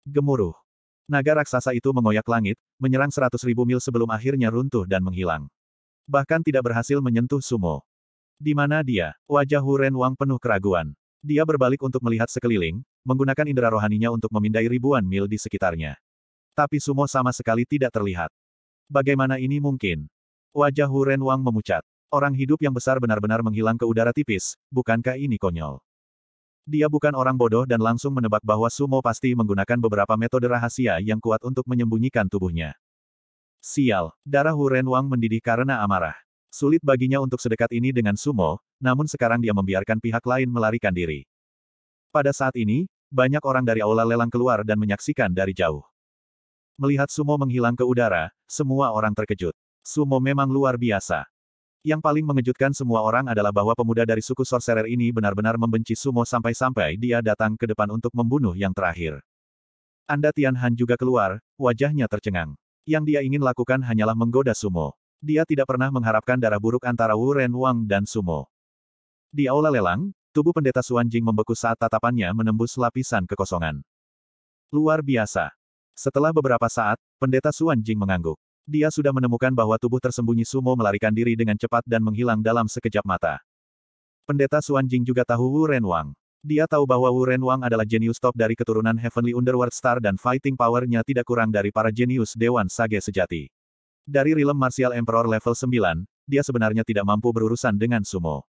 Gemuruh. Naga raksasa itu mengoyak langit, menyerang seratus ribu mil sebelum akhirnya runtuh dan menghilang. Bahkan tidak berhasil menyentuh Sumo. Di mana dia? Wajah Huren Wang penuh keraguan. Dia berbalik untuk melihat sekeliling, menggunakan indera rohaninya untuk memindai ribuan mil di sekitarnya. Tapi Sumo sama sekali tidak terlihat. Bagaimana ini mungkin? Wajah Hu Renwang Wang memucat. Orang hidup yang besar benar-benar menghilang ke udara tipis, bukankah ini konyol? Dia bukan orang bodoh dan langsung menebak bahwa Sumo pasti menggunakan beberapa metode rahasia yang kuat untuk menyembunyikan tubuhnya. Sial, darah Hu Renwang Wang mendidih karena amarah. Sulit baginya untuk sedekat ini dengan Sumo, namun sekarang dia membiarkan pihak lain melarikan diri. Pada saat ini, banyak orang dari aula lelang keluar dan menyaksikan dari jauh. Melihat Sumo menghilang ke udara, semua orang terkejut. Sumo memang luar biasa. Yang paling mengejutkan semua orang adalah bahwa pemuda dari suku Sorcerer ini benar-benar membenci Sumo sampai-sampai dia datang ke depan untuk membunuh yang terakhir. Anda Tianhan juga keluar, wajahnya tercengang. Yang dia ingin lakukan hanyalah menggoda Sumo. Dia tidak pernah mengharapkan darah buruk antara Wu Ren Wang dan Sumo. Di aula lelang, Tubuh pendeta Jing membeku saat tatapannya menembus lapisan kekosongan. Luar biasa. Setelah beberapa saat, pendeta Jing mengangguk. Dia sudah menemukan bahwa tubuh tersembunyi Sumo melarikan diri dengan cepat dan menghilang dalam sekejap mata. Pendeta Jing juga tahu Wu Ren Wang. Dia tahu bahwa Wu Ren Wang adalah jenius top dari keturunan Heavenly Underworld Star dan fighting powernya tidak kurang dari para jenius Dewan Sage sejati. Dari realm martial emperor level 9, dia sebenarnya tidak mampu berurusan dengan sumo.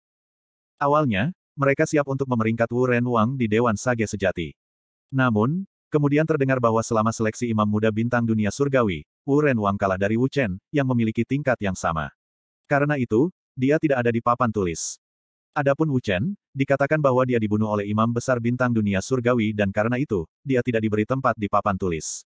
Awalnya, mereka siap untuk memeringkat Wu Wang di Dewan Sage Sejati. Namun, kemudian terdengar bahwa selama seleksi imam muda bintang dunia surgawi, Wu Ren Wang kalah dari Wu Chen, yang memiliki tingkat yang sama. Karena itu, dia tidak ada di papan tulis. Adapun Wu Chen, dikatakan bahwa dia dibunuh oleh imam besar bintang dunia surgawi dan karena itu, dia tidak diberi tempat di papan tulis.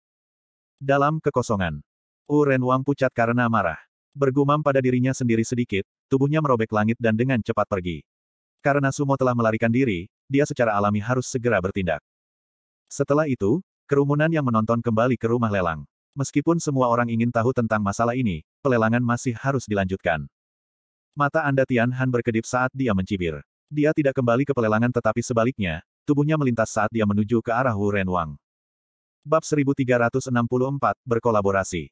Dalam kekosongan, Wu Ren Wang pucat karena marah. Bergumam pada dirinya sendiri sedikit, tubuhnya merobek langit dan dengan cepat pergi. Karena Sumo telah melarikan diri, dia secara alami harus segera bertindak. Setelah itu, kerumunan yang menonton kembali ke rumah lelang. Meskipun semua orang ingin tahu tentang masalah ini, pelelangan masih harus dilanjutkan. Mata Anda Tian Han berkedip saat dia mencibir. Dia tidak kembali ke pelelangan tetapi sebaliknya, tubuhnya melintas saat dia menuju ke arah Wu Ren Wang. Bab 1364, Berkolaborasi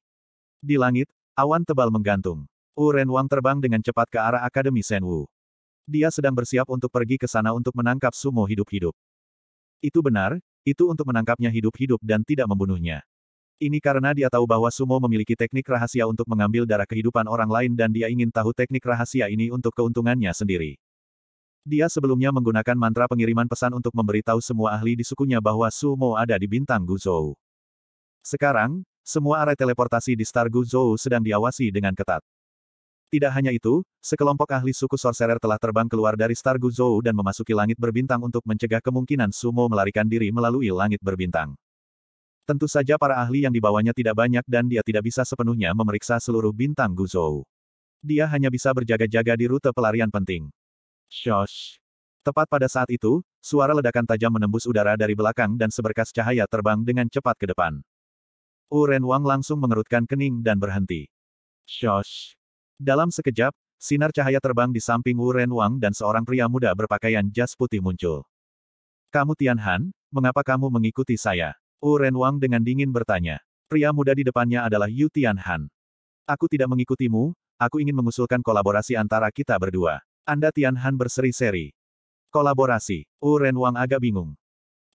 Di langit, awan tebal menggantung. Wu Ren Wang terbang dengan cepat ke arah Akademi Wu. Dia sedang bersiap untuk pergi ke sana untuk menangkap Sumo hidup-hidup. Itu benar, itu untuk menangkapnya hidup-hidup dan tidak membunuhnya. Ini karena dia tahu bahwa Sumo memiliki teknik rahasia untuk mengambil darah kehidupan orang lain dan dia ingin tahu teknik rahasia ini untuk keuntungannya sendiri. Dia sebelumnya menggunakan mantra pengiriman pesan untuk memberitahu semua ahli di sukunya bahwa Sumo ada di bintang Guzhou. Sekarang, semua area teleportasi di Star Guzhou sedang diawasi dengan ketat. Tidak hanya itu, sekelompok ahli suku Sorcerer telah terbang keluar dari Stargu Zhou dan memasuki langit berbintang untuk mencegah kemungkinan Sumo melarikan diri melalui langit berbintang. Tentu saja para ahli yang dibawanya tidak banyak dan dia tidak bisa sepenuhnya memeriksa seluruh bintang Guzhou. Dia hanya bisa berjaga-jaga di rute pelarian penting. Shosh! Tepat pada saat itu, suara ledakan tajam menembus udara dari belakang dan seberkas cahaya terbang dengan cepat ke depan. Uren Wang langsung mengerutkan kening dan berhenti. Shosh! Dalam sekejap, sinar cahaya terbang di samping Wu Ren Wang dan seorang pria muda berpakaian jas putih muncul. Kamu Tian Han, mengapa kamu mengikuti saya? Wu Ren Wang dengan dingin bertanya. Pria muda di depannya adalah Yu Tian Han. Aku tidak mengikutimu, aku ingin mengusulkan kolaborasi antara kita berdua. Anda Tian Han berseri-seri. Kolaborasi. Wu Ren Wang agak bingung.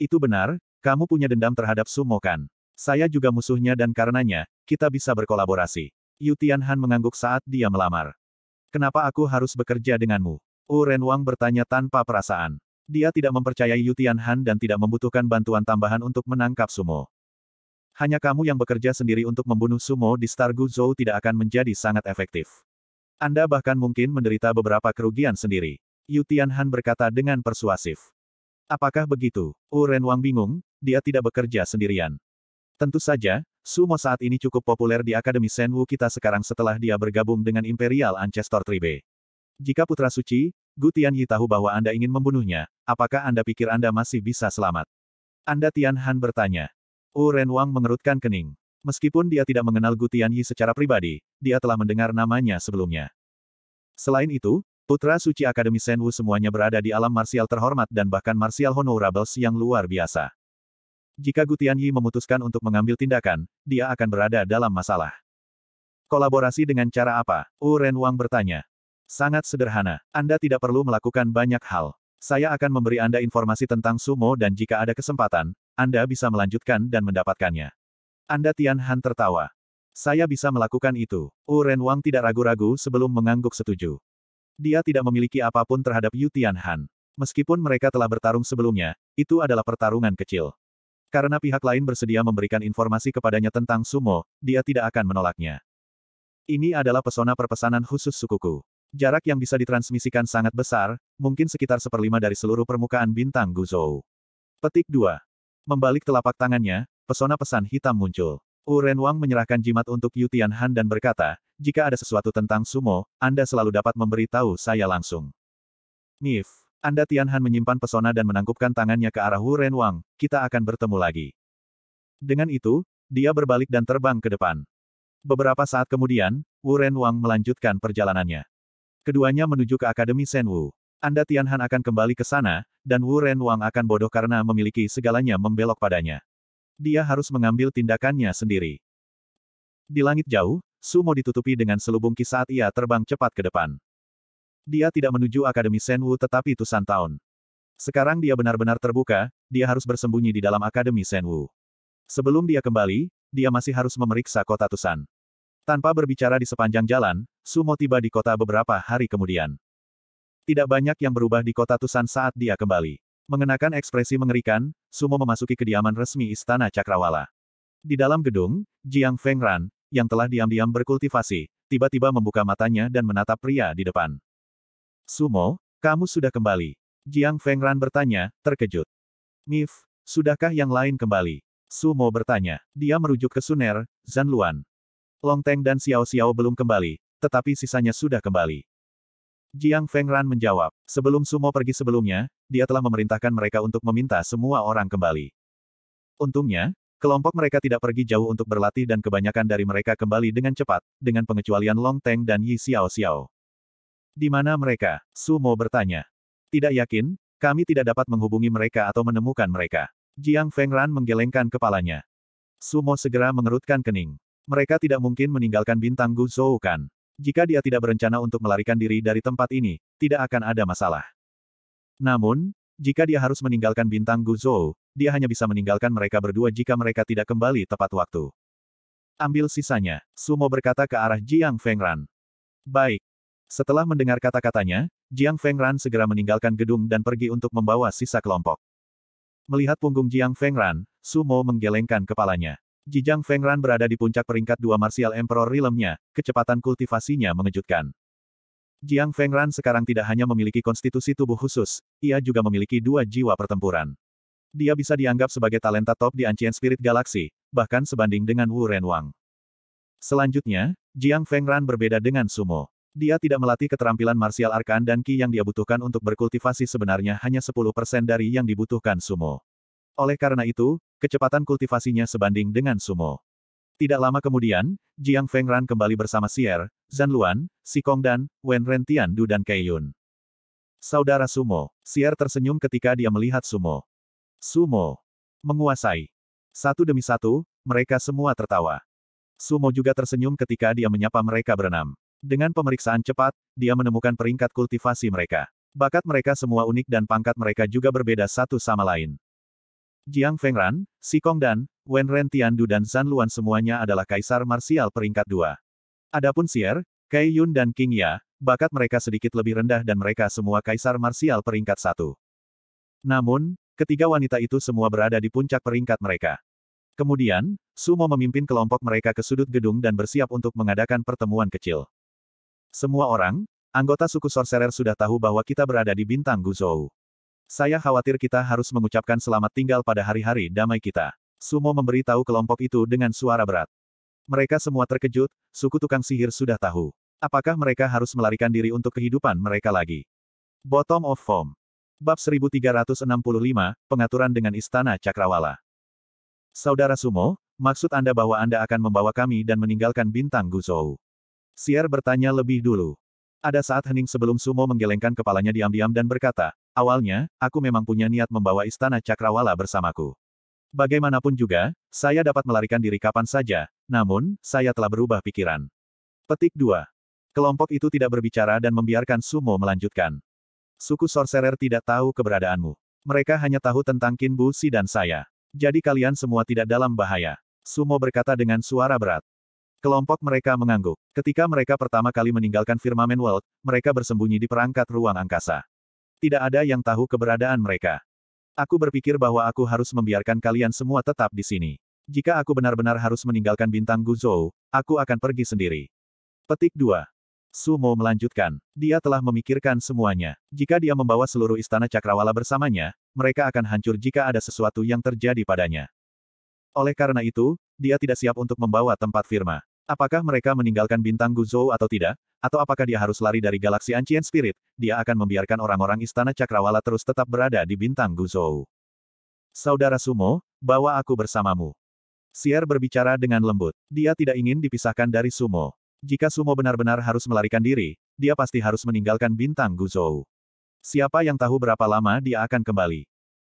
Itu benar, kamu punya dendam terhadap Sumo Kan. Saya juga musuhnya dan karenanya, kita bisa berkolaborasi. Yu Tianhan mengangguk saat dia melamar. Kenapa aku harus bekerja denganmu? Wu Renwang bertanya tanpa perasaan. Dia tidak mempercayai Yu Tianhan dan tidak membutuhkan bantuan tambahan untuk menangkap Sumo. Hanya kamu yang bekerja sendiri untuk membunuh Sumo di Star Guzhou tidak akan menjadi sangat efektif. Anda bahkan mungkin menderita beberapa kerugian sendiri. Yu Tianhan berkata dengan persuasif. Apakah begitu? Wu Renwang bingung, dia tidak bekerja sendirian. Tentu saja, Sumo saat ini cukup populer di Akademi Senwu kita sekarang setelah dia bergabung dengan Imperial Ancestor Tribe. Jika Putra Suci, Gu Yi tahu bahwa Anda ingin membunuhnya, apakah Anda pikir Anda masih bisa selamat? Anda Tian Han bertanya. Wu Ren Wang mengerutkan kening. Meskipun dia tidak mengenal Gu Yi secara pribadi, dia telah mendengar namanya sebelumnya. Selain itu, Putra Suci Akademi Senwu semuanya berada di alam marsial terhormat dan bahkan marsial honorables yang luar biasa. Jika Gutian Yi memutuskan untuk mengambil tindakan, dia akan berada dalam masalah. Kolaborasi dengan cara apa? Wu Ren Wang bertanya. Sangat sederhana, Anda tidak perlu melakukan banyak hal. Saya akan memberi Anda informasi tentang sumo dan jika ada kesempatan, Anda bisa melanjutkan dan mendapatkannya. Anda Tian Han tertawa. Saya bisa melakukan itu. Wu Ren Wang tidak ragu-ragu sebelum mengangguk setuju. Dia tidak memiliki apapun terhadap Yu Tian Han. Meskipun mereka telah bertarung sebelumnya, itu adalah pertarungan kecil. Karena pihak lain bersedia memberikan informasi kepadanya tentang sumo, dia tidak akan menolaknya. Ini adalah pesona perpesanan khusus sukuku. Jarak yang bisa ditransmisikan sangat besar, mungkin sekitar seperlima dari seluruh permukaan bintang Guzhou. Petik 2. Membalik telapak tangannya, pesona pesan hitam muncul. Wu Renwang menyerahkan jimat untuk Yu Han dan berkata, jika ada sesuatu tentang sumo, Anda selalu dapat memberitahu saya langsung. Nif. Anda Tianhan menyimpan pesona dan menangkupkan tangannya ke arah Wu Renwang, kita akan bertemu lagi. Dengan itu, dia berbalik dan terbang ke depan. Beberapa saat kemudian, Wu Renwang melanjutkan perjalanannya. Keduanya menuju ke Akademi Senwu. Anda Tianhan akan kembali ke sana, dan Wu Renwang akan bodoh karena memiliki segalanya membelok padanya. Dia harus mengambil tindakannya sendiri. Di langit jauh, Sumo ditutupi dengan selubung ki saat ia terbang cepat ke depan. Dia tidak menuju Akademi Senwu tetapi Tusan Town. Sekarang dia benar-benar terbuka, dia harus bersembunyi di dalam Akademi Senwu. Sebelum dia kembali, dia masih harus memeriksa kota Tusan. Tanpa berbicara di sepanjang jalan, Sumo tiba di kota beberapa hari kemudian. Tidak banyak yang berubah di kota Tusan saat dia kembali. Mengenakan ekspresi mengerikan, Sumo memasuki kediaman resmi Istana Cakrawala. Di dalam gedung, Jiang Fengran, yang telah diam-diam berkultivasi, tiba-tiba membuka matanya dan menatap pria di depan. Sumo, kamu sudah kembali. Jiang Fengran bertanya, terkejut. Mif, sudahkah yang lain kembali? Sumo bertanya. Dia merujuk ke Suner, Zan Luan. Teng dan Xiao Xiao belum kembali, tetapi sisanya sudah kembali. Jiang Fengran menjawab, sebelum Sumo pergi sebelumnya, dia telah memerintahkan mereka untuk meminta semua orang kembali. Untungnya, kelompok mereka tidak pergi jauh untuk berlatih dan kebanyakan dari mereka kembali dengan cepat, dengan pengecualian Long Teng dan Yi Xiao Xiao. Di mana mereka? Sumo bertanya. Tidak yakin, kami tidak dapat menghubungi mereka atau menemukan mereka. Jiang Fengran menggelengkan kepalanya. Sumo segera mengerutkan kening. Mereka tidak mungkin meninggalkan bintang Gu Zhou Kan. Jika dia tidak berencana untuk melarikan diri dari tempat ini, tidak akan ada masalah. Namun, jika dia harus meninggalkan bintang Gu Zhou, dia hanya bisa meninggalkan mereka berdua jika mereka tidak kembali tepat waktu. Ambil sisanya, Sumo berkata ke arah Jiang Fengran. Baik, setelah mendengar kata-katanya, Jiang Fengran segera meninggalkan gedung dan pergi untuk membawa sisa kelompok. Melihat punggung Jiang Fengran, Sumo menggelengkan kepalanya. Jiang Fengran berada di puncak peringkat dua Martial Emperor Realmnya, kecepatan kultivasinya mengejutkan. Jiang Fengran sekarang tidak hanya memiliki konstitusi tubuh khusus, ia juga memiliki dua jiwa pertempuran. Dia bisa dianggap sebagai talenta top di Ancient Spirit Galaxy, bahkan sebanding dengan Wu Renwang. Selanjutnya, Jiang Fengran berbeda dengan Sumo. Dia tidak melatih keterampilan martial arkan dan ki yang dia butuhkan untuk berkultivasi sebenarnya hanya 10% dari yang dibutuhkan sumo. Oleh karena itu, kecepatan kultivasinya sebanding dengan sumo. Tidak lama kemudian, Jiang Fengran kembali bersama Si'er, Zanluan, Luan, Sikong dan Wen Rentian Du dan Kei Yun. Saudara Sumo, Si'er tersenyum ketika dia melihat Sumo. Sumo. Menguasai. Satu demi satu, mereka semua tertawa. Sumo juga tersenyum ketika dia menyapa mereka berenam. Dengan pemeriksaan cepat, dia menemukan peringkat kultivasi mereka. Bakat mereka semua unik dan pangkat mereka juga berbeda satu sama lain. Jiang Fengran, Si Kong dan, Wen Ren Tiandu dan Zan Luan semuanya adalah kaisar marsial peringkat dua. Adapun Sier, Kai Yun dan King Ya, bakat mereka sedikit lebih rendah dan mereka semua kaisar marsial peringkat satu. Namun, ketiga wanita itu semua berada di puncak peringkat mereka. Kemudian, Sumo memimpin kelompok mereka ke sudut gedung dan bersiap untuk mengadakan pertemuan kecil. Semua orang, anggota suku Sorcerer sudah tahu bahwa kita berada di bintang Guzou. Saya khawatir kita harus mengucapkan selamat tinggal pada hari-hari damai kita. Sumo memberitahu kelompok itu dengan suara berat. Mereka semua terkejut, suku tukang sihir sudah tahu. Apakah mereka harus melarikan diri untuk kehidupan mereka lagi? Bottom of Form. Bab 1365, Pengaturan dengan Istana Cakrawala. Saudara Sumo, maksud Anda bahwa Anda akan membawa kami dan meninggalkan bintang Guzou. Sier bertanya lebih dulu. Ada saat hening sebelum Sumo menggelengkan kepalanya diam-diam dan berkata, awalnya, aku memang punya niat membawa istana Cakrawala bersamaku. Bagaimanapun juga, saya dapat melarikan diri kapan saja, namun, saya telah berubah pikiran. Petik 2. Kelompok itu tidak berbicara dan membiarkan Sumo melanjutkan. Suku Sorcerer tidak tahu keberadaanmu. Mereka hanya tahu tentang Kinbu Si dan saya. Jadi kalian semua tidak dalam bahaya. Sumo berkata dengan suara berat. Kelompok mereka mengangguk. Ketika mereka pertama kali meninggalkan firmamen World, mereka bersembunyi di perangkat ruang angkasa. Tidak ada yang tahu keberadaan mereka. Aku berpikir bahwa aku harus membiarkan kalian semua tetap di sini. Jika aku benar-benar harus meninggalkan bintang Guzhou, aku akan pergi sendiri. Petik 2. Sumo melanjutkan. Dia telah memikirkan semuanya. Jika dia membawa seluruh istana cakrawala bersamanya, mereka akan hancur jika ada sesuatu yang terjadi padanya. Oleh karena itu, dia tidak siap untuk membawa tempat firma. Apakah mereka meninggalkan bintang Guzhou atau tidak, atau apakah dia harus lari dari galaksi Ancient Spirit, dia akan membiarkan orang-orang istana Cakrawala terus tetap berada di bintang Guzhou. Saudara Sumo, bawa aku bersamamu. Sier berbicara dengan lembut. Dia tidak ingin dipisahkan dari Sumo. Jika Sumo benar-benar harus melarikan diri, dia pasti harus meninggalkan bintang Guzhou. Siapa yang tahu berapa lama dia akan kembali.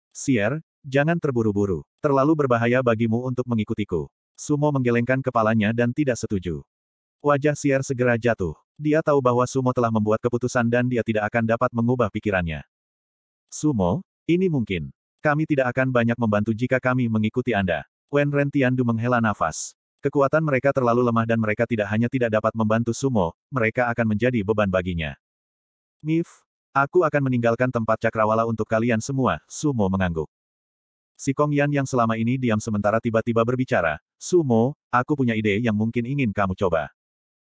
Sier, jangan terburu-buru. Terlalu berbahaya bagimu untuk mengikutiku. Sumo menggelengkan kepalanya dan tidak setuju. Wajah Sier segera jatuh. Dia tahu bahwa Sumo telah membuat keputusan dan dia tidak akan dapat mengubah pikirannya. Sumo, ini mungkin. Kami tidak akan banyak membantu jika kami mengikuti Anda. Wen Ren Tiandu menghela nafas. Kekuatan mereka terlalu lemah dan mereka tidak hanya tidak dapat membantu Sumo, mereka akan menjadi beban baginya. Mif, aku akan meninggalkan tempat cakrawala untuk kalian semua, Sumo mengangguk. Si Kong Yan yang selama ini diam sementara tiba-tiba berbicara, Sumo, aku punya ide yang mungkin ingin kamu coba.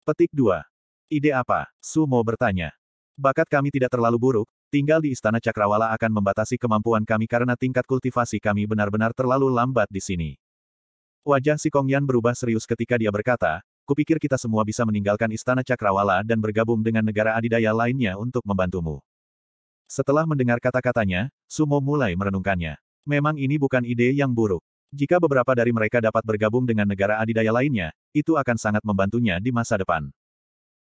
Petik 2. Ide apa? Sumo bertanya. Bakat kami tidak terlalu buruk, tinggal di Istana Cakrawala akan membatasi kemampuan kami karena tingkat kultivasi kami benar-benar terlalu lambat di sini. Wajah si Kong Yan berubah serius ketika dia berkata, kupikir kita semua bisa meninggalkan Istana Cakrawala dan bergabung dengan negara adidaya lainnya untuk membantumu. Setelah mendengar kata-katanya, Sumo mulai merenungkannya. Memang ini bukan ide yang buruk. Jika beberapa dari mereka dapat bergabung dengan negara adidaya lainnya, itu akan sangat membantunya di masa depan.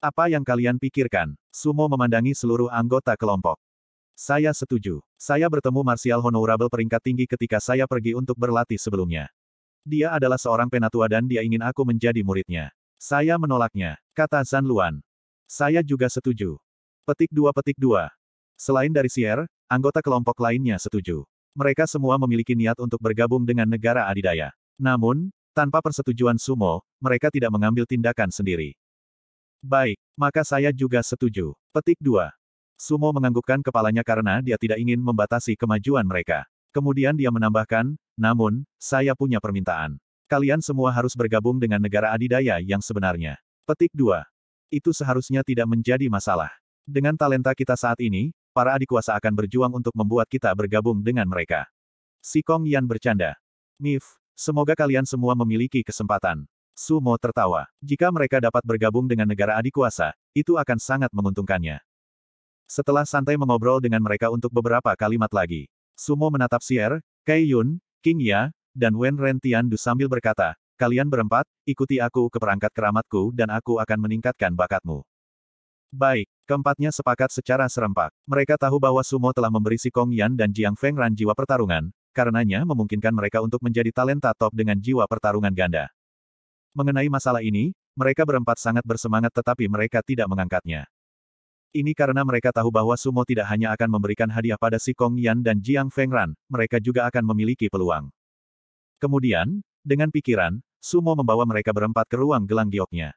Apa yang kalian pikirkan? Sumo memandangi seluruh anggota kelompok. Saya setuju. Saya bertemu Martial Honorable peringkat tinggi ketika saya pergi untuk berlatih sebelumnya. Dia adalah seorang penatua dan dia ingin aku menjadi muridnya. Saya menolaknya, kata Zan Luan. Saya juga setuju. Petik dua petik dua. Selain dari Sier, anggota kelompok lainnya setuju. Mereka semua memiliki niat untuk bergabung dengan negara adidaya. Namun, tanpa persetujuan Sumo, mereka tidak mengambil tindakan sendiri. Baik, maka saya juga setuju. Petik 2. Sumo menganggukkan kepalanya karena dia tidak ingin membatasi kemajuan mereka. Kemudian dia menambahkan, namun, saya punya permintaan. Kalian semua harus bergabung dengan negara adidaya yang sebenarnya. Petik 2. Itu seharusnya tidak menjadi masalah. Dengan talenta kita saat ini, Para adik kuasa akan berjuang untuk membuat kita bergabung dengan mereka. Si Kong Yan bercanda. Mif, semoga kalian semua memiliki kesempatan. Sumo tertawa. Jika mereka dapat bergabung dengan negara adik kuasa, itu akan sangat menguntungkannya. Setelah santai mengobrol dengan mereka untuk beberapa kalimat lagi, Sumo menatap Sier, Kai Yun, King Ya, dan Wen Ren Tiandu sambil berkata, Kalian berempat, ikuti aku ke perangkat keramatku dan aku akan meningkatkan bakatmu. Baik, keempatnya sepakat secara serempak. Mereka tahu bahwa Sumo telah memberi si Kong Yan dan Jiang Feng Ran jiwa pertarungan, karenanya memungkinkan mereka untuk menjadi talenta top dengan jiwa pertarungan ganda. Mengenai masalah ini, mereka berempat sangat bersemangat tetapi mereka tidak mengangkatnya. Ini karena mereka tahu bahwa Sumo tidak hanya akan memberikan hadiah pada si Kong Yan dan Jiang Feng Ran, mereka juga akan memiliki peluang. Kemudian, dengan pikiran, Sumo membawa mereka berempat ke ruang gelang gioknya.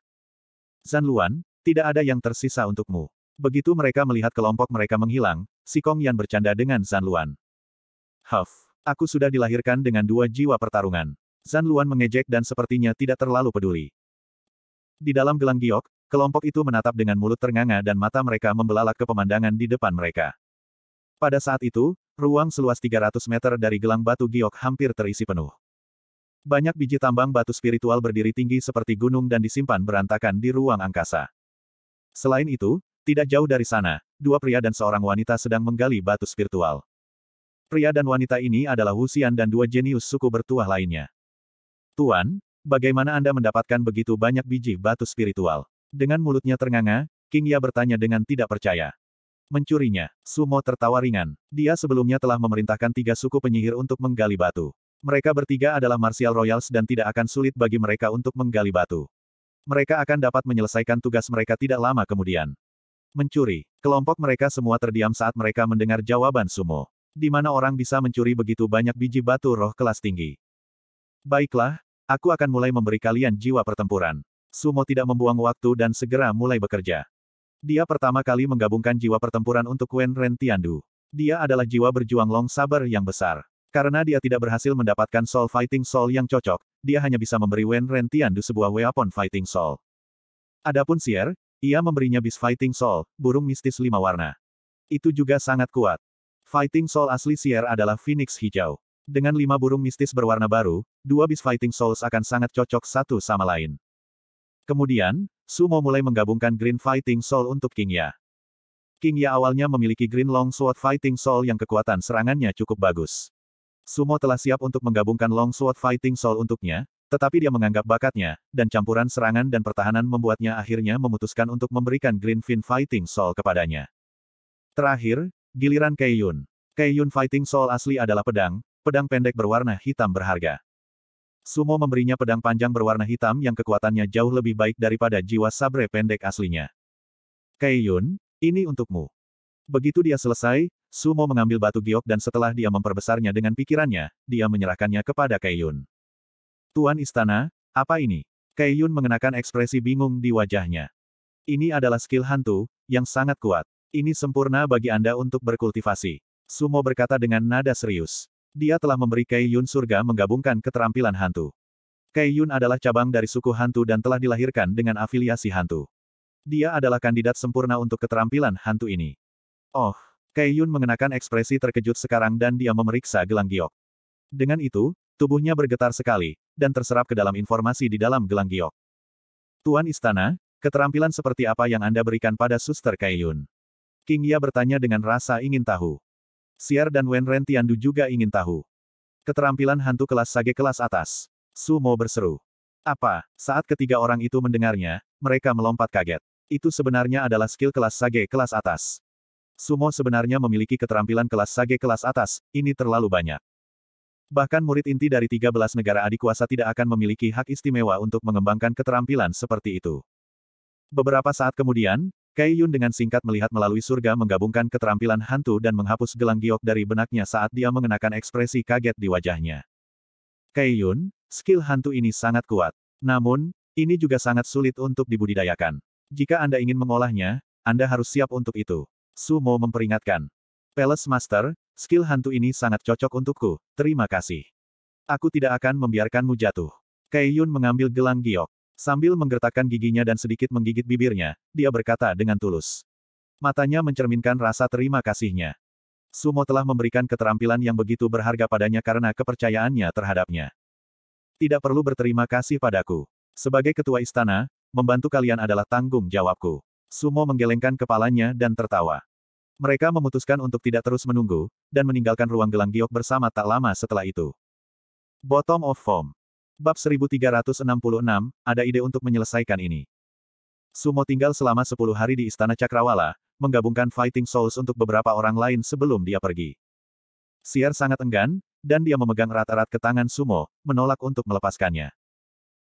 Zan Luan, tidak ada yang tersisa untukmu. Begitu mereka melihat kelompok mereka menghilang, si Kong Yan bercanda dengan Zan Luan. Huff, aku sudah dilahirkan dengan dua jiwa pertarungan. Zan Luan mengejek dan sepertinya tidak terlalu peduli. Di dalam gelang giok, kelompok itu menatap dengan mulut ternganga dan mata mereka membelalak ke pemandangan di depan mereka. Pada saat itu, ruang seluas 300 meter dari gelang batu giok hampir terisi penuh. Banyak biji tambang batu spiritual berdiri tinggi seperti gunung dan disimpan berantakan di ruang angkasa. Selain itu, tidak jauh dari sana, dua pria dan seorang wanita sedang menggali batu spiritual. Pria dan wanita ini adalah Wuxian dan dua jenius suku bertuah lainnya. Tuan, bagaimana Anda mendapatkan begitu banyak biji batu spiritual? Dengan mulutnya ternganga, King Ya bertanya dengan tidak percaya. Mencurinya, Sumo tertawa ringan. Dia sebelumnya telah memerintahkan tiga suku penyihir untuk menggali batu. Mereka bertiga adalah martial royals dan tidak akan sulit bagi mereka untuk menggali batu mereka akan dapat menyelesaikan tugas mereka tidak lama kemudian. Mencuri. Kelompok mereka semua terdiam saat mereka mendengar jawaban Sumo. Di mana orang bisa mencuri begitu banyak biji batu roh kelas tinggi. Baiklah, aku akan mulai memberi kalian jiwa pertempuran. Sumo tidak membuang waktu dan segera mulai bekerja. Dia pertama kali menggabungkan jiwa pertempuran untuk Wen Ren Tiandu. Dia adalah jiwa berjuang long sabar yang besar. Karena dia tidak berhasil mendapatkan soul fighting soul yang cocok, dia hanya bisa memberi Wen Ren Tiandu sebuah weapon fighting soul. Adapun Sier, ia memberinya bis fighting soul, burung mistis lima warna. Itu juga sangat kuat. Fighting soul asli Sier adalah Phoenix hijau. Dengan lima burung mistis berwarna baru, dua bis fighting souls akan sangat cocok satu sama lain. Kemudian, Sumo mulai menggabungkan Green Fighting Soul untuk King Ya. King Ya awalnya memiliki Green Long Sword Fighting Soul yang kekuatan serangannya cukup bagus. Sumo telah siap untuk menggabungkan Long Sword Fighting Soul untuknya, tetapi dia menganggap bakatnya, dan campuran serangan dan pertahanan membuatnya akhirnya memutuskan untuk memberikan Green Fin Fighting Soul kepadanya. Terakhir, giliran Kei Yun Fighting Soul asli adalah pedang, pedang pendek berwarna hitam berharga. Sumo memberinya pedang panjang berwarna hitam yang kekuatannya jauh lebih baik daripada jiwa sabre pendek aslinya. Yun, ini untukmu. Begitu dia selesai, Sumo mengambil batu giok dan setelah dia memperbesarnya dengan pikirannya, dia menyerahkannya kepada Kaiyun. Tuan Istana, apa ini? Kaiyun mengenakan ekspresi bingung di wajahnya. Ini adalah skill hantu, yang sangat kuat. Ini sempurna bagi Anda untuk berkultivasi. Sumo berkata dengan nada serius. Dia telah memberi Kaiyun surga menggabungkan keterampilan hantu. Kaiyun adalah cabang dari suku hantu dan telah dilahirkan dengan afiliasi hantu. Dia adalah kandidat sempurna untuk keterampilan hantu ini. Oh, Kaiyun mengenakan ekspresi terkejut sekarang dan dia memeriksa gelang giok. Dengan itu, tubuhnya bergetar sekali, dan terserap ke dalam informasi di dalam gelang giok. Tuan Istana, keterampilan seperti apa yang Anda berikan pada suster Kaiyun? King Ya bertanya dengan rasa ingin tahu. Siar dan Wen Ren Tiandu juga ingin tahu. Keterampilan hantu kelas sage kelas atas. Su Sumo berseru. Apa? Saat ketiga orang itu mendengarnya, mereka melompat kaget. Itu sebenarnya adalah skill kelas sage kelas atas. Sumo sebenarnya memiliki keterampilan kelas sage kelas atas, ini terlalu banyak. Bahkan murid inti dari 13 negara adikuasa tidak akan memiliki hak istimewa untuk mengembangkan keterampilan seperti itu. Beberapa saat kemudian, Kai Yun dengan singkat melihat melalui surga menggabungkan keterampilan hantu dan menghapus gelang giok dari benaknya saat dia mengenakan ekspresi kaget di wajahnya. Kai Yun, skill hantu ini sangat kuat. Namun, ini juga sangat sulit untuk dibudidayakan. Jika Anda ingin mengolahnya, Anda harus siap untuk itu. Sumo memperingatkan. Palace Master, skill hantu ini sangat cocok untukku, terima kasih. Aku tidak akan membiarkanmu jatuh. Yun mengambil gelang giok. Sambil menggertakkan giginya dan sedikit menggigit bibirnya, dia berkata dengan tulus. Matanya mencerminkan rasa terima kasihnya. Sumo telah memberikan keterampilan yang begitu berharga padanya karena kepercayaannya terhadapnya. Tidak perlu berterima kasih padaku. Sebagai ketua istana, membantu kalian adalah tanggung jawabku. Sumo menggelengkan kepalanya dan tertawa. Mereka memutuskan untuk tidak terus menunggu, dan meninggalkan ruang gelang giok bersama tak lama setelah itu. Bottom of Form. Bab 1366, ada ide untuk menyelesaikan ini. Sumo tinggal selama 10 hari di Istana Cakrawala, menggabungkan Fighting Souls untuk beberapa orang lain sebelum dia pergi. Siar sangat enggan, dan dia memegang rata-rat ke tangan Sumo, menolak untuk melepaskannya.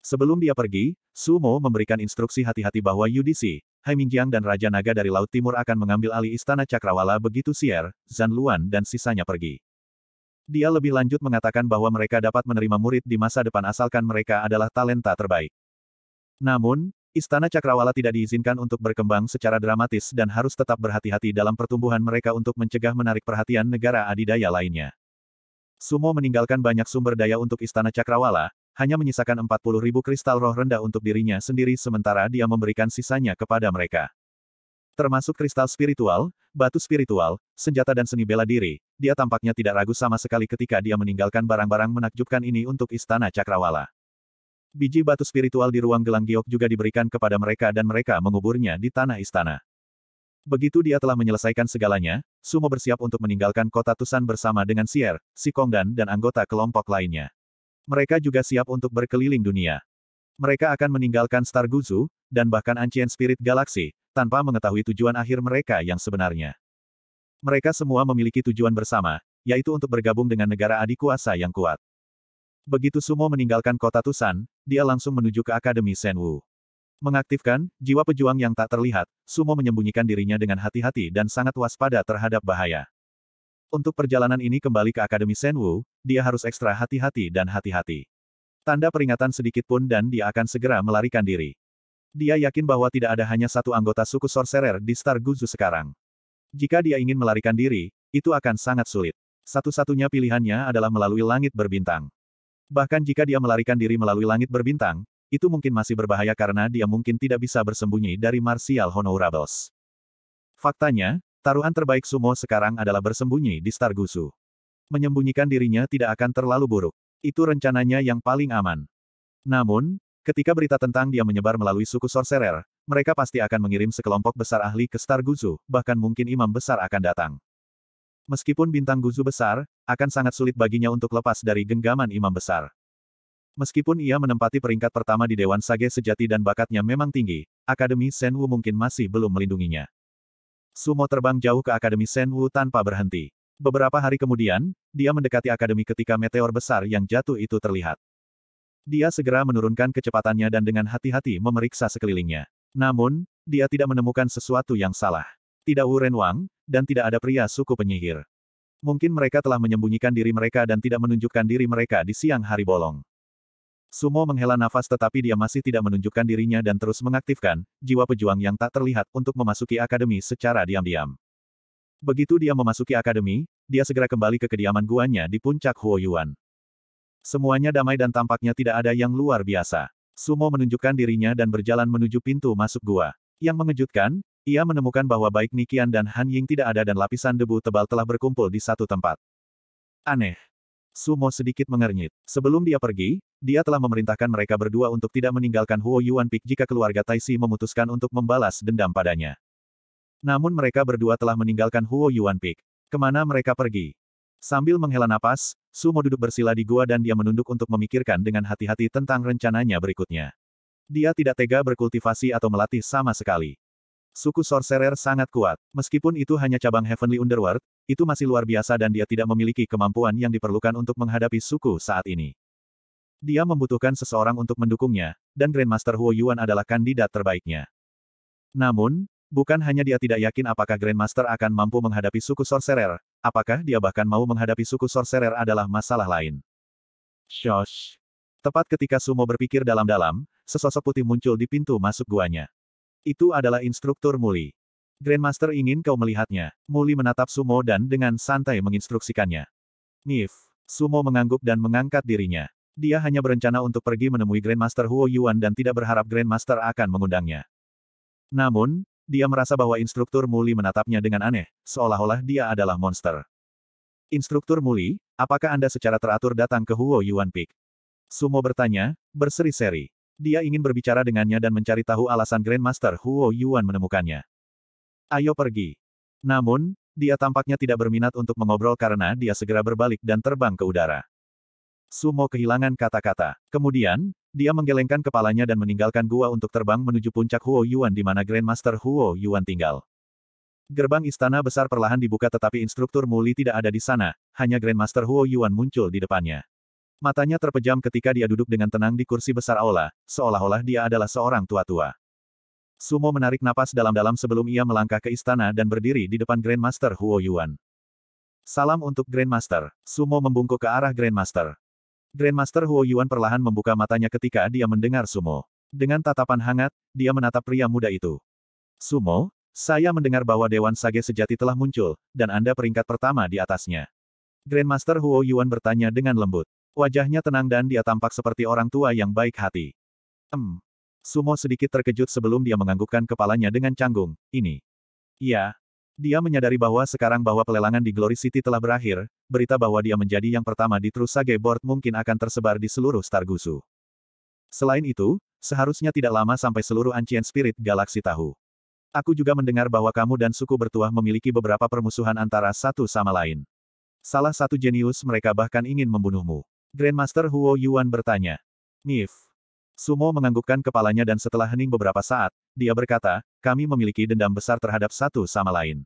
Sebelum dia pergi, Sumo memberikan instruksi hati-hati bahwa Yudisi, Hai Haimingjiang dan Raja Naga dari Laut Timur akan mengambil alih Istana Cakrawala begitu sihir Zan Luan dan sisanya pergi. Dia lebih lanjut mengatakan bahwa mereka dapat menerima murid di masa depan asalkan mereka adalah talenta terbaik. Namun, Istana Cakrawala tidak diizinkan untuk berkembang secara dramatis dan harus tetap berhati-hati dalam pertumbuhan mereka untuk mencegah menarik perhatian negara adidaya lainnya. Sumo meninggalkan banyak sumber daya untuk Istana Cakrawala, hanya menyisakan 40 ribu kristal roh rendah untuk dirinya sendiri sementara dia memberikan sisanya kepada mereka. Termasuk kristal spiritual, batu spiritual, senjata dan seni bela diri, dia tampaknya tidak ragu sama sekali ketika dia meninggalkan barang-barang menakjubkan ini untuk Istana Cakrawala. Biji batu spiritual di ruang gelang giok juga diberikan kepada mereka dan mereka menguburnya di tanah istana. Begitu dia telah menyelesaikan segalanya, Sumo bersiap untuk meninggalkan kota Tusan bersama dengan Sier, Sikongdan dan anggota kelompok lainnya. Mereka juga siap untuk berkeliling dunia. Mereka akan meninggalkan Star Guzu dan bahkan Ancient Spirit Galaxy, tanpa mengetahui tujuan akhir mereka yang sebenarnya. Mereka semua memiliki tujuan bersama, yaitu untuk bergabung dengan negara adik kuasa yang kuat. Begitu Sumo meninggalkan kota Tusan, dia langsung menuju ke Akademi Senwu. Mengaktifkan jiwa pejuang yang tak terlihat, Sumo menyembunyikan dirinya dengan hati-hati dan sangat waspada terhadap bahaya. Untuk perjalanan ini kembali ke Akademi Senwu, dia harus ekstra hati-hati dan hati-hati. Tanda peringatan sedikit pun dan dia akan segera melarikan diri. Dia yakin bahwa tidak ada hanya satu anggota suku Sorcerer di Star Guzu sekarang. Jika dia ingin melarikan diri, itu akan sangat sulit. Satu-satunya pilihannya adalah melalui langit berbintang. Bahkan jika dia melarikan diri melalui langit berbintang, itu mungkin masih berbahaya karena dia mungkin tidak bisa bersembunyi dari Martial Honorables. Faktanya, Taruhan terbaik sumo sekarang adalah bersembunyi di Stargusu. Menyembunyikan dirinya tidak akan terlalu buruk. Itu rencananya yang paling aman. Namun, ketika berita tentang dia menyebar melalui suku Sorcerer, mereka pasti akan mengirim sekelompok besar ahli ke Stargusu, bahkan mungkin imam besar akan datang. Meskipun bintang guzu besar, akan sangat sulit baginya untuk lepas dari genggaman imam besar. Meskipun ia menempati peringkat pertama di Dewan Sage sejati dan bakatnya memang tinggi, Akademi Senwu mungkin masih belum melindunginya. Sumo terbang jauh ke Akademi Shen Wu tanpa berhenti. Beberapa hari kemudian, dia mendekati Akademi ketika meteor besar yang jatuh itu terlihat. Dia segera menurunkan kecepatannya dan dengan hati-hati memeriksa sekelilingnya. Namun, dia tidak menemukan sesuatu yang salah. Tidak Wuren Wang, dan tidak ada pria suku penyihir. Mungkin mereka telah menyembunyikan diri mereka dan tidak menunjukkan diri mereka di siang hari bolong. Sumo menghela nafas tetapi dia masih tidak menunjukkan dirinya dan terus mengaktifkan jiwa pejuang yang tak terlihat untuk memasuki akademi secara diam-diam. Begitu dia memasuki akademi, dia segera kembali ke kediaman guanya di puncak Huoyuan. Semuanya damai dan tampaknya tidak ada yang luar biasa. Sumo menunjukkan dirinya dan berjalan menuju pintu masuk gua. Yang mengejutkan, ia menemukan bahwa baik Nikian dan Han Ying tidak ada dan lapisan debu tebal telah berkumpul di satu tempat. Aneh. Sumo sedikit mengernyit. Sebelum dia pergi, dia telah memerintahkan mereka berdua untuk tidak meninggalkan Huo Yuan Peak jika keluarga Taisi memutuskan untuk membalas dendam padanya. Namun mereka berdua telah meninggalkan Huo Yuan Peak. Kemana mereka pergi? Sambil menghela napas, Sumo duduk bersila di gua dan dia menunduk untuk memikirkan dengan hati-hati tentang rencananya berikutnya. Dia tidak tega berkultivasi atau melatih sama sekali. Suku Sorcerer sangat kuat. Meskipun itu hanya cabang Heavenly Underworld, itu masih luar biasa dan dia tidak memiliki kemampuan yang diperlukan untuk menghadapi suku saat ini. Dia membutuhkan seseorang untuk mendukungnya, dan Grandmaster Huo Yuan adalah kandidat terbaiknya. Namun, bukan hanya dia tidak yakin apakah Grandmaster akan mampu menghadapi suku Sorcerer, apakah dia bahkan mau menghadapi suku Sorcerer adalah masalah lain. Shosh. Tepat ketika Sumo berpikir dalam-dalam, sesosok putih muncul di pintu masuk guanya. Itu adalah instruktur Muli. Grandmaster ingin kau melihatnya. Muli menatap Sumo dan dengan santai menginstruksikannya. Nif. Sumo mengangguk dan mengangkat dirinya. Dia hanya berencana untuk pergi menemui Grandmaster Huo Yuan dan tidak berharap Grandmaster akan mengundangnya. Namun, dia merasa bahwa instruktur Muli menatapnya dengan aneh, seolah-olah dia adalah monster. Instruktur Muli, apakah Anda secara teratur datang ke Huo Yuan Peak? Sumo bertanya, berseri-seri. Dia ingin berbicara dengannya dan mencari tahu alasan Grandmaster Huo Yuan menemukannya. Ayo pergi. Namun, dia tampaknya tidak berminat untuk mengobrol karena dia segera berbalik dan terbang ke udara. Sumo kehilangan kata-kata. Kemudian, dia menggelengkan kepalanya dan meninggalkan gua untuk terbang menuju puncak Huo Yuan di mana Grandmaster Huo Yuan tinggal. Gerbang istana besar perlahan dibuka tetapi instruktur Muli tidak ada di sana, hanya Grandmaster Huo Yuan muncul di depannya. Matanya terpejam ketika dia duduk dengan tenang di kursi besar aula, seolah-olah dia adalah seorang tua-tua. Sumo menarik napas dalam-dalam sebelum ia melangkah ke istana dan berdiri di depan Grandmaster Huo Yuan. Salam untuk Grandmaster. Sumo membungkuk ke arah Grandmaster. Grandmaster Huo Yuan perlahan membuka matanya ketika dia mendengar Sumo. Dengan tatapan hangat, dia menatap pria muda itu. Sumo, saya mendengar bahwa Dewan Sage sejati telah muncul, dan Anda peringkat pertama di atasnya. Grandmaster Huo Yuan bertanya dengan lembut. Wajahnya tenang dan dia tampak seperti orang tua yang baik hati. Hmm. Sumo sedikit terkejut sebelum dia menganggukkan kepalanya dengan canggung, ini. Iya. Dia menyadari bahwa sekarang bahwa pelelangan di Glory City telah berakhir, berita bahwa dia menjadi yang pertama di Trusage Board mungkin akan tersebar di seluruh Stargusu. Selain itu, seharusnya tidak lama sampai seluruh Ancient Spirit Galaksi tahu. Aku juga mendengar bahwa kamu dan suku bertuah memiliki beberapa permusuhan antara satu sama lain. Salah satu jenius mereka bahkan ingin membunuhmu. Grandmaster Huo Yuan bertanya. Nif. Sumo menganggukkan kepalanya dan setelah hening beberapa saat, dia berkata, kami memiliki dendam besar terhadap satu sama lain.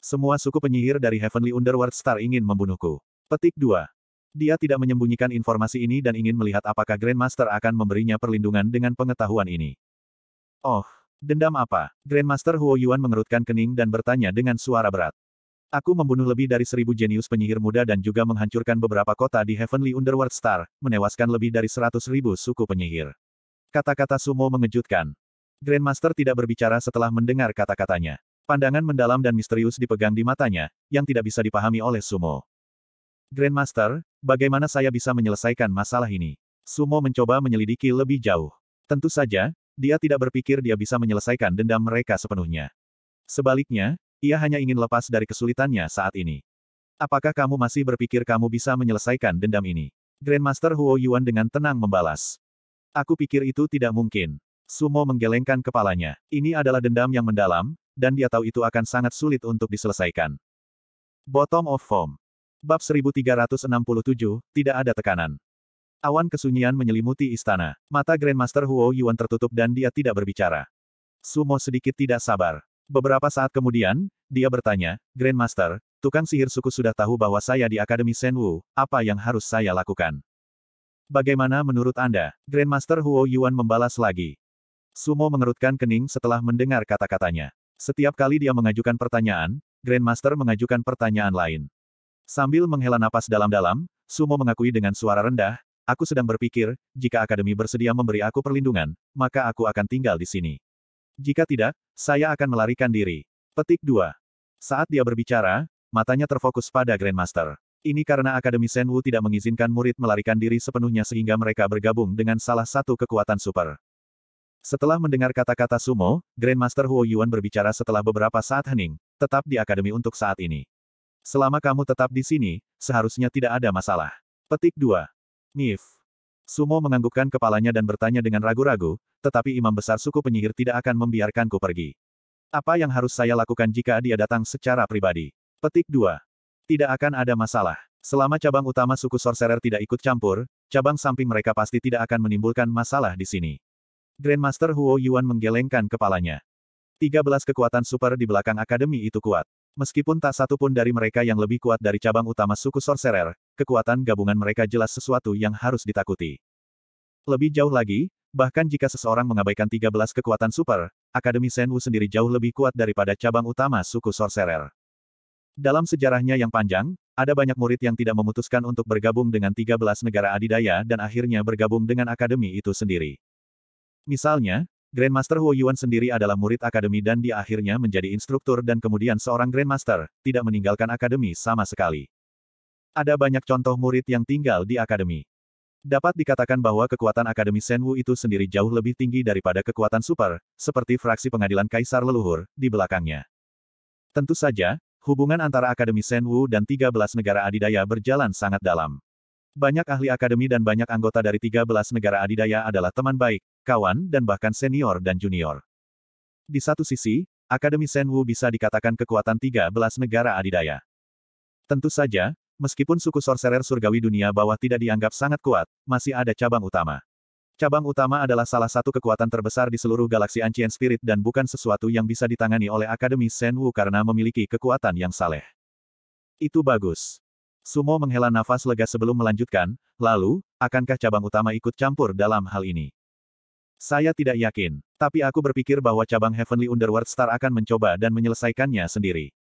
Semua suku penyihir dari Heavenly Underworld Star ingin membunuhku. Petik 2. Dia tidak menyembunyikan informasi ini dan ingin melihat apakah Grandmaster akan memberinya perlindungan dengan pengetahuan ini. Oh, dendam apa? Grandmaster Huo Yuan mengerutkan kening dan bertanya dengan suara berat. Aku membunuh lebih dari seribu jenius penyihir muda dan juga menghancurkan beberapa kota di Heavenly Underworld Star, menewaskan lebih dari seratus ribu suku penyihir. Kata-kata Sumo mengejutkan. Grandmaster tidak berbicara setelah mendengar kata-katanya. Pandangan mendalam dan misterius dipegang di matanya, yang tidak bisa dipahami oleh Sumo. Grandmaster, bagaimana saya bisa menyelesaikan masalah ini? Sumo mencoba menyelidiki lebih jauh. Tentu saja, dia tidak berpikir dia bisa menyelesaikan dendam mereka sepenuhnya. Sebaliknya, ia hanya ingin lepas dari kesulitannya saat ini. Apakah kamu masih berpikir kamu bisa menyelesaikan dendam ini? Grandmaster Huo Yuan dengan tenang membalas. Aku pikir itu tidak mungkin. Sumo menggelengkan kepalanya. Ini adalah dendam yang mendalam, dan dia tahu itu akan sangat sulit untuk diselesaikan. Bottom of Form. Bab 1367, tidak ada tekanan. Awan kesunyian menyelimuti istana. Mata Grandmaster Huo Yuan tertutup dan dia tidak berbicara. Sumo sedikit tidak sabar. Beberapa saat kemudian, dia bertanya, Grandmaster, tukang sihir suku sudah tahu bahwa saya di Akademi Senwu, apa yang harus saya lakukan? Bagaimana menurut Anda? Grandmaster Huo Yuan membalas lagi. Sumo mengerutkan kening setelah mendengar kata-katanya. Setiap kali dia mengajukan pertanyaan, Grandmaster mengajukan pertanyaan lain. Sambil menghela napas dalam-dalam, Sumo mengakui dengan suara rendah, aku sedang berpikir, jika Akademi bersedia memberi aku perlindungan, maka aku akan tinggal di sini. Jika tidak, saya akan melarikan diri. Petik 2. Saat dia berbicara, matanya terfokus pada Grandmaster. Ini karena Akademi Senwu tidak mengizinkan murid melarikan diri sepenuhnya sehingga mereka bergabung dengan salah satu kekuatan super. Setelah mendengar kata-kata Sumo, Grandmaster Huo Yuan berbicara setelah beberapa saat hening, tetap di Akademi untuk saat ini. Selama kamu tetap di sini, seharusnya tidak ada masalah. Petik 2. Nif. Sumo menganggukkan kepalanya dan bertanya dengan ragu-ragu, tetapi imam besar suku penyihir tidak akan membiarkanku pergi. Apa yang harus saya lakukan jika dia datang secara pribadi? Petik 2. Tidak akan ada masalah. Selama cabang utama suku Sorcerer tidak ikut campur, cabang samping mereka pasti tidak akan menimbulkan masalah di sini. Grandmaster Huo Yuan menggelengkan kepalanya. 13 kekuatan super di belakang akademi itu kuat. Meskipun tak satu pun dari mereka yang lebih kuat dari cabang utama suku Sorcerer, kekuatan gabungan mereka jelas sesuatu yang harus ditakuti. Lebih jauh lagi, bahkan jika seseorang mengabaikan 13 kekuatan super, Akademi Senwu sendiri jauh lebih kuat daripada cabang utama suku Sorcerer. Dalam sejarahnya yang panjang, ada banyak murid yang tidak memutuskan untuk bergabung dengan 13 negara adidaya dan akhirnya bergabung dengan akademi itu sendiri. Misalnya, Grandmaster Huo Yuan sendiri adalah murid akademi dan dia akhirnya menjadi instruktur dan kemudian seorang Grandmaster, tidak meninggalkan akademi sama sekali. Ada banyak contoh murid yang tinggal di akademi. Dapat dikatakan bahwa kekuatan Akademi Senwu itu sendiri jauh lebih tinggi daripada kekuatan super, seperti fraksi pengadilan Kaisar Leluhur, di belakangnya. Tentu saja, hubungan antara Akademi Senwu dan 13 negara adidaya berjalan sangat dalam. Banyak ahli akademi dan banyak anggota dari 13 negara adidaya adalah teman baik, kawan dan bahkan senior dan junior. Di satu sisi, Akademi Senwu bisa dikatakan kekuatan 13 negara adidaya. Tentu saja, Meskipun suku sorcerer surgawi dunia bawah tidak dianggap sangat kuat, masih ada cabang utama. Cabang utama adalah salah satu kekuatan terbesar di seluruh galaksi Ancient Spirit dan bukan sesuatu yang bisa ditangani oleh Akademi Senwu karena memiliki kekuatan yang saleh. Itu bagus. Sumo menghela nafas lega sebelum melanjutkan, lalu, akankah cabang utama ikut campur dalam hal ini? Saya tidak yakin, tapi aku berpikir bahwa cabang Heavenly Underworld Star akan mencoba dan menyelesaikannya sendiri.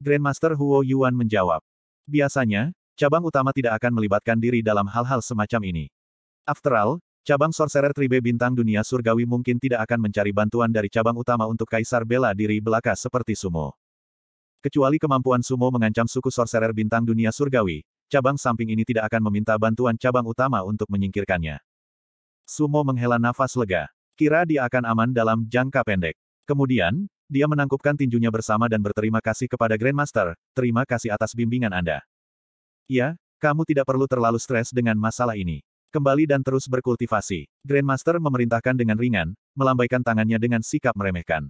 Grandmaster Huo Yuan menjawab. Biasanya, cabang utama tidak akan melibatkan diri dalam hal-hal semacam ini. After all, cabang Sorcerer Tribe Bintang Dunia Surgawi mungkin tidak akan mencari bantuan dari cabang utama untuk kaisar bela diri belaka seperti Sumo. Kecuali kemampuan Sumo mengancam suku Sorcerer Bintang Dunia Surgawi, cabang samping ini tidak akan meminta bantuan cabang utama untuk menyingkirkannya. Sumo menghela nafas lega. Kira dia akan aman dalam jangka pendek. Kemudian, dia menangkupkan tinjunya bersama dan berterima kasih kepada Grandmaster, terima kasih atas bimbingan Anda. Ya, kamu tidak perlu terlalu stres dengan masalah ini. Kembali dan terus berkultivasi. Grandmaster memerintahkan dengan ringan, melambaikan tangannya dengan sikap meremehkan.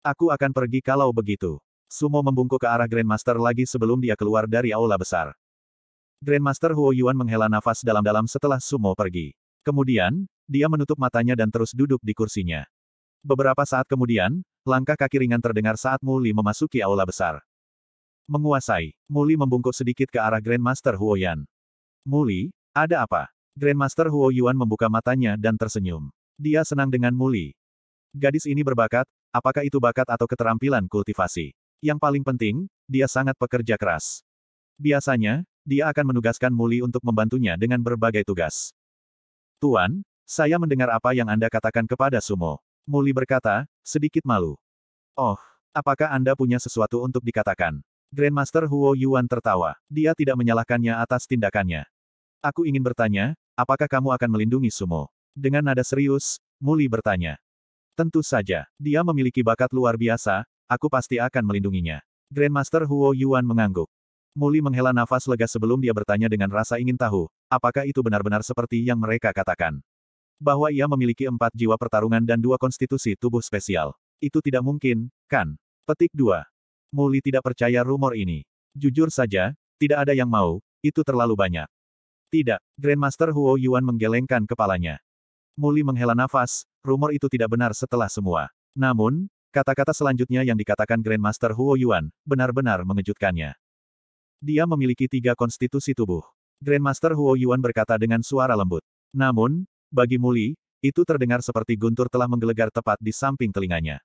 Aku akan pergi kalau begitu. Sumo membungkuk ke arah Grandmaster lagi sebelum dia keluar dari aula besar. Grandmaster Huo Yuan menghela nafas dalam-dalam setelah Sumo pergi. Kemudian, dia menutup matanya dan terus duduk di kursinya. Beberapa saat kemudian, Langkah kaki ringan terdengar saat Muli memasuki aula besar. Menguasai, Muli membungkuk sedikit ke arah Grandmaster Huoyan. Muli, ada apa? Grandmaster Huo Yuan membuka matanya dan tersenyum. Dia senang dengan Muli. Gadis ini berbakat, apakah itu bakat atau keterampilan kultivasi? Yang paling penting, dia sangat pekerja keras. Biasanya, dia akan menugaskan Muli untuk membantunya dengan berbagai tugas. Tuan, saya mendengar apa yang Anda katakan kepada Sumo. Muli berkata, sedikit malu. Oh, apakah Anda punya sesuatu untuk dikatakan? Grandmaster Huo Yuan tertawa. Dia tidak menyalahkannya atas tindakannya. Aku ingin bertanya, apakah kamu akan melindungi Sumo? Dengan nada serius, Muli bertanya. Tentu saja, dia memiliki bakat luar biasa, aku pasti akan melindunginya. Grandmaster Huo Yuan mengangguk. Muli menghela nafas lega sebelum dia bertanya dengan rasa ingin tahu, apakah itu benar-benar seperti yang mereka katakan bahwa ia memiliki empat jiwa pertarungan dan dua konstitusi tubuh spesial. Itu tidak mungkin, kan? Petik 2. Muli tidak percaya rumor ini. Jujur saja, tidak ada yang mau, itu terlalu banyak. Tidak, Grandmaster Huo Yuan menggelengkan kepalanya. Muli menghela nafas, rumor itu tidak benar setelah semua. Namun, kata-kata selanjutnya yang dikatakan Grandmaster Huo Yuan, benar-benar mengejutkannya. Dia memiliki tiga konstitusi tubuh. Grandmaster Huo Yuan berkata dengan suara lembut. Namun, bagi Muli, itu terdengar seperti guntur telah menggelegar tepat di samping telinganya.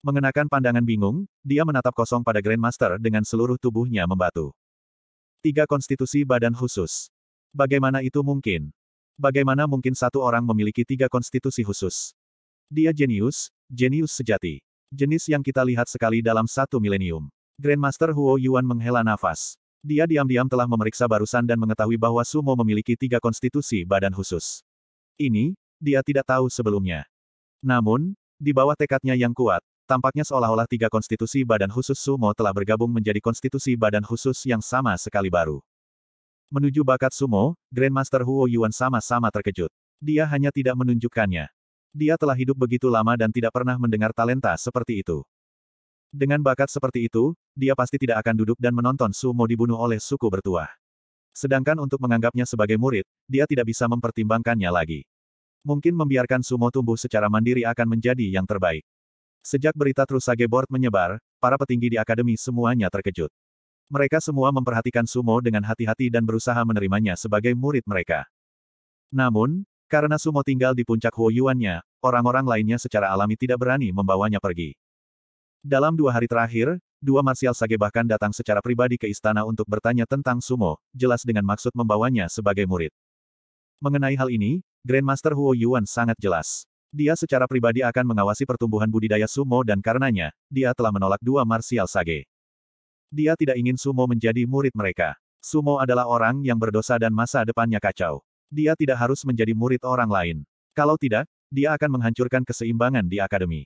Mengenakan pandangan bingung, dia menatap kosong pada Grandmaster dengan seluruh tubuhnya membatu. Tiga konstitusi badan khusus. Bagaimana itu mungkin? Bagaimana mungkin satu orang memiliki tiga konstitusi khusus? Dia jenius, jenius sejati. Jenis yang kita lihat sekali dalam satu milenium. Grandmaster Huo Yuan menghela nafas. Dia diam-diam telah memeriksa barusan dan mengetahui bahwa Sumo memiliki tiga konstitusi badan khusus. Ini, dia tidak tahu sebelumnya. Namun, di bawah tekadnya yang kuat, tampaknya seolah-olah tiga konstitusi badan khusus sumo telah bergabung menjadi konstitusi badan khusus yang sama sekali baru. Menuju bakat sumo, Grandmaster Huo Yuan sama-sama terkejut. Dia hanya tidak menunjukkannya. Dia telah hidup begitu lama dan tidak pernah mendengar talenta seperti itu. Dengan bakat seperti itu, dia pasti tidak akan duduk dan menonton sumo dibunuh oleh suku bertuah. Sedangkan untuk menganggapnya sebagai murid, dia tidak bisa mempertimbangkannya lagi. Mungkin membiarkan sumo tumbuh secara mandiri akan menjadi yang terbaik. Sejak berita Trusage Board menyebar, para petinggi di akademi semuanya terkejut. Mereka semua memperhatikan Sumo dengan hati-hati dan berusaha menerimanya sebagai murid mereka. Namun, karena Sumo tinggal di puncak Huoyuannya, orang-orang lainnya secara alami tidak berani membawanya pergi. Dalam dua hari terakhir, dua Marsial Sage bahkan datang secara pribadi ke istana untuk bertanya tentang sumo, jelas dengan maksud membawanya sebagai murid. Mengenai hal ini, Grandmaster Huo Yuan sangat jelas. Dia secara pribadi akan mengawasi pertumbuhan budidaya sumo dan karenanya, dia telah menolak dua Marsial Sage. Dia tidak ingin sumo menjadi murid mereka. Sumo adalah orang yang berdosa dan masa depannya kacau. Dia tidak harus menjadi murid orang lain. Kalau tidak, dia akan menghancurkan keseimbangan di akademi.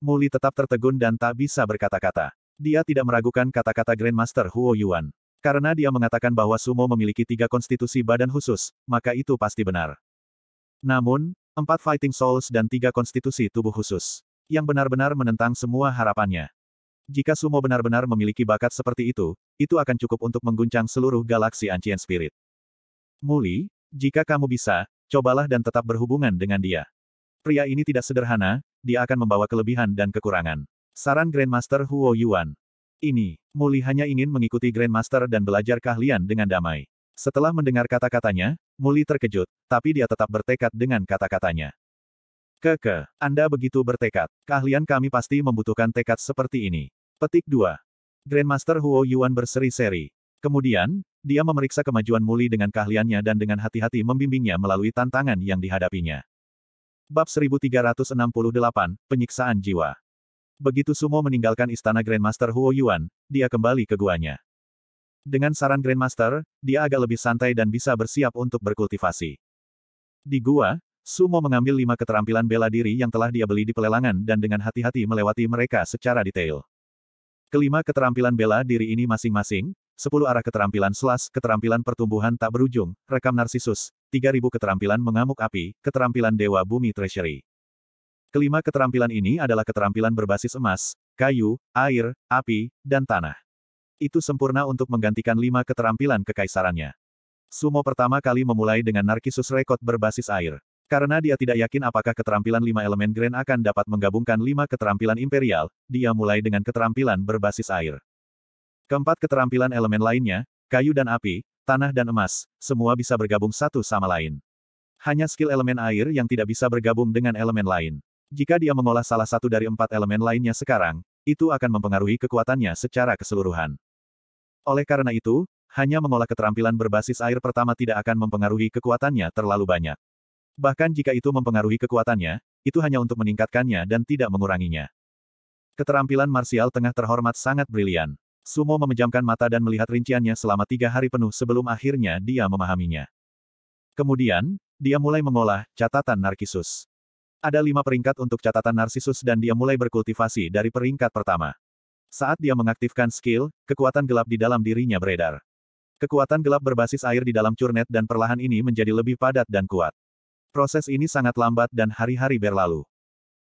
Muli tetap tertegun dan tak bisa berkata-kata. Dia tidak meragukan kata-kata Grandmaster Huo Yuan. Karena dia mengatakan bahwa sumo memiliki tiga konstitusi badan khusus, maka itu pasti benar. Namun, empat fighting souls dan tiga konstitusi tubuh khusus. Yang benar-benar menentang semua harapannya. Jika sumo benar-benar memiliki bakat seperti itu, itu akan cukup untuk mengguncang seluruh galaksi Ancient Spirit. Muli, jika kamu bisa, cobalah dan tetap berhubungan dengan dia. Pria ini tidak sederhana, dia akan membawa kelebihan dan kekurangan. Saran Grandmaster Huo Yuan. Ini, Muli hanya ingin mengikuti Grandmaster dan belajar keahlian dengan damai. Setelah mendengar kata-katanya, Muli terkejut, tapi dia tetap bertekad dengan kata-katanya. Keke, Anda begitu bertekad. Keahlian kami pasti membutuhkan tekad seperti ini. Petik 2. Grandmaster Huo Yuan berseri-seri. Kemudian, dia memeriksa kemajuan Muli dengan keahliannya dan dengan hati-hati membimbingnya melalui tantangan yang dihadapinya. Bab 1368, Penyiksaan Jiwa. Begitu Sumo meninggalkan istana Grandmaster Huo Yuan, dia kembali ke guanya. Dengan saran Grandmaster, dia agak lebih santai dan bisa bersiap untuk berkultivasi. Di gua, Sumo mengambil lima keterampilan bela diri yang telah dia beli di pelelangan dan dengan hati-hati melewati mereka secara detail. Kelima keterampilan bela diri ini masing-masing, 10 arah keterampilan selas, keterampilan pertumbuhan tak berujung, rekam narsisus, 3000 keterampilan mengamuk api, keterampilan dewa bumi treasury. Kelima keterampilan ini adalah keterampilan berbasis emas, kayu, air, api, dan tanah. Itu sempurna untuk menggantikan lima keterampilan kekaisarannya. Sumo pertama kali memulai dengan Narkisus Rekod berbasis air. Karena dia tidak yakin apakah keterampilan lima elemen grand akan dapat menggabungkan lima keterampilan imperial, dia mulai dengan keterampilan berbasis air. Keempat keterampilan elemen lainnya, kayu dan api, tanah dan emas, semua bisa bergabung satu sama lain. Hanya skill elemen air yang tidak bisa bergabung dengan elemen lain. Jika dia mengolah salah satu dari empat elemen lainnya sekarang, itu akan mempengaruhi kekuatannya secara keseluruhan. Oleh karena itu, hanya mengolah keterampilan berbasis air pertama tidak akan mempengaruhi kekuatannya terlalu banyak. Bahkan jika itu mempengaruhi kekuatannya, itu hanya untuk meningkatkannya dan tidak menguranginya. Keterampilan marsial tengah terhormat sangat brilian. Sumo memejamkan mata dan melihat rinciannya selama tiga hari penuh sebelum akhirnya dia memahaminya. Kemudian, dia mulai mengolah catatan Narkisus. Ada lima peringkat untuk catatan Narsisus dan dia mulai berkultivasi dari peringkat pertama. Saat dia mengaktifkan skill, kekuatan gelap di dalam dirinya beredar. Kekuatan gelap berbasis air di dalam curnet dan perlahan ini menjadi lebih padat dan kuat. Proses ini sangat lambat dan hari-hari berlalu.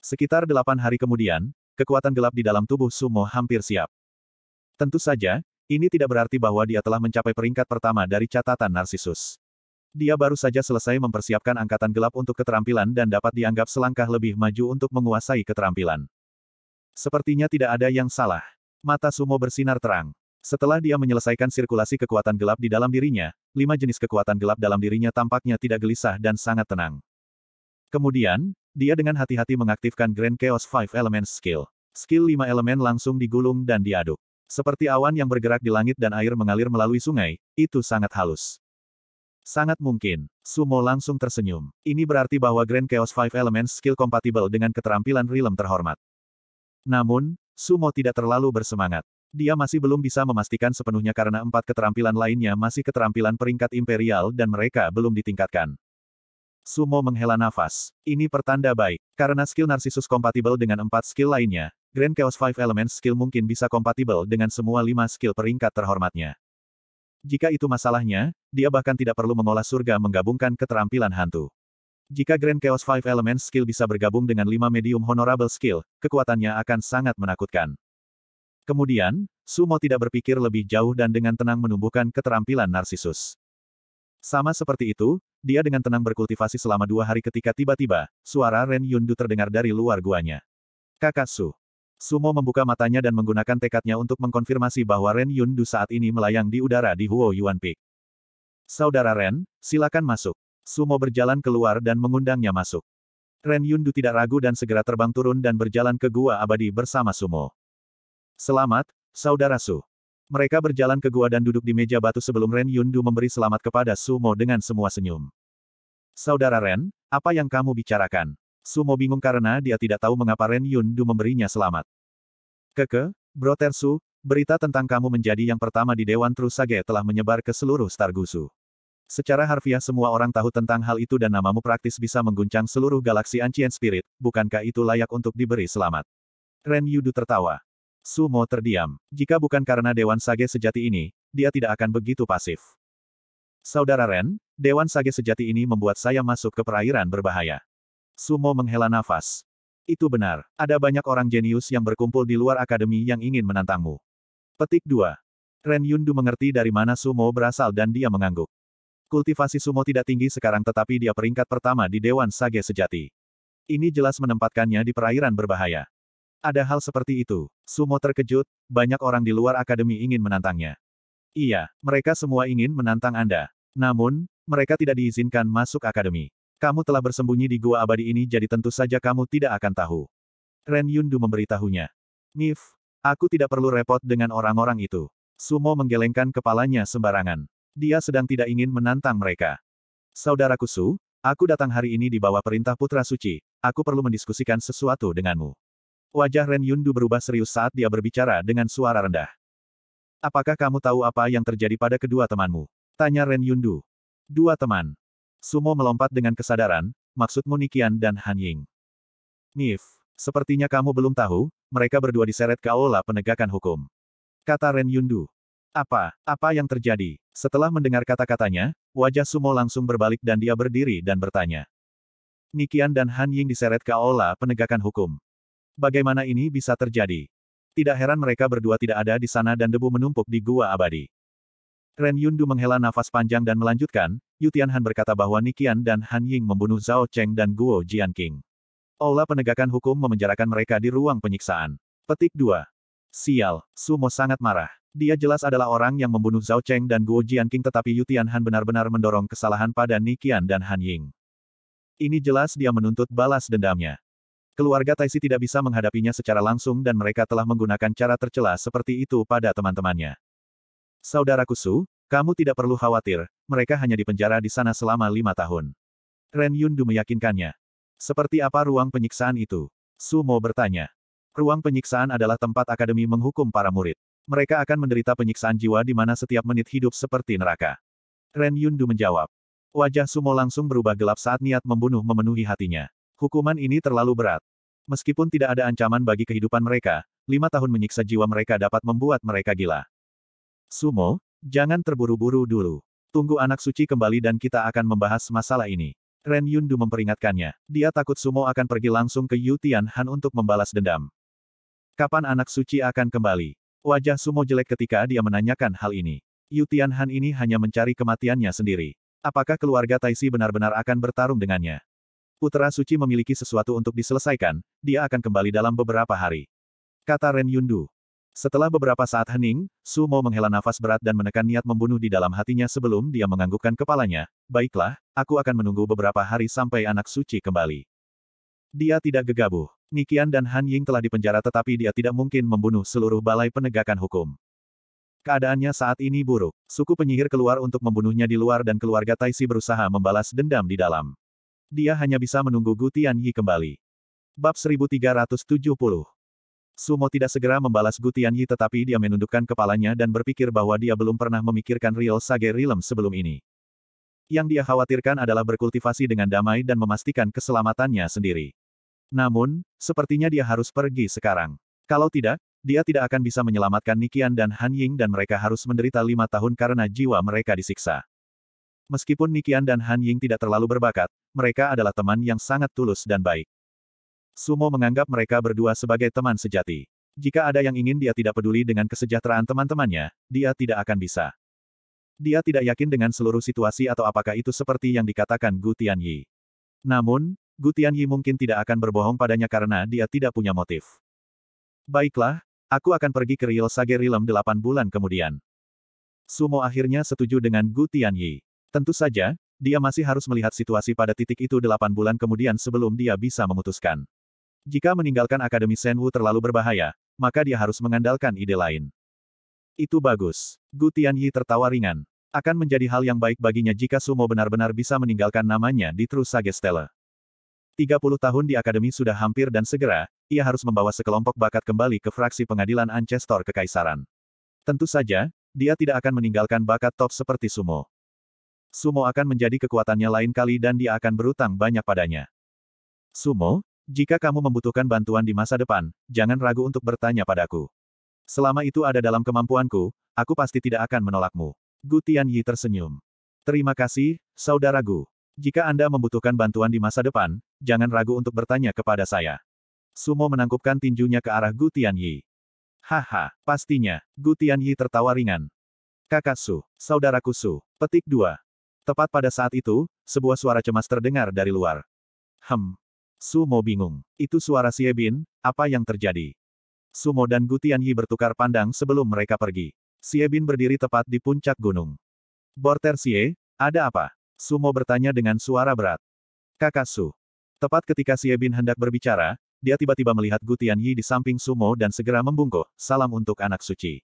Sekitar delapan hari kemudian, kekuatan gelap di dalam tubuh Sumo hampir siap. Tentu saja, ini tidak berarti bahwa dia telah mencapai peringkat pertama dari catatan Narsisus. Dia baru saja selesai mempersiapkan angkatan gelap untuk keterampilan dan dapat dianggap selangkah lebih maju untuk menguasai keterampilan. Sepertinya tidak ada yang salah. Mata Sumo bersinar terang. Setelah dia menyelesaikan sirkulasi kekuatan gelap di dalam dirinya, lima jenis kekuatan gelap dalam dirinya tampaknya tidak gelisah dan sangat tenang. Kemudian, dia dengan hati-hati mengaktifkan Grand Chaos Five Elements Skill. Skill lima elemen langsung digulung dan diaduk. Seperti awan yang bergerak di langit dan air mengalir melalui sungai, itu sangat halus. Sangat mungkin. Sumo langsung tersenyum. Ini berarti bahwa Grand Chaos Five Elements skill kompatibel dengan keterampilan Realm terhormat. Namun, Sumo tidak terlalu bersemangat. Dia masih belum bisa memastikan sepenuhnya karena empat keterampilan lainnya masih keterampilan peringkat imperial dan mereka belum ditingkatkan. Sumo menghela nafas. Ini pertanda baik. Karena skill Narsisus kompatibel dengan empat skill lainnya, Grand Chaos Five Elements skill mungkin bisa kompatibel dengan semua lima skill peringkat terhormatnya. Jika itu masalahnya, dia bahkan tidak perlu mengolah surga menggabungkan keterampilan hantu. Jika Grand Chaos Five Elements skill bisa bergabung dengan lima medium honorable skill, kekuatannya akan sangat menakutkan. Kemudian, Sumo tidak berpikir lebih jauh dan dengan tenang menumbuhkan keterampilan Narsisus. Sama seperti itu, dia dengan tenang berkultivasi selama dua hari ketika tiba-tiba, suara Ren Yundu terdengar dari luar guanya. Kakak Su. Sumo membuka matanya dan menggunakan tekadnya untuk mengkonfirmasi bahwa Ren Yundu saat ini melayang di udara di Huo Yuan Peak. Saudara Ren, silakan masuk. Sumo berjalan keluar dan mengundangnya masuk. Ren Yundu tidak ragu dan segera terbang turun dan berjalan ke gua abadi bersama Sumo. Selamat, Saudara Su. Mereka berjalan ke gua dan duduk di meja batu sebelum Ren Yundu memberi selamat kepada Sumo dengan semua senyum. Saudara Ren, apa yang kamu bicarakan? Sumo bingung karena dia tidak tahu mengapa Ren Yundu memberinya selamat. Keke, Bro Tersu, berita tentang kamu menjadi yang pertama di Dewan Trusage telah menyebar ke seluruh Stargusu. Secara harfiah semua orang tahu tentang hal itu dan namamu praktis bisa mengguncang seluruh galaksi Ancient Spirit, bukankah itu layak untuk diberi selamat? Ren Yudu tertawa. Sumo terdiam. Jika bukan karena Dewan Sage sejati ini, dia tidak akan begitu pasif. Saudara Ren, Dewan Sage sejati ini membuat saya masuk ke perairan berbahaya. Sumo menghela nafas. Itu benar, ada banyak orang jenius yang berkumpul di luar akademi yang ingin menantangmu. Petik 2. Ren Yundu mengerti dari mana Sumo berasal dan dia mengangguk. Kultivasi Sumo tidak tinggi sekarang tetapi dia peringkat pertama di Dewan Sage sejati. Ini jelas menempatkannya di perairan berbahaya. Ada hal seperti itu. Sumo terkejut, banyak orang di luar akademi ingin menantangnya. Iya, mereka semua ingin menantang Anda. Namun, mereka tidak diizinkan masuk akademi. Kamu telah bersembunyi di gua abadi ini jadi tentu saja kamu tidak akan tahu. Ren Yundu memberitahunya. Mif, aku tidak perlu repot dengan orang-orang itu. Sumo menggelengkan kepalanya sembarangan. Dia sedang tidak ingin menantang mereka. Saudaraku Su, aku datang hari ini di bawah perintah Putra Suci. Aku perlu mendiskusikan sesuatu denganmu. Wajah Ren Yundu berubah serius saat dia berbicara dengan suara rendah. Apakah kamu tahu apa yang terjadi pada kedua temanmu? Tanya Ren Yundu. Dua teman. Sumo melompat dengan kesadaran, maksudmu Nikian dan Han Ying. Nif, sepertinya kamu belum tahu, mereka berdua diseret ke aula penegakan hukum. Kata Ren Yundu. Apa, apa yang terjadi? Setelah mendengar kata-katanya, wajah Sumo langsung berbalik dan dia berdiri dan bertanya. Nikian dan Han Ying diseret ke aula penegakan hukum. Bagaimana ini bisa terjadi? Tidak heran mereka berdua tidak ada di sana dan debu menumpuk di gua abadi. Ren Yundu menghela nafas panjang dan melanjutkan, Yutian Han berkata bahwa Nikian dan Han Ying membunuh Zhao Cheng dan Guo Jianqing. Aula penegakan hukum memenjarakan mereka di ruang penyiksaan. Petik 2. Sial, Sumo sangat marah. Dia jelas adalah orang yang membunuh Zhao Cheng dan Guo Jianqing tetapi Yutian Han benar-benar mendorong kesalahan pada Nikian dan Han Ying. Ini jelas dia menuntut balas dendamnya. Keluarga Taisi tidak bisa menghadapinya secara langsung dan mereka telah menggunakan cara tercela seperti itu pada teman-temannya. Saudara Kusu, kamu tidak perlu khawatir, mereka hanya dipenjara di sana selama lima tahun. Ren Yundu meyakinkannya. Seperti apa ruang penyiksaan itu? Su Mo bertanya. Ruang penyiksaan adalah tempat akademi menghukum para murid. Mereka akan menderita penyiksaan jiwa di mana setiap menit hidup seperti neraka. Ren Yundu menjawab. Wajah Sumo langsung berubah gelap saat niat membunuh memenuhi hatinya. Hukuman ini terlalu berat. Meskipun tidak ada ancaman bagi kehidupan mereka, lima tahun menyiksa jiwa mereka dapat membuat mereka gila. Sumo, jangan terburu-buru dulu. Tunggu anak suci kembali dan kita akan membahas masalah ini. Ren Yundu memperingatkannya. Dia takut Sumo akan pergi langsung ke Yu Tianhan untuk membalas dendam. Kapan anak suci akan kembali? Wajah Sumo jelek ketika dia menanyakan hal ini. Yu Tianhan ini hanya mencari kematiannya sendiri. Apakah keluarga Taishi benar-benar akan bertarung dengannya? Putra Suci memiliki sesuatu untuk diselesaikan, dia akan kembali dalam beberapa hari. Kata Ren Yundu. Setelah beberapa saat hening, Su Mo menghela nafas berat dan menekan niat membunuh di dalam hatinya sebelum dia menganggukkan kepalanya. Baiklah, aku akan menunggu beberapa hari sampai anak suci kembali. Dia tidak gegabah. Nikian dan Han Ying telah dipenjara tetapi dia tidak mungkin membunuh seluruh balai penegakan hukum. Keadaannya saat ini buruk. Suku penyihir keluar untuk membunuhnya di luar dan keluarga Taisi berusaha membalas dendam di dalam. Dia hanya bisa menunggu Gu Tianyi kembali. Bab 1370 Sumo tidak segera membalas Gu Tianyi tetapi dia menundukkan kepalanya dan berpikir bahwa dia belum pernah memikirkan Real Sage Realm sebelum ini. Yang dia khawatirkan adalah berkultivasi dengan damai dan memastikan keselamatannya sendiri. Namun, sepertinya dia harus pergi sekarang. Kalau tidak, dia tidak akan bisa menyelamatkan Nikian dan Han Ying dan mereka harus menderita lima tahun karena jiwa mereka disiksa. Meskipun Nikian dan Han Ying tidak terlalu berbakat, mereka adalah teman yang sangat tulus dan baik. Sumo menganggap mereka berdua sebagai teman sejati. Jika ada yang ingin dia tidak peduli dengan kesejahteraan teman-temannya, dia tidak akan bisa. Dia tidak yakin dengan seluruh situasi atau apakah itu seperti yang dikatakan Gu Tianyi. Namun, Gu Tianyi mungkin tidak akan berbohong padanya karena dia tidak punya motif. Baiklah, aku akan pergi ke Real Sage Rilem 8 bulan kemudian. Sumo akhirnya setuju dengan Gu Tianyi. Tentu saja, dia masih harus melihat situasi pada titik itu delapan bulan kemudian sebelum dia bisa memutuskan. Jika meninggalkan Akademi Senwu terlalu berbahaya, maka dia harus mengandalkan ide lain. Itu bagus. Gu Tianyi tertawa ringan. Akan menjadi hal yang baik baginya jika Sumo benar-benar bisa meninggalkan namanya di True Sage Stella. 30 tahun di Akademi sudah hampir dan segera, ia harus membawa sekelompok bakat kembali ke fraksi pengadilan Ancestor Kekaisaran. Tentu saja, dia tidak akan meninggalkan bakat top seperti Sumo. Sumo akan menjadi kekuatannya lain kali dan dia akan berutang banyak padanya. Sumo, jika kamu membutuhkan bantuan di masa depan, jangan ragu untuk bertanya padaku. Selama itu ada dalam kemampuanku, aku pasti tidak akan menolakmu. Gu Yi tersenyum. Terima kasih, saudaraku. Jika Anda membutuhkan bantuan di masa depan, jangan ragu untuk bertanya kepada saya. Sumo menangkupkan tinjunya ke arah Gu Yi. Haha, pastinya, Gu Yi tertawa ringan. Kakak Su, saudaraku Su, petik 2. Tepat pada saat itu, sebuah suara cemas terdengar dari luar. Hem. Sumo bingung. Itu suara Bin. apa yang terjadi? Sumo dan Gutianyi bertukar pandang sebelum mereka pergi. Bin berdiri tepat di puncak gunung. Borter Sie, ada apa? Sumo bertanya dengan suara berat. Kakak Su. Tepat ketika Bin hendak berbicara, dia tiba-tiba melihat Gutianyi di samping Sumo dan segera membungkuk, salam untuk anak suci.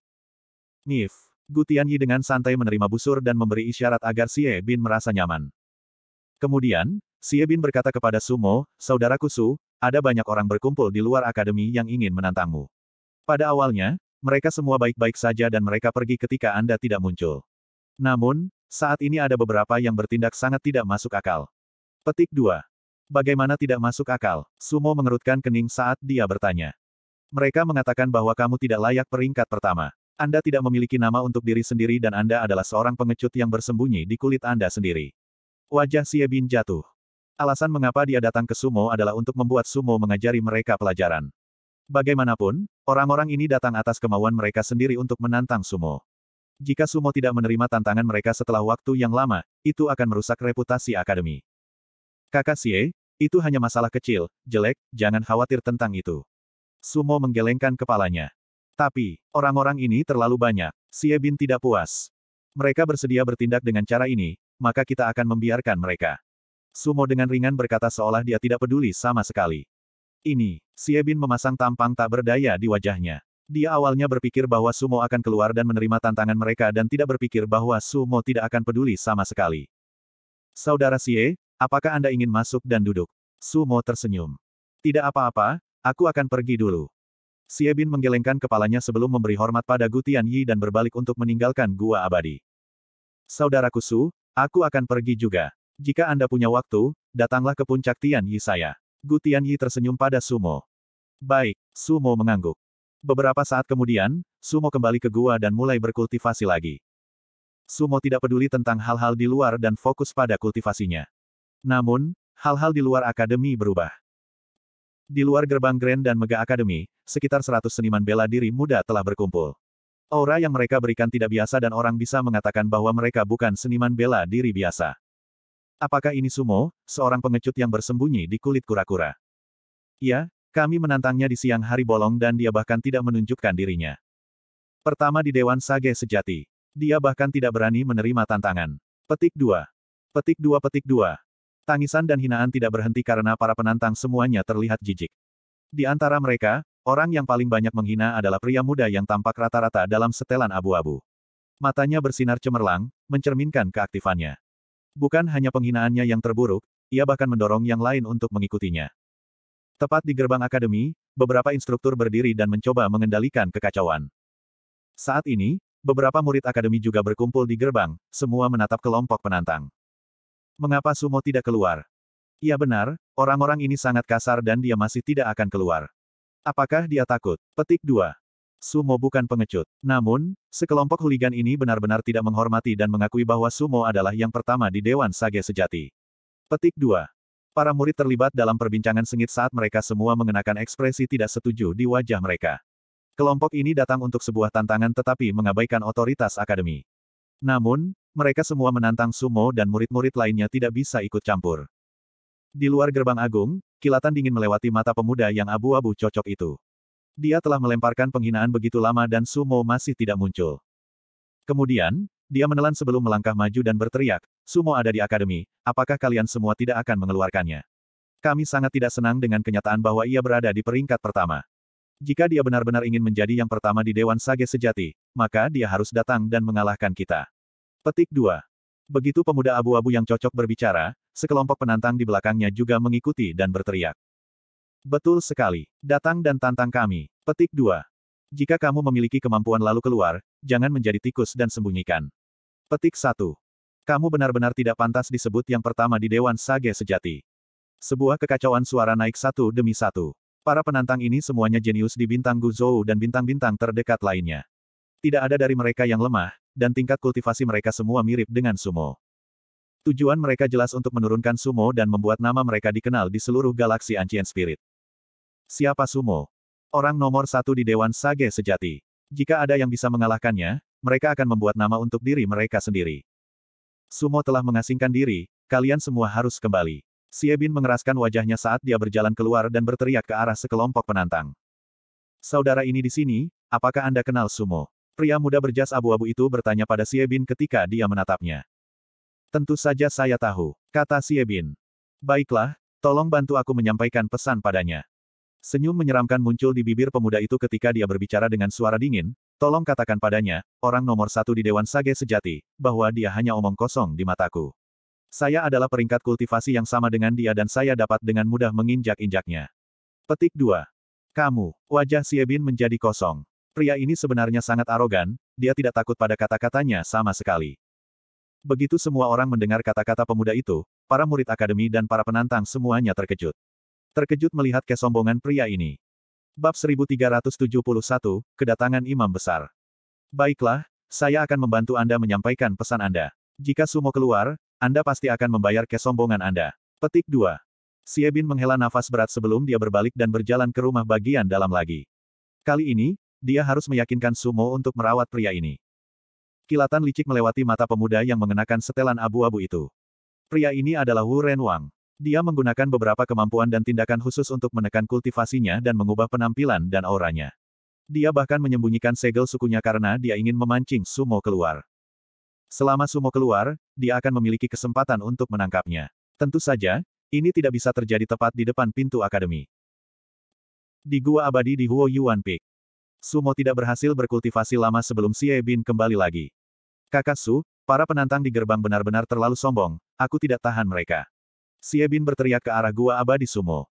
Nif. Gu Tianyi dengan santai menerima busur dan memberi isyarat agar Xie Bin merasa nyaman. Kemudian, Xie Bin berkata kepada Sumo, Saudaraku Su, ada banyak orang berkumpul di luar akademi yang ingin menantangmu. Pada awalnya, mereka semua baik-baik saja dan mereka pergi ketika Anda tidak muncul. Namun, saat ini ada beberapa yang bertindak sangat tidak masuk akal. Petik 2. Bagaimana tidak masuk akal? Sumo mengerutkan kening saat dia bertanya. Mereka mengatakan bahwa kamu tidak layak peringkat pertama. Anda tidak memiliki nama untuk diri sendiri dan Anda adalah seorang pengecut yang bersembunyi di kulit Anda sendiri. Wajah bin jatuh. Alasan mengapa dia datang ke Sumo adalah untuk membuat Sumo mengajari mereka pelajaran. Bagaimanapun, orang-orang ini datang atas kemauan mereka sendiri untuk menantang Sumo. Jika Sumo tidak menerima tantangan mereka setelah waktu yang lama, itu akan merusak reputasi akademi. Kakak Xie, itu hanya masalah kecil, jelek, jangan khawatir tentang itu. Sumo menggelengkan kepalanya. Tapi, orang-orang ini terlalu banyak. Xie Bin tidak puas. Mereka bersedia bertindak dengan cara ini, maka kita akan membiarkan mereka. Sumo dengan ringan berkata seolah dia tidak peduli sama sekali. Ini, Xie Bin memasang tampang tak berdaya di wajahnya. Dia awalnya berpikir bahwa Sumo akan keluar dan menerima tantangan mereka dan tidak berpikir bahwa Sumo tidak akan peduli sama sekali. Saudara Xie, apakah Anda ingin masuk dan duduk? Sumo tersenyum. Tidak apa-apa, aku akan pergi dulu. Siabin menggelengkan kepalanya sebelum memberi hormat pada Gu Tianyi dan berbalik untuk meninggalkan gua abadi. Saudaraku Su, aku akan pergi juga. Jika Anda punya waktu, datanglah ke puncak Tianyi saya. Gu Yi tersenyum pada Sumo. Baik, Sumo mengangguk. Beberapa saat kemudian, Sumo kembali ke gua dan mulai berkultivasi lagi. Sumo tidak peduli tentang hal-hal di luar dan fokus pada kultivasinya. Namun, hal-hal di luar akademi berubah. Di luar gerbang Grand dan Mega Academy, sekitar 100 seniman bela diri muda telah berkumpul. Aura yang mereka berikan tidak biasa dan orang bisa mengatakan bahwa mereka bukan seniman bela diri biasa. Apakah ini Sumo, seorang pengecut yang bersembunyi di kulit kura-kura? Ya, kami menantangnya di siang hari bolong dan dia bahkan tidak menunjukkan dirinya. Pertama di Dewan Sage Sejati. Dia bahkan tidak berani menerima tantangan. Petik 2. Petik 2 Petik 2. Tangisan dan hinaan tidak berhenti karena para penantang semuanya terlihat jijik. Di antara mereka, orang yang paling banyak menghina adalah pria muda yang tampak rata-rata dalam setelan abu-abu. Matanya bersinar cemerlang, mencerminkan keaktifannya. Bukan hanya penghinaannya yang terburuk, ia bahkan mendorong yang lain untuk mengikutinya. Tepat di gerbang akademi, beberapa instruktur berdiri dan mencoba mengendalikan kekacauan. Saat ini, beberapa murid akademi juga berkumpul di gerbang, semua menatap kelompok penantang. Mengapa Sumo tidak keluar? Ya benar, orang-orang ini sangat kasar dan dia masih tidak akan keluar. Apakah dia takut? Petik 2. Sumo bukan pengecut. Namun, sekelompok huligan ini benar-benar tidak menghormati dan mengakui bahwa Sumo adalah yang pertama di Dewan Sage Sejati. Petik 2. Para murid terlibat dalam perbincangan sengit saat mereka semua mengenakan ekspresi tidak setuju di wajah mereka. Kelompok ini datang untuk sebuah tantangan tetapi mengabaikan otoritas akademi. Namun, mereka semua menantang Sumo dan murid-murid lainnya tidak bisa ikut campur. Di luar gerbang agung, kilatan dingin melewati mata pemuda yang abu-abu cocok itu. Dia telah melemparkan penghinaan begitu lama dan Sumo masih tidak muncul. Kemudian, dia menelan sebelum melangkah maju dan berteriak, Sumo ada di akademi, apakah kalian semua tidak akan mengeluarkannya? Kami sangat tidak senang dengan kenyataan bahwa ia berada di peringkat pertama. Jika dia benar-benar ingin menjadi yang pertama di Dewan Sage sejati, maka dia harus datang dan mengalahkan kita. Petik 2. Begitu pemuda abu-abu yang cocok berbicara, sekelompok penantang di belakangnya juga mengikuti dan berteriak. Betul sekali. Datang dan tantang kami. Petik 2. Jika kamu memiliki kemampuan lalu keluar, jangan menjadi tikus dan sembunyikan. Petik 1. Kamu benar-benar tidak pantas disebut yang pertama di Dewan Sage sejati. Sebuah kekacauan suara naik satu demi satu. Para penantang ini semuanya jenius di bintang Guzhou dan bintang-bintang terdekat lainnya. Tidak ada dari mereka yang lemah, dan tingkat kultivasi mereka semua mirip dengan sumo. Tujuan mereka jelas untuk menurunkan sumo dan membuat nama mereka dikenal di seluruh galaksi Ancient Spirit. Siapa sumo? Orang nomor satu di Dewan Sage sejati. Jika ada yang bisa mengalahkannya, mereka akan membuat nama untuk diri mereka sendiri. Sumo telah mengasingkan diri, kalian semua harus kembali. Bin mengeraskan wajahnya saat dia berjalan keluar dan berteriak ke arah sekelompok penantang. Saudara ini di sini, apakah Anda kenal Sumo? Pria muda berjas abu-abu itu bertanya pada Bin ketika dia menatapnya. Tentu saja saya tahu, kata Bin. Baiklah, tolong bantu aku menyampaikan pesan padanya. Senyum menyeramkan muncul di bibir pemuda itu ketika dia berbicara dengan suara dingin, tolong katakan padanya, orang nomor satu di Dewan Sage sejati, bahwa dia hanya omong kosong di mataku. Saya adalah peringkat kultivasi yang sama dengan dia dan saya dapat dengan mudah menginjak-injaknya. Petik 2. Kamu, wajah Siebin menjadi kosong. Pria ini sebenarnya sangat arogan, dia tidak takut pada kata-katanya sama sekali. Begitu semua orang mendengar kata-kata pemuda itu, para murid akademi dan para penantang semuanya terkejut. Terkejut melihat kesombongan pria ini. Bab 1371, Kedatangan Imam Besar. Baiklah, saya akan membantu Anda menyampaikan pesan Anda. Jika Sumo keluar, anda pasti akan membayar kesombongan Anda. Petik 2. Siebin menghela nafas berat sebelum dia berbalik dan berjalan ke rumah bagian dalam lagi. Kali ini, dia harus meyakinkan Sumo untuk merawat pria ini. Kilatan licik melewati mata pemuda yang mengenakan setelan abu-abu itu. Pria ini adalah Wu Ren Wang. Dia menggunakan beberapa kemampuan dan tindakan khusus untuk menekan kultivasinya dan mengubah penampilan dan auranya. Dia bahkan menyembunyikan segel sukunya karena dia ingin memancing Sumo keluar. Selama Sumo keluar, dia akan memiliki kesempatan untuk menangkapnya. Tentu saja, ini tidak bisa terjadi tepat di depan pintu akademi. Di Gua Abadi di Huo Yuan Peak. Sumo tidak berhasil berkultivasi lama sebelum Xie Bin kembali lagi. Kakak Su, para penantang di gerbang benar-benar terlalu sombong, aku tidak tahan mereka. Xie Bin berteriak ke arah Gua Abadi Sumo.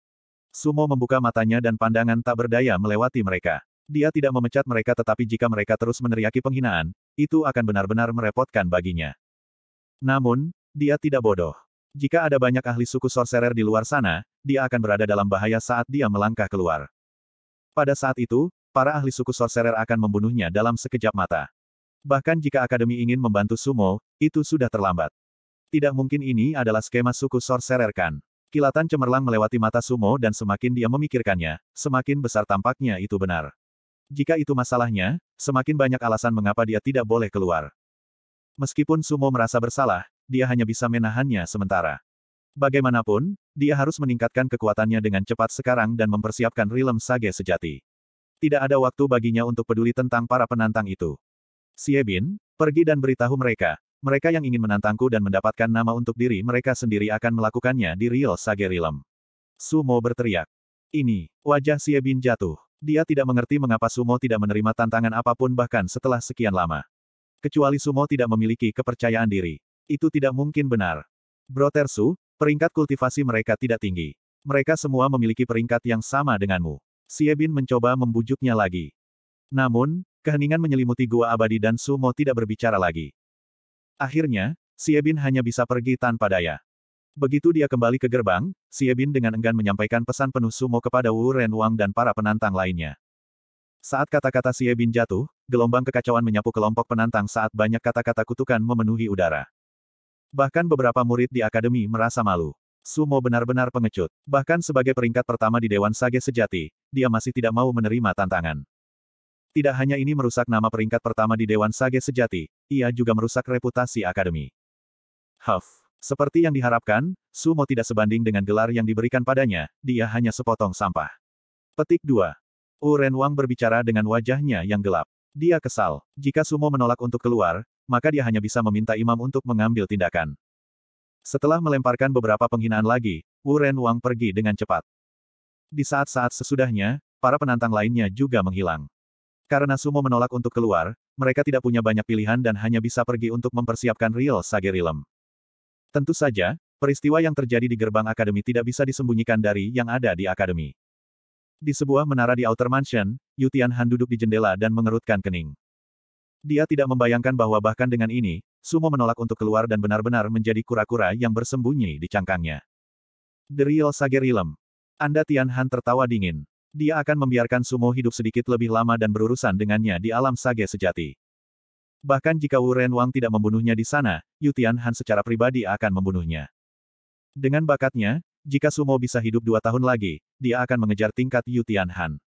Sumo membuka matanya dan pandangan tak berdaya melewati mereka. Dia tidak memecat mereka tetapi jika mereka terus meneriaki penghinaan, itu akan benar-benar merepotkan baginya. Namun, dia tidak bodoh. Jika ada banyak ahli suku sorcerer di luar sana, dia akan berada dalam bahaya saat dia melangkah keluar. Pada saat itu, para ahli suku sorcerer akan membunuhnya dalam sekejap mata. Bahkan jika akademi ingin membantu Sumo, itu sudah terlambat. Tidak mungkin ini adalah skema suku sorcerer kan. Kilatan cemerlang melewati mata Sumo dan semakin dia memikirkannya, semakin besar tampaknya itu benar. Jika itu masalahnya, semakin banyak alasan mengapa dia tidak boleh keluar. Meskipun Sumo merasa bersalah, dia hanya bisa menahannya sementara. Bagaimanapun, dia harus meningkatkan kekuatannya dengan cepat sekarang dan mempersiapkan Rilem Sage sejati. Tidak ada waktu baginya untuk peduli tentang para penantang itu. Siebin, pergi dan beritahu mereka, mereka yang ingin menantangku dan mendapatkan nama untuk diri mereka sendiri akan melakukannya di Real Rilem. Sumo berteriak. Ini, wajah Siebin jatuh. Dia tidak mengerti mengapa Sumo tidak menerima tantangan apapun bahkan setelah sekian lama. Kecuali Sumo tidak memiliki kepercayaan diri. Itu tidak mungkin benar. Tersu, peringkat kultivasi mereka tidak tinggi. Mereka semua memiliki peringkat yang sama denganmu. Siebin mencoba membujuknya lagi. Namun, keheningan menyelimuti gua abadi dan Sumo tidak berbicara lagi. Akhirnya, Siebin hanya bisa pergi tanpa daya. Begitu dia kembali ke gerbang, Bin dengan enggan menyampaikan pesan penuh sumo kepada Wu Ren Wang dan para penantang lainnya. Saat kata-kata Bin jatuh, gelombang kekacauan menyapu kelompok penantang saat banyak kata-kata kutukan memenuhi udara. Bahkan beberapa murid di akademi merasa malu. Sumo benar-benar pengecut. Bahkan sebagai peringkat pertama di Dewan Sage Sejati, dia masih tidak mau menerima tantangan. Tidak hanya ini merusak nama peringkat pertama di Dewan Sage Sejati, ia juga merusak reputasi akademi. Huff. Seperti yang diharapkan, Sumo tidak sebanding dengan gelar yang diberikan padanya, dia hanya sepotong sampah. Petik 2. Uren Wang berbicara dengan wajahnya yang gelap. Dia kesal. Jika Sumo menolak untuk keluar, maka dia hanya bisa meminta imam untuk mengambil tindakan. Setelah melemparkan beberapa penghinaan lagi, Uren Wang pergi dengan cepat. Di saat-saat sesudahnya, para penantang lainnya juga menghilang. Karena Sumo menolak untuk keluar, mereka tidak punya banyak pilihan dan hanya bisa pergi untuk mempersiapkan Real Sagerilem. Tentu saja, peristiwa yang terjadi di gerbang akademi tidak bisa disembunyikan dari yang ada di akademi. Di sebuah menara di Outer Mansion, Yutian Han duduk di jendela dan mengerutkan kening. Dia tidak membayangkan bahwa bahkan dengan ini, Sumo menolak untuk keluar dan benar-benar menjadi kura-kura yang bersembunyi di cangkangnya. The real Sagerilem. Anda Tian Han tertawa dingin. Dia akan membiarkan Sumo hidup sedikit lebih lama dan berurusan dengannya di alam sage sejati. Bahkan jika Wu Renwang tidak membunuhnya di sana, Yutian Han secara pribadi akan membunuhnya. Dengan bakatnya, jika Sumo bisa hidup dua tahun lagi, dia akan mengejar tingkat Yutian Han.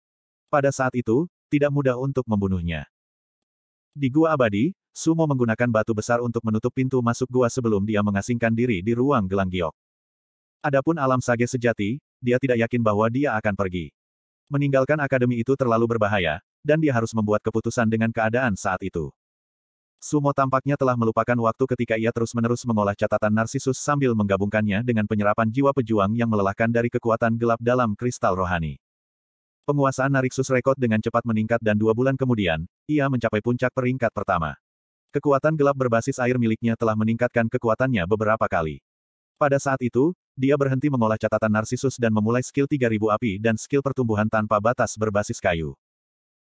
Pada saat itu, tidak mudah untuk membunuhnya. Di Gua Abadi, Sumo menggunakan batu besar untuk menutup pintu masuk gua sebelum dia mengasingkan diri di ruang gelang giok. Adapun alam sage sejati, dia tidak yakin bahwa dia akan pergi. Meninggalkan akademi itu terlalu berbahaya, dan dia harus membuat keputusan dengan keadaan saat itu. Sumo tampaknya telah melupakan waktu ketika ia terus-menerus mengolah catatan Narsisus sambil menggabungkannya dengan penyerapan jiwa pejuang yang melelahkan dari kekuatan gelap dalam kristal rohani. Penguasaan Nariksus Rekod dengan cepat meningkat dan dua bulan kemudian, ia mencapai puncak peringkat pertama. Kekuatan gelap berbasis air miliknya telah meningkatkan kekuatannya beberapa kali. Pada saat itu, dia berhenti mengolah catatan Narsisus dan memulai skill 3000 api dan skill pertumbuhan tanpa batas berbasis kayu.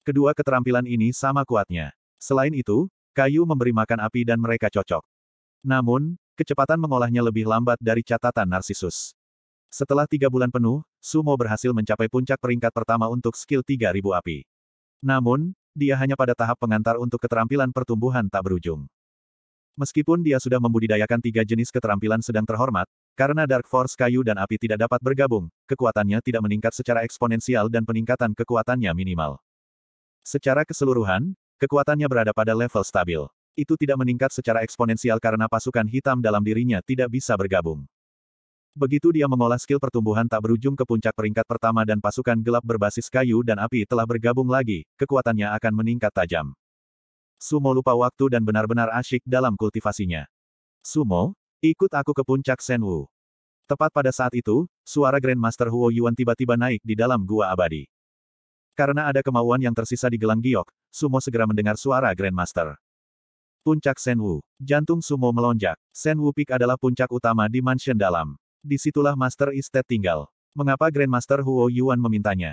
Kedua keterampilan ini sama kuatnya. Selain itu, Kayu memberi makan api dan mereka cocok. Namun, kecepatan mengolahnya lebih lambat dari catatan Narsisus. Setelah tiga bulan penuh, Sumo berhasil mencapai puncak peringkat pertama untuk skill 3000 api. Namun, dia hanya pada tahap pengantar untuk keterampilan pertumbuhan tak berujung. Meskipun dia sudah membudidayakan tiga jenis keterampilan sedang terhormat, karena Dark Force kayu dan api tidak dapat bergabung, kekuatannya tidak meningkat secara eksponensial dan peningkatan kekuatannya minimal. Secara keseluruhan, Kekuatannya berada pada level stabil. Itu tidak meningkat secara eksponensial karena pasukan hitam dalam dirinya tidak bisa bergabung. Begitu dia mengolah skill pertumbuhan tak berujung ke puncak peringkat pertama dan pasukan gelap berbasis kayu dan api telah bergabung lagi, kekuatannya akan meningkat tajam. Sumo lupa waktu dan benar-benar asyik dalam kultivasinya. Sumo, ikut aku ke puncak Senwu. Tepat pada saat itu, suara Grandmaster Huo Yuan tiba-tiba naik di dalam gua abadi. Karena ada kemauan yang tersisa di gelang giok, Sumo segera mendengar suara Grandmaster. Puncak Senwu. Jantung Sumo melonjak. Senwu Peak adalah puncak utama di mansion dalam. Disitulah Master Estate tinggal. Mengapa Grandmaster Huo Yuan memintanya?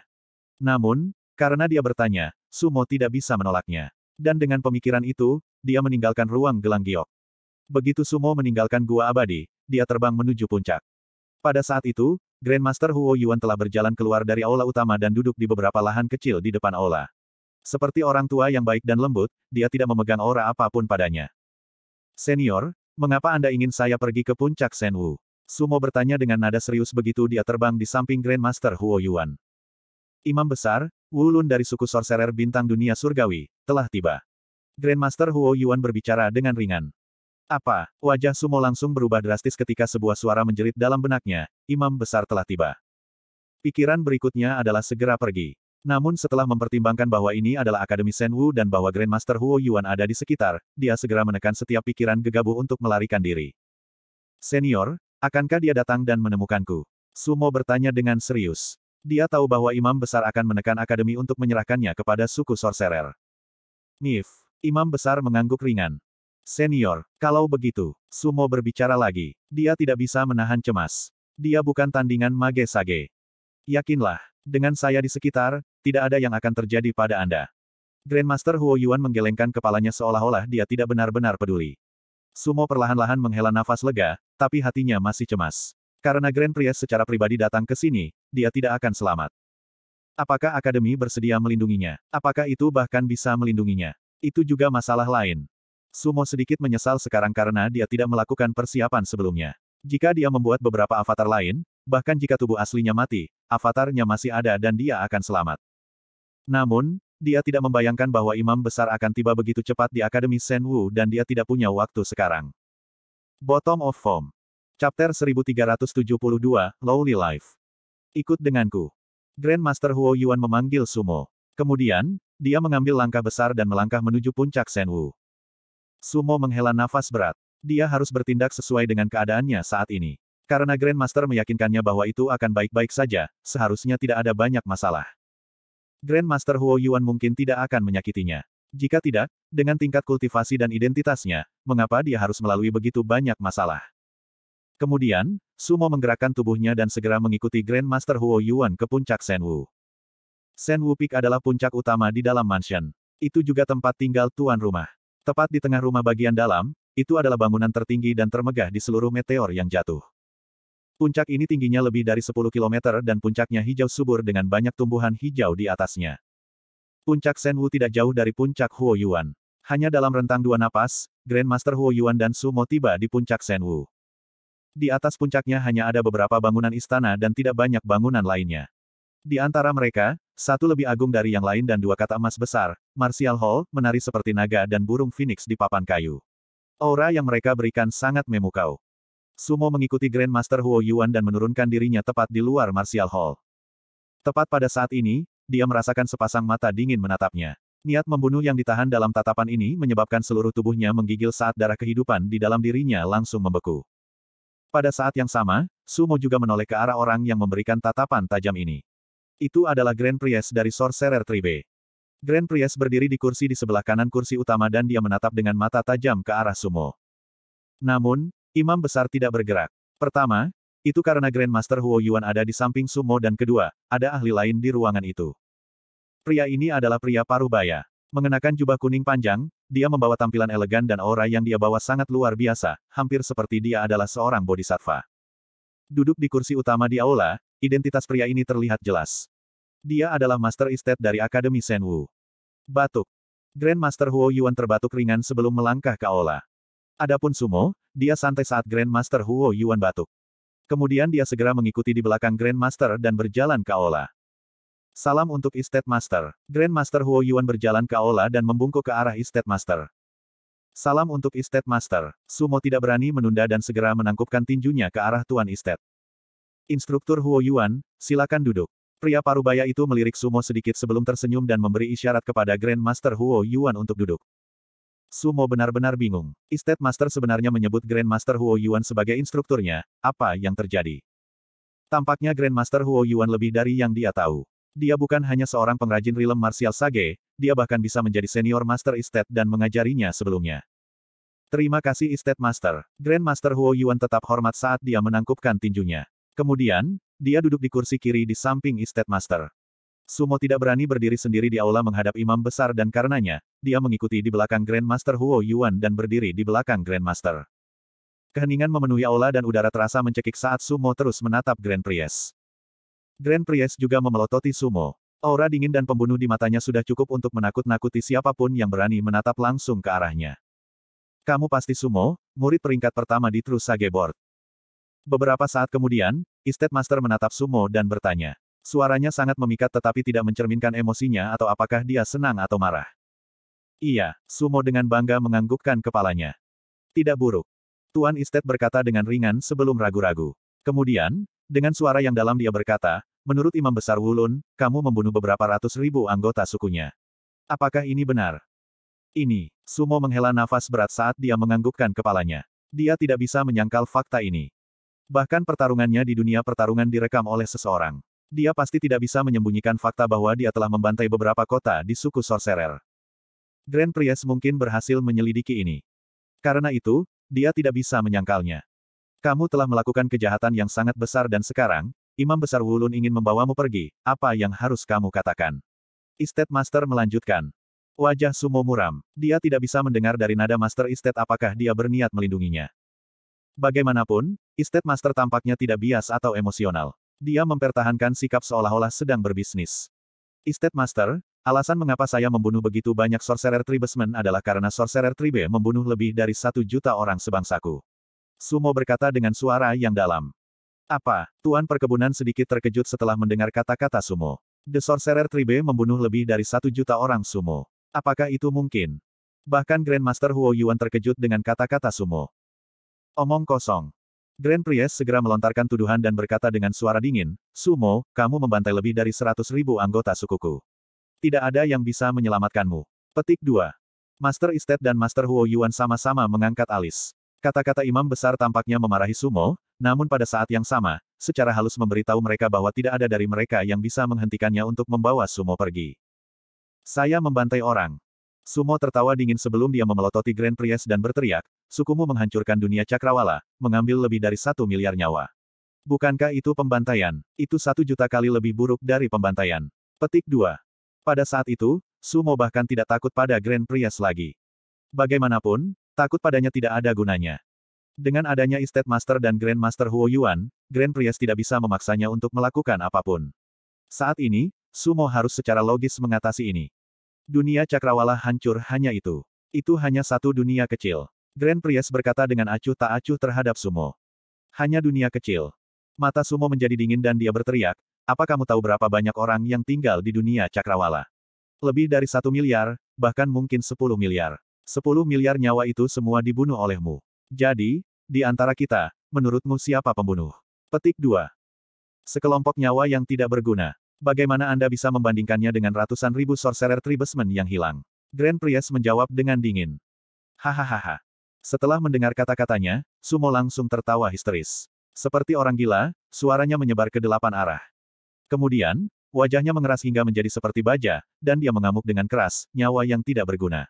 Namun, karena dia bertanya, Sumo tidak bisa menolaknya. Dan dengan pemikiran itu, dia meninggalkan ruang gelang giok. Begitu Sumo meninggalkan gua abadi, dia terbang menuju puncak. Pada saat itu, Grandmaster Huo Yuan telah berjalan keluar dari aula utama dan duduk di beberapa lahan kecil di depan aula. Seperti orang tua yang baik dan lembut, dia tidak memegang aura apapun padanya. Senior, mengapa Anda ingin saya pergi ke puncak Senwu? Sumo bertanya dengan nada serius begitu dia terbang di samping Grandmaster Huo Yuan. Imam Besar, Wulun dari suku Sorcerer Bintang Dunia Surgawi, telah tiba. Grandmaster Huo Yuan berbicara dengan ringan. Apa? Wajah Sumo langsung berubah drastis ketika sebuah suara menjerit dalam benaknya, imam besar telah tiba. Pikiran berikutnya adalah segera pergi. Namun setelah mempertimbangkan bahwa ini adalah Akademi Senwu dan bahwa Grandmaster Huo Yuan ada di sekitar, dia segera menekan setiap pikiran gegabah untuk melarikan diri. Senior, akankah dia datang dan menemukanku? Sumo bertanya dengan serius. Dia tahu bahwa imam besar akan menekan Akademi untuk menyerahkannya kepada suku Sorcerer. Nif, imam besar mengangguk ringan. Senior, kalau begitu, Sumo berbicara lagi. Dia tidak bisa menahan cemas. Dia bukan tandingan Mage Sage. Yakinlah, dengan saya di sekitar, tidak ada yang akan terjadi pada Anda. Grandmaster Huo Yuan menggelengkan kepalanya seolah-olah dia tidak benar-benar peduli. Sumo perlahan-lahan menghela nafas lega, tapi hatinya masih cemas. Karena Grand Priest secara pribadi datang ke sini, dia tidak akan selamat. Apakah akademi bersedia melindunginya? Apakah itu bahkan bisa melindunginya? Itu juga masalah lain. Sumo sedikit menyesal sekarang karena dia tidak melakukan persiapan sebelumnya. Jika dia membuat beberapa avatar lain, bahkan jika tubuh aslinya mati, avatarnya masih ada dan dia akan selamat. Namun, dia tidak membayangkan bahwa imam besar akan tiba begitu cepat di Akademi Senwu dan dia tidak punya waktu sekarang. Bottom of Form. Chapter 1372, Lowly Life. Ikut denganku. Grandmaster Huo Yuan memanggil Sumo. Kemudian, dia mengambil langkah besar dan melangkah menuju puncak Senwu. Sumo menghela nafas berat. Dia harus bertindak sesuai dengan keadaannya saat ini. Karena Grandmaster meyakinkannya bahwa itu akan baik-baik saja, seharusnya tidak ada banyak masalah. Grandmaster Huo Yuan mungkin tidak akan menyakitinya. Jika tidak, dengan tingkat kultivasi dan identitasnya, mengapa dia harus melalui begitu banyak masalah? Kemudian, Sumo menggerakkan tubuhnya dan segera mengikuti Grandmaster Huo Yuan ke puncak Senwu. Senwu Peak adalah puncak utama di dalam mansion. Itu juga tempat tinggal tuan rumah. Tepat di tengah rumah bagian dalam, itu adalah bangunan tertinggi dan termegah di seluruh meteor yang jatuh. Puncak ini tingginya lebih dari 10 km dan puncaknya hijau subur dengan banyak tumbuhan hijau di atasnya. Puncak Senwu tidak jauh dari puncak Huo Yuan. Hanya dalam rentang dua napas, Grandmaster Huo Yuan dan Sumo tiba di puncak Senwu. Di atas puncaknya hanya ada beberapa bangunan istana dan tidak banyak bangunan lainnya. Di antara mereka, satu lebih agung dari yang lain dan dua kata emas besar, Martial Hall, menari seperti naga dan burung phoenix di papan kayu. Aura yang mereka berikan sangat memukau. Sumo mengikuti Grandmaster Huo Yuan dan menurunkan dirinya tepat di luar Martial Hall. Tepat pada saat ini, dia merasakan sepasang mata dingin menatapnya. Niat membunuh yang ditahan dalam tatapan ini menyebabkan seluruh tubuhnya menggigil saat darah kehidupan di dalam dirinya langsung membeku. Pada saat yang sama, Sumo juga menoleh ke arah orang yang memberikan tatapan tajam ini. Itu adalah Grand Priest dari Sorcerer Tribe. Grand Priest berdiri di kursi di sebelah kanan kursi utama dan dia menatap dengan mata tajam ke arah Sumo. Namun, Imam Besar tidak bergerak. Pertama, itu karena Grand Master Huo Yuan ada di samping Sumo dan kedua, ada ahli lain di ruangan itu. Pria ini adalah pria paruh baya. Mengenakan jubah kuning panjang, dia membawa tampilan elegan dan aura yang dia bawa sangat luar biasa, hampir seperti dia adalah seorang bodhisattva. Duduk di kursi utama di aula, identitas pria ini terlihat jelas. Dia adalah Master Estate dari Akademi Senwu. Batuk. Grandmaster Huo Yuan terbatuk ringan sebelum melangkah ke aula. Adapun Sumo, dia santai saat Grandmaster Huo Yuan batuk. Kemudian dia segera mengikuti di belakang Grandmaster dan berjalan ke aula. Salam untuk Estate Master. Grandmaster Huo Yuan berjalan ke aula dan membungkuk ke arah Estate Master. Salam untuk Estate Master. Sumo tidak berani menunda dan segera menangkupkan tinjunya ke arah Tuan Estate. Instruktur Huo Yuan, silakan duduk. Pria parubaya itu melirik Sumo sedikit sebelum tersenyum dan memberi isyarat kepada Grandmaster Huo Yuan untuk duduk. Sumo benar-benar bingung. Estate Master sebenarnya menyebut Grandmaster Huo Yuan sebagai instrukturnya, apa yang terjadi? Tampaknya Grandmaster Huo Yuan lebih dari yang dia tahu. Dia bukan hanya seorang pengrajin rilem martial sage, dia bahkan bisa menjadi senior Master Estate dan mengajarinya sebelumnya. Terima kasih Estate Master. Grandmaster Huo Yuan tetap hormat saat dia menangkupkan tinjunya. Kemudian, dia duduk di kursi kiri di samping Estate Master. Sumo tidak berani berdiri sendiri di aula menghadap imam besar dan karenanya, dia mengikuti di belakang Grand Master Huo Yuan dan berdiri di belakang Grand Master. Keheningan memenuhi aula dan udara terasa mencekik saat Sumo terus menatap Grand Priest. Grand Priest juga memelototi Sumo. Aura dingin dan pembunuh di matanya sudah cukup untuk menakut-nakuti siapapun yang berani menatap langsung ke arahnya. Kamu pasti Sumo, murid peringkat pertama di True Sage Board. Beberapa saat kemudian, Estate Master menatap Sumo dan bertanya. Suaranya sangat memikat tetapi tidak mencerminkan emosinya atau apakah dia senang atau marah. Iya, Sumo dengan bangga menganggukkan kepalanya. Tidak buruk. Tuan Estate berkata dengan ringan sebelum ragu-ragu. Kemudian, dengan suara yang dalam dia berkata, menurut Imam Besar Wulun, kamu membunuh beberapa ratus ribu anggota sukunya. Apakah ini benar? Ini, Sumo menghela nafas berat saat dia menganggukkan kepalanya. Dia tidak bisa menyangkal fakta ini. Bahkan pertarungannya di dunia pertarungan direkam oleh seseorang. Dia pasti tidak bisa menyembunyikan fakta bahwa dia telah membantai beberapa kota di suku Sorcerer. Grand Priest mungkin berhasil menyelidiki ini. Karena itu, dia tidak bisa menyangkalnya. Kamu telah melakukan kejahatan yang sangat besar dan sekarang, Imam Besar Wulun ingin membawamu pergi, apa yang harus kamu katakan? Estate Master melanjutkan. Wajah Sumo muram, dia tidak bisa mendengar dari nada Master Estate apakah dia berniat melindunginya. Bagaimanapun, Estate Master tampaknya tidak bias atau emosional. Dia mempertahankan sikap seolah-olah sedang berbisnis. Estate Master, alasan mengapa saya membunuh begitu banyak Sorcerer Tribesmen adalah karena Sorcerer Tribe membunuh lebih dari satu juta orang sebangsaku. Sumo berkata dengan suara yang dalam. Apa? Tuan Perkebunan sedikit terkejut setelah mendengar kata-kata Sumo. The Sorcerer Tribe membunuh lebih dari satu juta orang sumo. Apakah itu mungkin? Bahkan Grandmaster Huo Yuan terkejut dengan kata-kata sumo. Omong kosong. Grand Priest segera melontarkan tuduhan dan berkata dengan suara dingin, Sumo, kamu membantai lebih dari seratus ribu anggota sukuku. Tidak ada yang bisa menyelamatkanmu. Petik 2. Master Estate dan Master Huo Yuan sama-sama mengangkat alis. Kata-kata imam besar tampaknya memarahi Sumo, namun pada saat yang sama, secara halus memberitahu mereka bahwa tidak ada dari mereka yang bisa menghentikannya untuk membawa Sumo pergi. Saya membantai orang. Sumo tertawa dingin sebelum dia memelototi Grand Priest dan berteriak, sukumu menghancurkan dunia cakrawala, mengambil lebih dari satu miliar nyawa. Bukankah itu pembantaian? Itu satu juta kali lebih buruk dari pembantaian. Petik 2. Pada saat itu, Sumo bahkan tidak takut pada Grand Prias lagi. Bagaimanapun, takut padanya tidak ada gunanya. Dengan adanya Estate Master dan Grand Master Huo Yuan, Grand Prias tidak bisa memaksanya untuk melakukan apapun. Saat ini, Sumo harus secara logis mengatasi ini. Dunia cakrawala hancur hanya itu. Itu hanya satu dunia kecil. Grand Priest berkata dengan acuh tak acuh terhadap Sumo. Hanya dunia kecil. Mata Sumo menjadi dingin dan dia berteriak, apa kamu tahu berapa banyak orang yang tinggal di dunia cakrawala? Lebih dari satu miliar, bahkan mungkin sepuluh miliar. Sepuluh miliar nyawa itu semua dibunuh olehmu. Jadi, di antara kita, menurutmu siapa pembunuh? Petik 2. Sekelompok nyawa yang tidak berguna. Bagaimana Anda bisa membandingkannya dengan ratusan ribu sorcerer tribesmen yang hilang? Grand Priest menjawab dengan dingin. Hahaha. Setelah mendengar kata-katanya, Sumo langsung tertawa histeris. Seperti orang gila, suaranya menyebar ke delapan arah. Kemudian, wajahnya mengeras hingga menjadi seperti baja, dan dia mengamuk dengan keras, nyawa yang tidak berguna.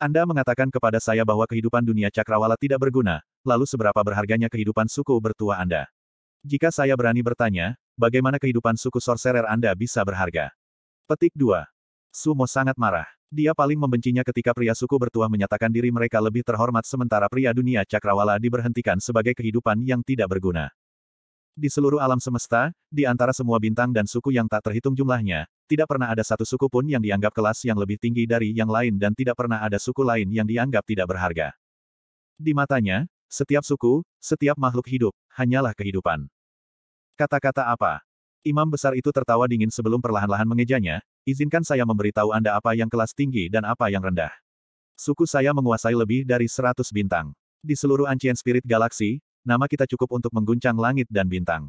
Anda mengatakan kepada saya bahwa kehidupan dunia cakrawala tidak berguna, lalu seberapa berharganya kehidupan suku bertua Anda? Jika saya berani bertanya, bagaimana kehidupan suku sorcerer Anda bisa berharga? Petik 2. Sumo sangat marah. Dia paling membencinya ketika pria suku bertuah menyatakan diri mereka lebih terhormat sementara pria dunia cakrawala diberhentikan sebagai kehidupan yang tidak berguna. Di seluruh alam semesta, di antara semua bintang dan suku yang tak terhitung jumlahnya, tidak pernah ada satu suku pun yang dianggap kelas yang lebih tinggi dari yang lain dan tidak pernah ada suku lain yang dianggap tidak berharga. Di matanya, setiap suku, setiap makhluk hidup, hanyalah kehidupan. Kata-kata apa? Imam besar itu tertawa dingin sebelum perlahan-lahan mengejanya, Izinkan saya memberitahu Anda apa yang kelas tinggi dan apa yang rendah. Suku saya menguasai lebih dari 100 bintang. Di seluruh Ancient Spirit Galaxy, nama kita cukup untuk mengguncang langit dan bintang.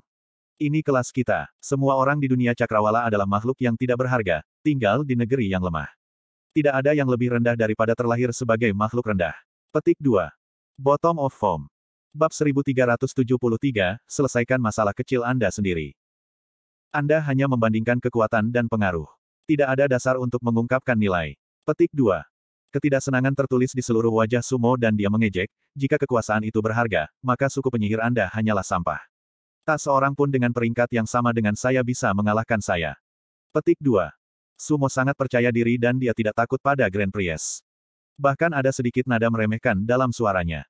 Ini kelas kita. Semua orang di dunia cakrawala adalah makhluk yang tidak berharga, tinggal di negeri yang lemah. Tidak ada yang lebih rendah daripada terlahir sebagai makhluk rendah. Petik 2. Bottom of Form. Bab 1373, selesaikan masalah kecil Anda sendiri. Anda hanya membandingkan kekuatan dan pengaruh. Tidak ada dasar untuk mengungkapkan nilai. Petik 2. Ketidaksenangan tertulis di seluruh wajah Sumo dan dia mengejek, jika kekuasaan itu berharga, maka suku penyihir Anda hanyalah sampah. Tak seorang pun dengan peringkat yang sama dengan saya bisa mengalahkan saya. Petik 2. Sumo sangat percaya diri dan dia tidak takut pada Grand Priest. Bahkan ada sedikit nada meremehkan dalam suaranya.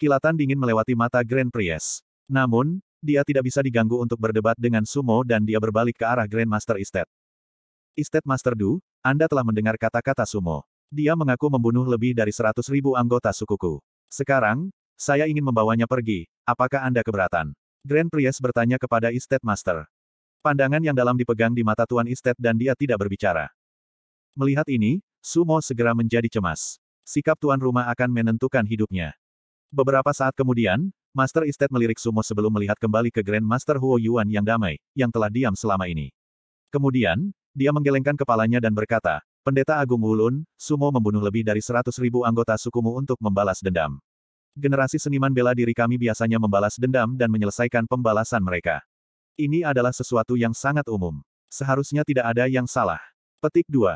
Kilatan dingin melewati mata Grand Priest. Namun, dia tidak bisa diganggu untuk berdebat dengan Sumo dan dia berbalik ke arah Grandmaster Estate. Estate Master Du, Anda telah mendengar kata-kata Sumo. Dia mengaku membunuh lebih dari seratus ribu anggota sukuku. Sekarang, saya ingin membawanya pergi, apakah Anda keberatan? Grand Priest bertanya kepada Estate Master. Pandangan yang dalam dipegang di mata Tuan Estate dan dia tidak berbicara. Melihat ini, Sumo segera menjadi cemas. Sikap tuan rumah akan menentukan hidupnya. Beberapa saat kemudian, Master Estate melirik Sumo sebelum melihat kembali ke Grand Master Huo Yuan yang damai, yang telah diam selama ini. Kemudian, dia menggelengkan kepalanya dan berkata, Pendeta Agung Wulun, Sumo membunuh lebih dari seratus ribu anggota sukumu untuk membalas dendam. Generasi seniman bela diri kami biasanya membalas dendam dan menyelesaikan pembalasan mereka. Ini adalah sesuatu yang sangat umum. Seharusnya tidak ada yang salah. Petik 2.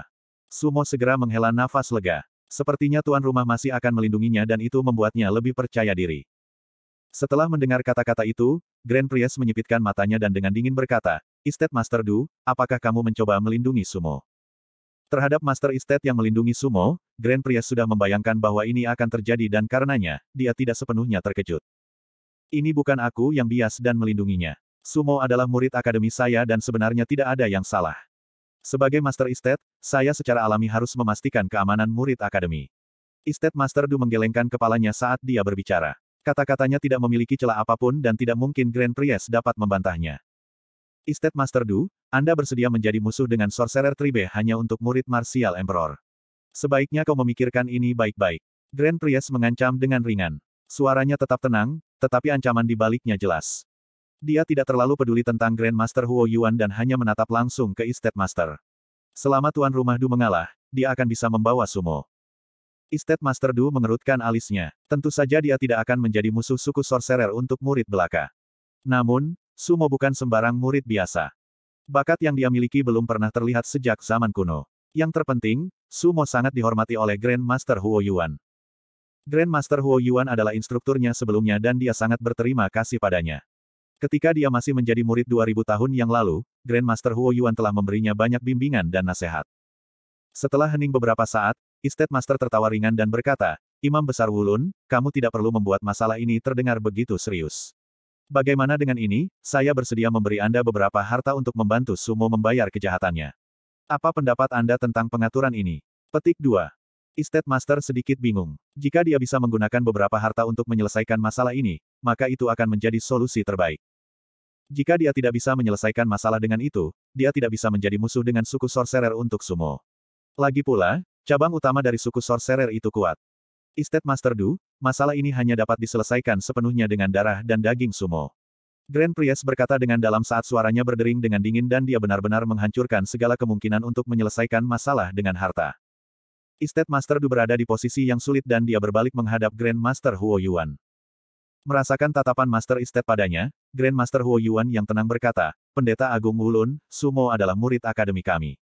Sumo segera menghela nafas lega. Sepertinya tuan rumah masih akan melindunginya dan itu membuatnya lebih percaya diri. Setelah mendengar kata-kata itu, Grand Priest menyipitkan matanya dan dengan dingin berkata, Istet Master Du, apakah kamu mencoba melindungi Sumo? Terhadap Master Istet yang melindungi Sumo, Grand Priest sudah membayangkan bahwa ini akan terjadi dan karenanya, dia tidak sepenuhnya terkejut. Ini bukan aku yang bias dan melindunginya. Sumo adalah murid akademi saya dan sebenarnya tidak ada yang salah. Sebagai Master Istet, saya secara alami harus memastikan keamanan murid akademi. Istet Master Du menggelengkan kepalanya saat dia berbicara. Kata-katanya tidak memiliki celah apapun dan tidak mungkin Grand Priest dapat membantahnya. Istet Master Du, Anda bersedia menjadi musuh dengan Sorcerer Tribe hanya untuk murid Martial Emperor. Sebaiknya kau memikirkan ini baik-baik. Grand Priest mengancam dengan ringan. Suaranya tetap tenang, tetapi ancaman di baliknya jelas. Dia tidak terlalu peduli tentang Grand Master Huo Yuan dan hanya menatap langsung ke Istet Master. Selama Tuan Rumah Du mengalah, dia akan bisa membawa sumo. Istet Master Du mengerutkan alisnya. Tentu saja dia tidak akan menjadi musuh suku Sorcerer untuk murid belaka. Namun, Sumo bukan sembarang murid biasa. Bakat yang dia miliki belum pernah terlihat sejak zaman kuno. Yang terpenting, Sumo sangat dihormati oleh Grand Master Huo Yuan. Grand Master Huo Yuan adalah instrukturnya sebelumnya dan dia sangat berterima kasih padanya. Ketika dia masih menjadi murid 2000 tahun yang lalu, Grand Master Huo Yuan telah memberinya banyak bimbingan dan nasihat. Setelah hening beberapa saat, Istet Master tertawa ringan dan berkata, Imam Besar Wulun, kamu tidak perlu membuat masalah ini terdengar begitu serius. Bagaimana dengan ini, saya bersedia memberi Anda beberapa harta untuk membantu Sumo membayar kejahatannya. Apa pendapat Anda tentang pengaturan ini? Petik 2. Estate Master sedikit bingung. Jika dia bisa menggunakan beberapa harta untuk menyelesaikan masalah ini, maka itu akan menjadi solusi terbaik. Jika dia tidak bisa menyelesaikan masalah dengan itu, dia tidak bisa menjadi musuh dengan suku Sorcerer untuk Sumo. Lagi pula, cabang utama dari suku Sorcerer itu kuat. Estate Master Du, masalah ini hanya dapat diselesaikan sepenuhnya dengan darah dan daging sumo. Grand Priest berkata dengan dalam saat suaranya berdering dengan dingin dan dia benar-benar menghancurkan segala kemungkinan untuk menyelesaikan masalah dengan harta. Estate Master Du berada di posisi yang sulit dan dia berbalik menghadap Grand Master Huo Yuan. Merasakan tatapan Master Estate padanya, Grand Master Huo Yuan yang tenang berkata, Pendeta Agung Wulun, Sumo adalah murid akademi kami.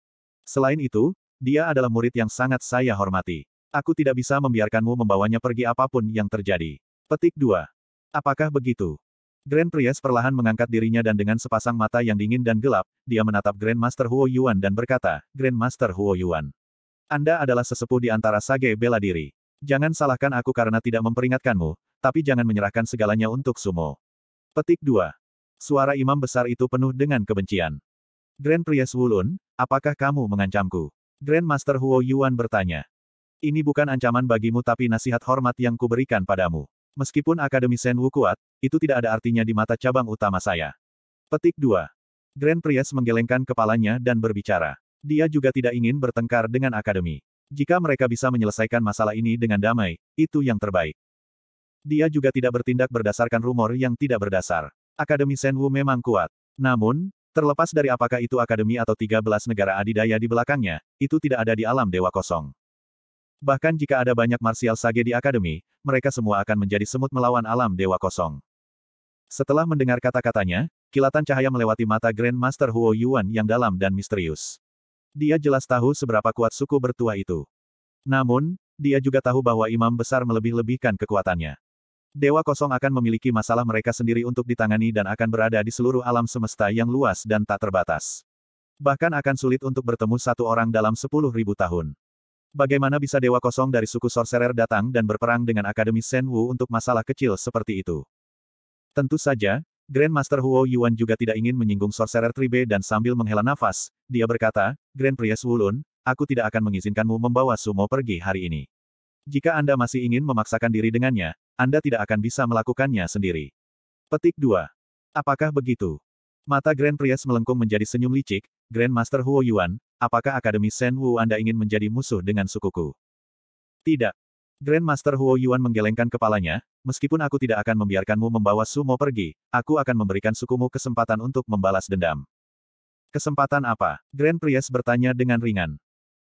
Selain itu, dia adalah murid yang sangat saya hormati. Aku tidak bisa membiarkanmu membawanya pergi apapun yang terjadi. Petik 2. Apakah begitu? Grand Priest perlahan mengangkat dirinya dan dengan sepasang mata yang dingin dan gelap, dia menatap Grand Master Huo Yuan dan berkata, Grand Master Huo Yuan. Anda adalah sesepuh di antara sage bela diri. Jangan salahkan aku karena tidak memperingatkanmu, tapi jangan menyerahkan segalanya untuk sumo. Petik 2. Suara imam besar itu penuh dengan kebencian. Grand Priest Wulun, apakah kamu mengancamku? Grand Master Huo Yuan bertanya. Ini bukan ancaman bagimu tapi nasihat hormat yang kuberikan padamu. Meskipun Akademi Senwu kuat, itu tidak ada artinya di mata cabang utama saya. Petik 2. Grand Prius menggelengkan kepalanya dan berbicara. Dia juga tidak ingin bertengkar dengan Akademi. Jika mereka bisa menyelesaikan masalah ini dengan damai, itu yang terbaik. Dia juga tidak bertindak berdasarkan rumor yang tidak berdasar. Akademi Senwu memang kuat. Namun, Terlepas dari apakah itu akademi atau 13 negara adidaya di belakangnya, itu tidak ada di alam dewa kosong. Bahkan jika ada banyak martial sage di akademi, mereka semua akan menjadi semut melawan alam dewa kosong. Setelah mendengar kata-katanya, kilatan cahaya melewati mata Grand Master Huo Yuan yang dalam dan misterius. Dia jelas tahu seberapa kuat suku bertua itu. Namun, dia juga tahu bahwa imam besar melebih-lebihkan kekuatannya. Dewa kosong akan memiliki masalah mereka sendiri untuk ditangani dan akan berada di seluruh alam semesta yang luas dan tak terbatas. Bahkan akan sulit untuk bertemu satu orang dalam sepuluh ribu tahun. Bagaimana bisa dewa kosong dari suku Sorcerer datang dan berperang dengan Akademi Shenwu untuk masalah kecil seperti itu? Tentu saja, Grandmaster Huo Yuan juga tidak ingin menyinggung Sorcerer Tribe dan sambil menghela nafas, dia berkata, Grand Priest Wulun, aku tidak akan mengizinkanmu membawa Sumo pergi hari ini. Jika Anda masih ingin memaksakan diri dengannya, Anda tidak akan bisa melakukannya sendiri. Petik 2. Apakah begitu? Mata Grand Priest melengkung menjadi senyum licik, Grandmaster Huo Yuan, apakah Akademi Shen Wu Anda ingin menjadi musuh dengan sukuku? Tidak. Grandmaster Huo Yuan menggelengkan kepalanya, meskipun aku tidak akan membiarkanmu membawa Sumo pergi, aku akan memberikan sukumu kesempatan untuk membalas dendam. Kesempatan apa? Grand Priest bertanya dengan ringan.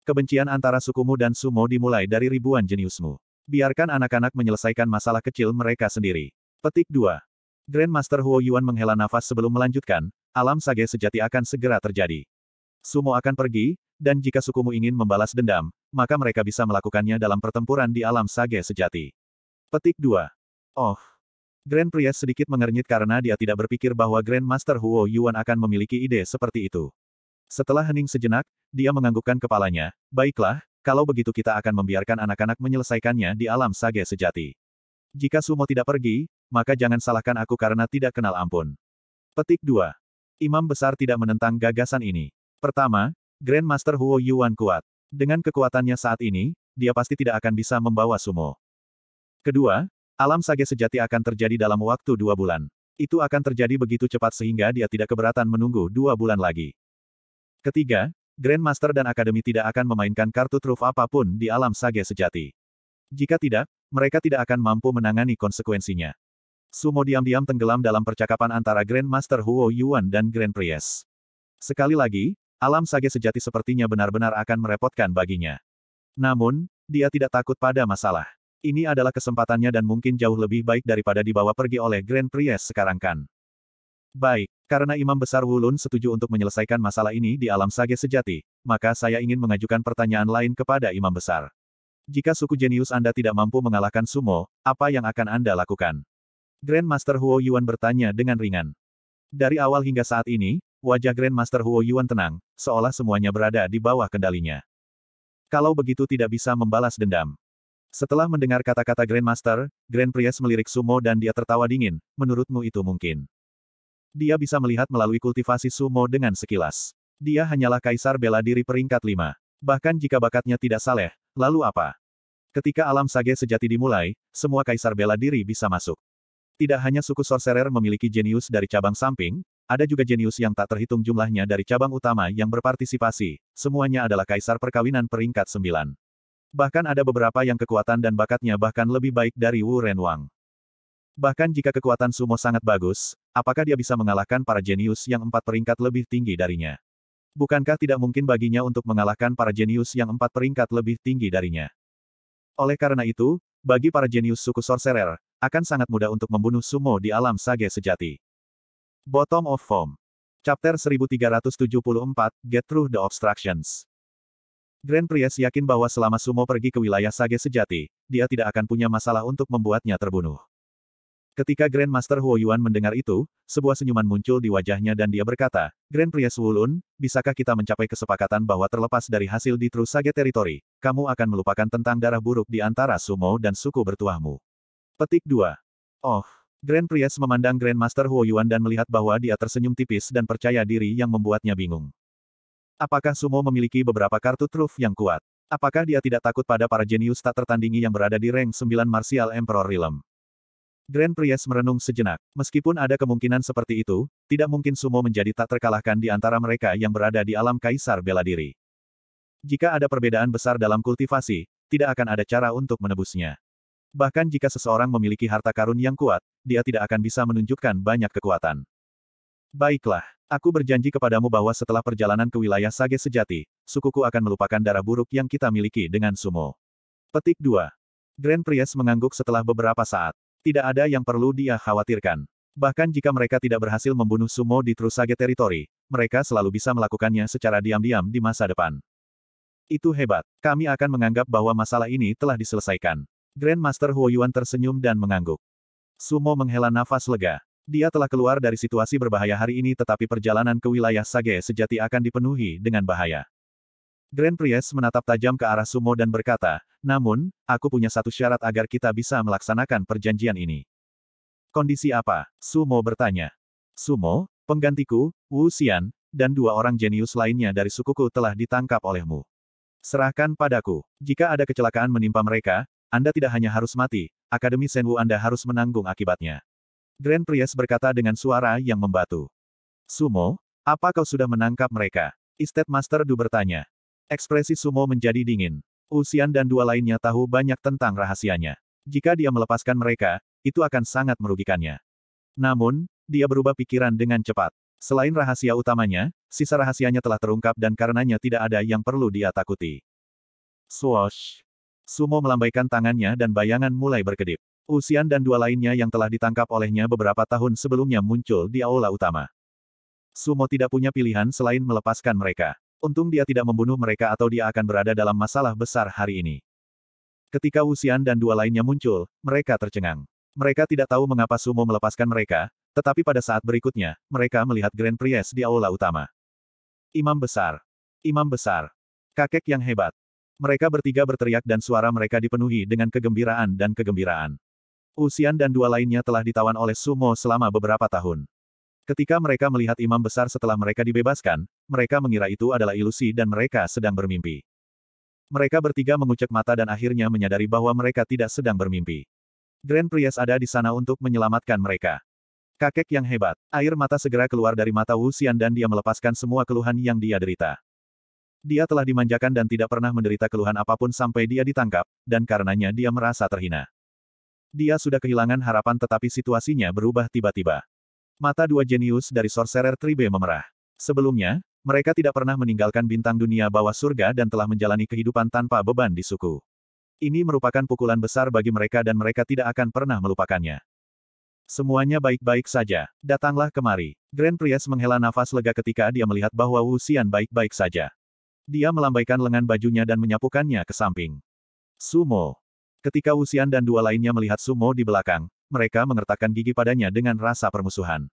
Kebencian antara sukumu dan Sumo dimulai dari ribuan jeniusmu. Biarkan anak-anak menyelesaikan masalah kecil mereka sendiri. Petik 2. Grandmaster Huo Yuan menghela nafas sebelum melanjutkan, alam sage sejati akan segera terjadi. Sumo akan pergi, dan jika sukumu ingin membalas dendam, maka mereka bisa melakukannya dalam pertempuran di alam sage sejati. Petik 2. Oh. Grand Priest sedikit mengernyit karena dia tidak berpikir bahwa Grand Master Huo Yuan akan memiliki ide seperti itu. Setelah hening sejenak, dia menganggukkan kepalanya, baiklah, kalau begitu kita akan membiarkan anak-anak menyelesaikannya di alam sage sejati. Jika Sumo tidak pergi, maka jangan salahkan aku karena tidak kenal ampun. Petik 2. Imam Besar tidak menentang gagasan ini. Pertama, Grandmaster Huo Yuan kuat. Dengan kekuatannya saat ini, dia pasti tidak akan bisa membawa sumo. Kedua, alam sage sejati akan terjadi dalam waktu dua bulan. Itu akan terjadi begitu cepat sehingga dia tidak keberatan menunggu dua bulan lagi. Ketiga, Grandmaster dan Akademi tidak akan memainkan kartu truf apapun di alam sage sejati. Jika tidak, mereka tidak akan mampu menangani konsekuensinya. Sumo diam-diam tenggelam dalam percakapan antara Grandmaster Huo Yuan dan Grand Priest. Sekali lagi, alam sage sejati sepertinya benar-benar akan merepotkan baginya. Namun, dia tidak takut pada masalah. Ini adalah kesempatannya dan mungkin jauh lebih baik daripada dibawa pergi oleh Grand Priest sekarang kan. Baik, karena Imam Besar Wulun setuju untuk menyelesaikan masalah ini di alam sage sejati, maka saya ingin mengajukan pertanyaan lain kepada Imam Besar. Jika suku jenius Anda tidak mampu mengalahkan Sumo, apa yang akan Anda lakukan? Grand Master Huo Yuan bertanya dengan ringan. Dari awal hingga saat ini, Wajah Grandmaster Huo Yuan tenang, seolah semuanya berada di bawah kendalinya. Kalau begitu tidak bisa membalas dendam. Setelah mendengar kata-kata Grandmaster, Grand Priest melirik Sumo dan dia tertawa dingin, menurutmu itu mungkin. Dia bisa melihat melalui kultivasi Sumo dengan sekilas. Dia hanyalah kaisar bela diri peringkat lima. Bahkan jika bakatnya tidak saleh, lalu apa? Ketika alam sage sejati dimulai, semua kaisar bela diri bisa masuk. Tidak hanya suku sorcerer memiliki jenius dari cabang samping, ada juga jenius yang tak terhitung jumlahnya dari cabang utama yang berpartisipasi, semuanya adalah kaisar perkawinan peringkat sembilan. Bahkan ada beberapa yang kekuatan dan bakatnya bahkan lebih baik dari Wu Renwang. Bahkan jika kekuatan sumo sangat bagus, apakah dia bisa mengalahkan para jenius yang empat peringkat lebih tinggi darinya? Bukankah tidak mungkin baginya untuk mengalahkan para jenius yang empat peringkat lebih tinggi darinya? Oleh karena itu, bagi para jenius suku sorcerer, akan sangat mudah untuk membunuh sumo di alam sage sejati. Bottom of Form. Chapter 1374, Get Through the Obstructions. Grand Priest yakin bahwa selama Sumo pergi ke wilayah Sage sejati, dia tidak akan punya masalah untuk membuatnya terbunuh. Ketika Grand Master Huo Yuan mendengar itu, sebuah senyuman muncul di wajahnya dan dia berkata, Grand Priest Wulun, bisakah kita mencapai kesepakatan bahwa terlepas dari hasil di True Sage Territory, kamu akan melupakan tentang darah buruk di antara sumo dan suku bertuahmu. Petik 2. Oh, Grand Priest memandang Grandmaster Huo Yuan dan melihat bahwa dia tersenyum tipis dan percaya diri yang membuatnya bingung. Apakah Sumo memiliki beberapa kartu truf yang kuat? Apakah dia tidak takut pada para jenius tak tertandingi yang berada di rank 9 Martial Emperor Realm? Grand Priest merenung sejenak. Meskipun ada kemungkinan seperti itu, tidak mungkin Sumo menjadi tak terkalahkan di antara mereka yang berada di alam kaisar bela diri. Jika ada perbedaan besar dalam kultivasi, tidak akan ada cara untuk menebusnya. Bahkan jika seseorang memiliki harta karun yang kuat, dia tidak akan bisa menunjukkan banyak kekuatan. Baiklah, aku berjanji kepadamu bahwa setelah perjalanan ke wilayah Sage Sejati, sukuku akan melupakan darah buruk yang kita miliki dengan sumo. Petik 2. Grand Priest mengangguk setelah beberapa saat. Tidak ada yang perlu dia khawatirkan. Bahkan jika mereka tidak berhasil membunuh sumo di Trusage teritori, mereka selalu bisa melakukannya secara diam-diam di masa depan. Itu hebat. Kami akan menganggap bahwa masalah ini telah diselesaikan. Grandmaster Huo Yuan tersenyum dan mengangguk. Sumo menghela nafas lega. Dia telah keluar dari situasi berbahaya hari ini tetapi perjalanan ke wilayah Sage sejati akan dipenuhi dengan bahaya. Grand Priest menatap tajam ke arah Sumo dan berkata, namun, aku punya satu syarat agar kita bisa melaksanakan perjanjian ini. Kondisi apa? Sumo bertanya. Sumo, penggantiku, Wu Xian, dan dua orang jenius lainnya dari sukuku telah ditangkap olehmu. Serahkan padaku. Jika ada kecelakaan menimpa mereka, anda tidak hanya harus mati, Akademi Senwu Anda harus menanggung akibatnya. Grand Priest berkata dengan suara yang membatu. Sumo, apa kau sudah menangkap mereka? Istet Master Du bertanya. Ekspresi Sumo menjadi dingin. Usian dan dua lainnya tahu banyak tentang rahasianya. Jika dia melepaskan mereka, itu akan sangat merugikannya. Namun, dia berubah pikiran dengan cepat. Selain rahasia utamanya, sisa rahasianya telah terungkap dan karenanya tidak ada yang perlu dia takuti. Swoosh. Sumo melambaikan tangannya dan bayangan mulai berkedip. Usian dan dua lainnya yang telah ditangkap olehnya beberapa tahun sebelumnya muncul di aula utama. Sumo tidak punya pilihan selain melepaskan mereka. Untung dia tidak membunuh mereka atau dia akan berada dalam masalah besar hari ini. Ketika Usian dan dua lainnya muncul, mereka tercengang. Mereka tidak tahu mengapa Sumo melepaskan mereka, tetapi pada saat berikutnya, mereka melihat Grand Priest di aula utama. Imam Besar. Imam Besar. Kakek yang hebat. Mereka bertiga berteriak dan suara mereka dipenuhi dengan kegembiraan dan kegembiraan. Usian dan dua lainnya telah ditawan oleh Sumo selama beberapa tahun. Ketika mereka melihat imam besar setelah mereka dibebaskan, mereka mengira itu adalah ilusi dan mereka sedang bermimpi. Mereka bertiga mengucek mata dan akhirnya menyadari bahwa mereka tidak sedang bermimpi. Grand Prius ada di sana untuk menyelamatkan mereka. Kakek yang hebat, air mata segera keluar dari mata Wu Xian dan dia melepaskan semua keluhan yang dia derita. Dia telah dimanjakan dan tidak pernah menderita keluhan apapun sampai dia ditangkap, dan karenanya dia merasa terhina. Dia sudah kehilangan harapan tetapi situasinya berubah tiba-tiba. Mata dua jenius dari Sorcerer Tribe memerah. Sebelumnya, mereka tidak pernah meninggalkan bintang dunia bawah surga dan telah menjalani kehidupan tanpa beban di suku. Ini merupakan pukulan besar bagi mereka dan mereka tidak akan pernah melupakannya. Semuanya baik-baik saja. Datanglah kemari. Grand Priest menghela nafas lega ketika dia melihat bahwa Wu Xian baik-baik saja. Dia melambaikan lengan bajunya dan menyapukannya ke samping. Sumo. Ketika Usian dan dua lainnya melihat Sumo di belakang, mereka mengertakkan gigi padanya dengan rasa permusuhan.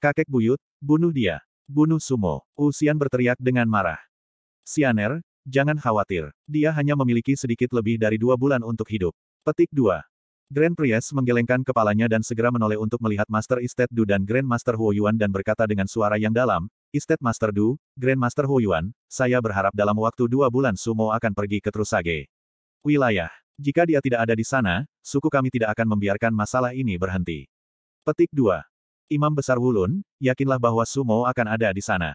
Kakek buyut, bunuh dia. Bunuh Sumo. Usian berteriak dengan marah. Sianer, jangan khawatir. Dia hanya memiliki sedikit lebih dari dua bulan untuk hidup. Petik 2. Grand Priest menggelengkan kepalanya dan segera menoleh untuk melihat Master Estate Du dan Grand Master Huo Yuan dan berkata dengan suara yang dalam, Estate Master Du, Grand Master Huo Yuan, saya berharap dalam waktu dua bulan Sumo akan pergi ke Trusage. Wilayah. Jika dia tidak ada di sana, suku kami tidak akan membiarkan masalah ini berhenti. Petik 2. Imam Besar Wulun, yakinlah bahwa Sumo akan ada di sana.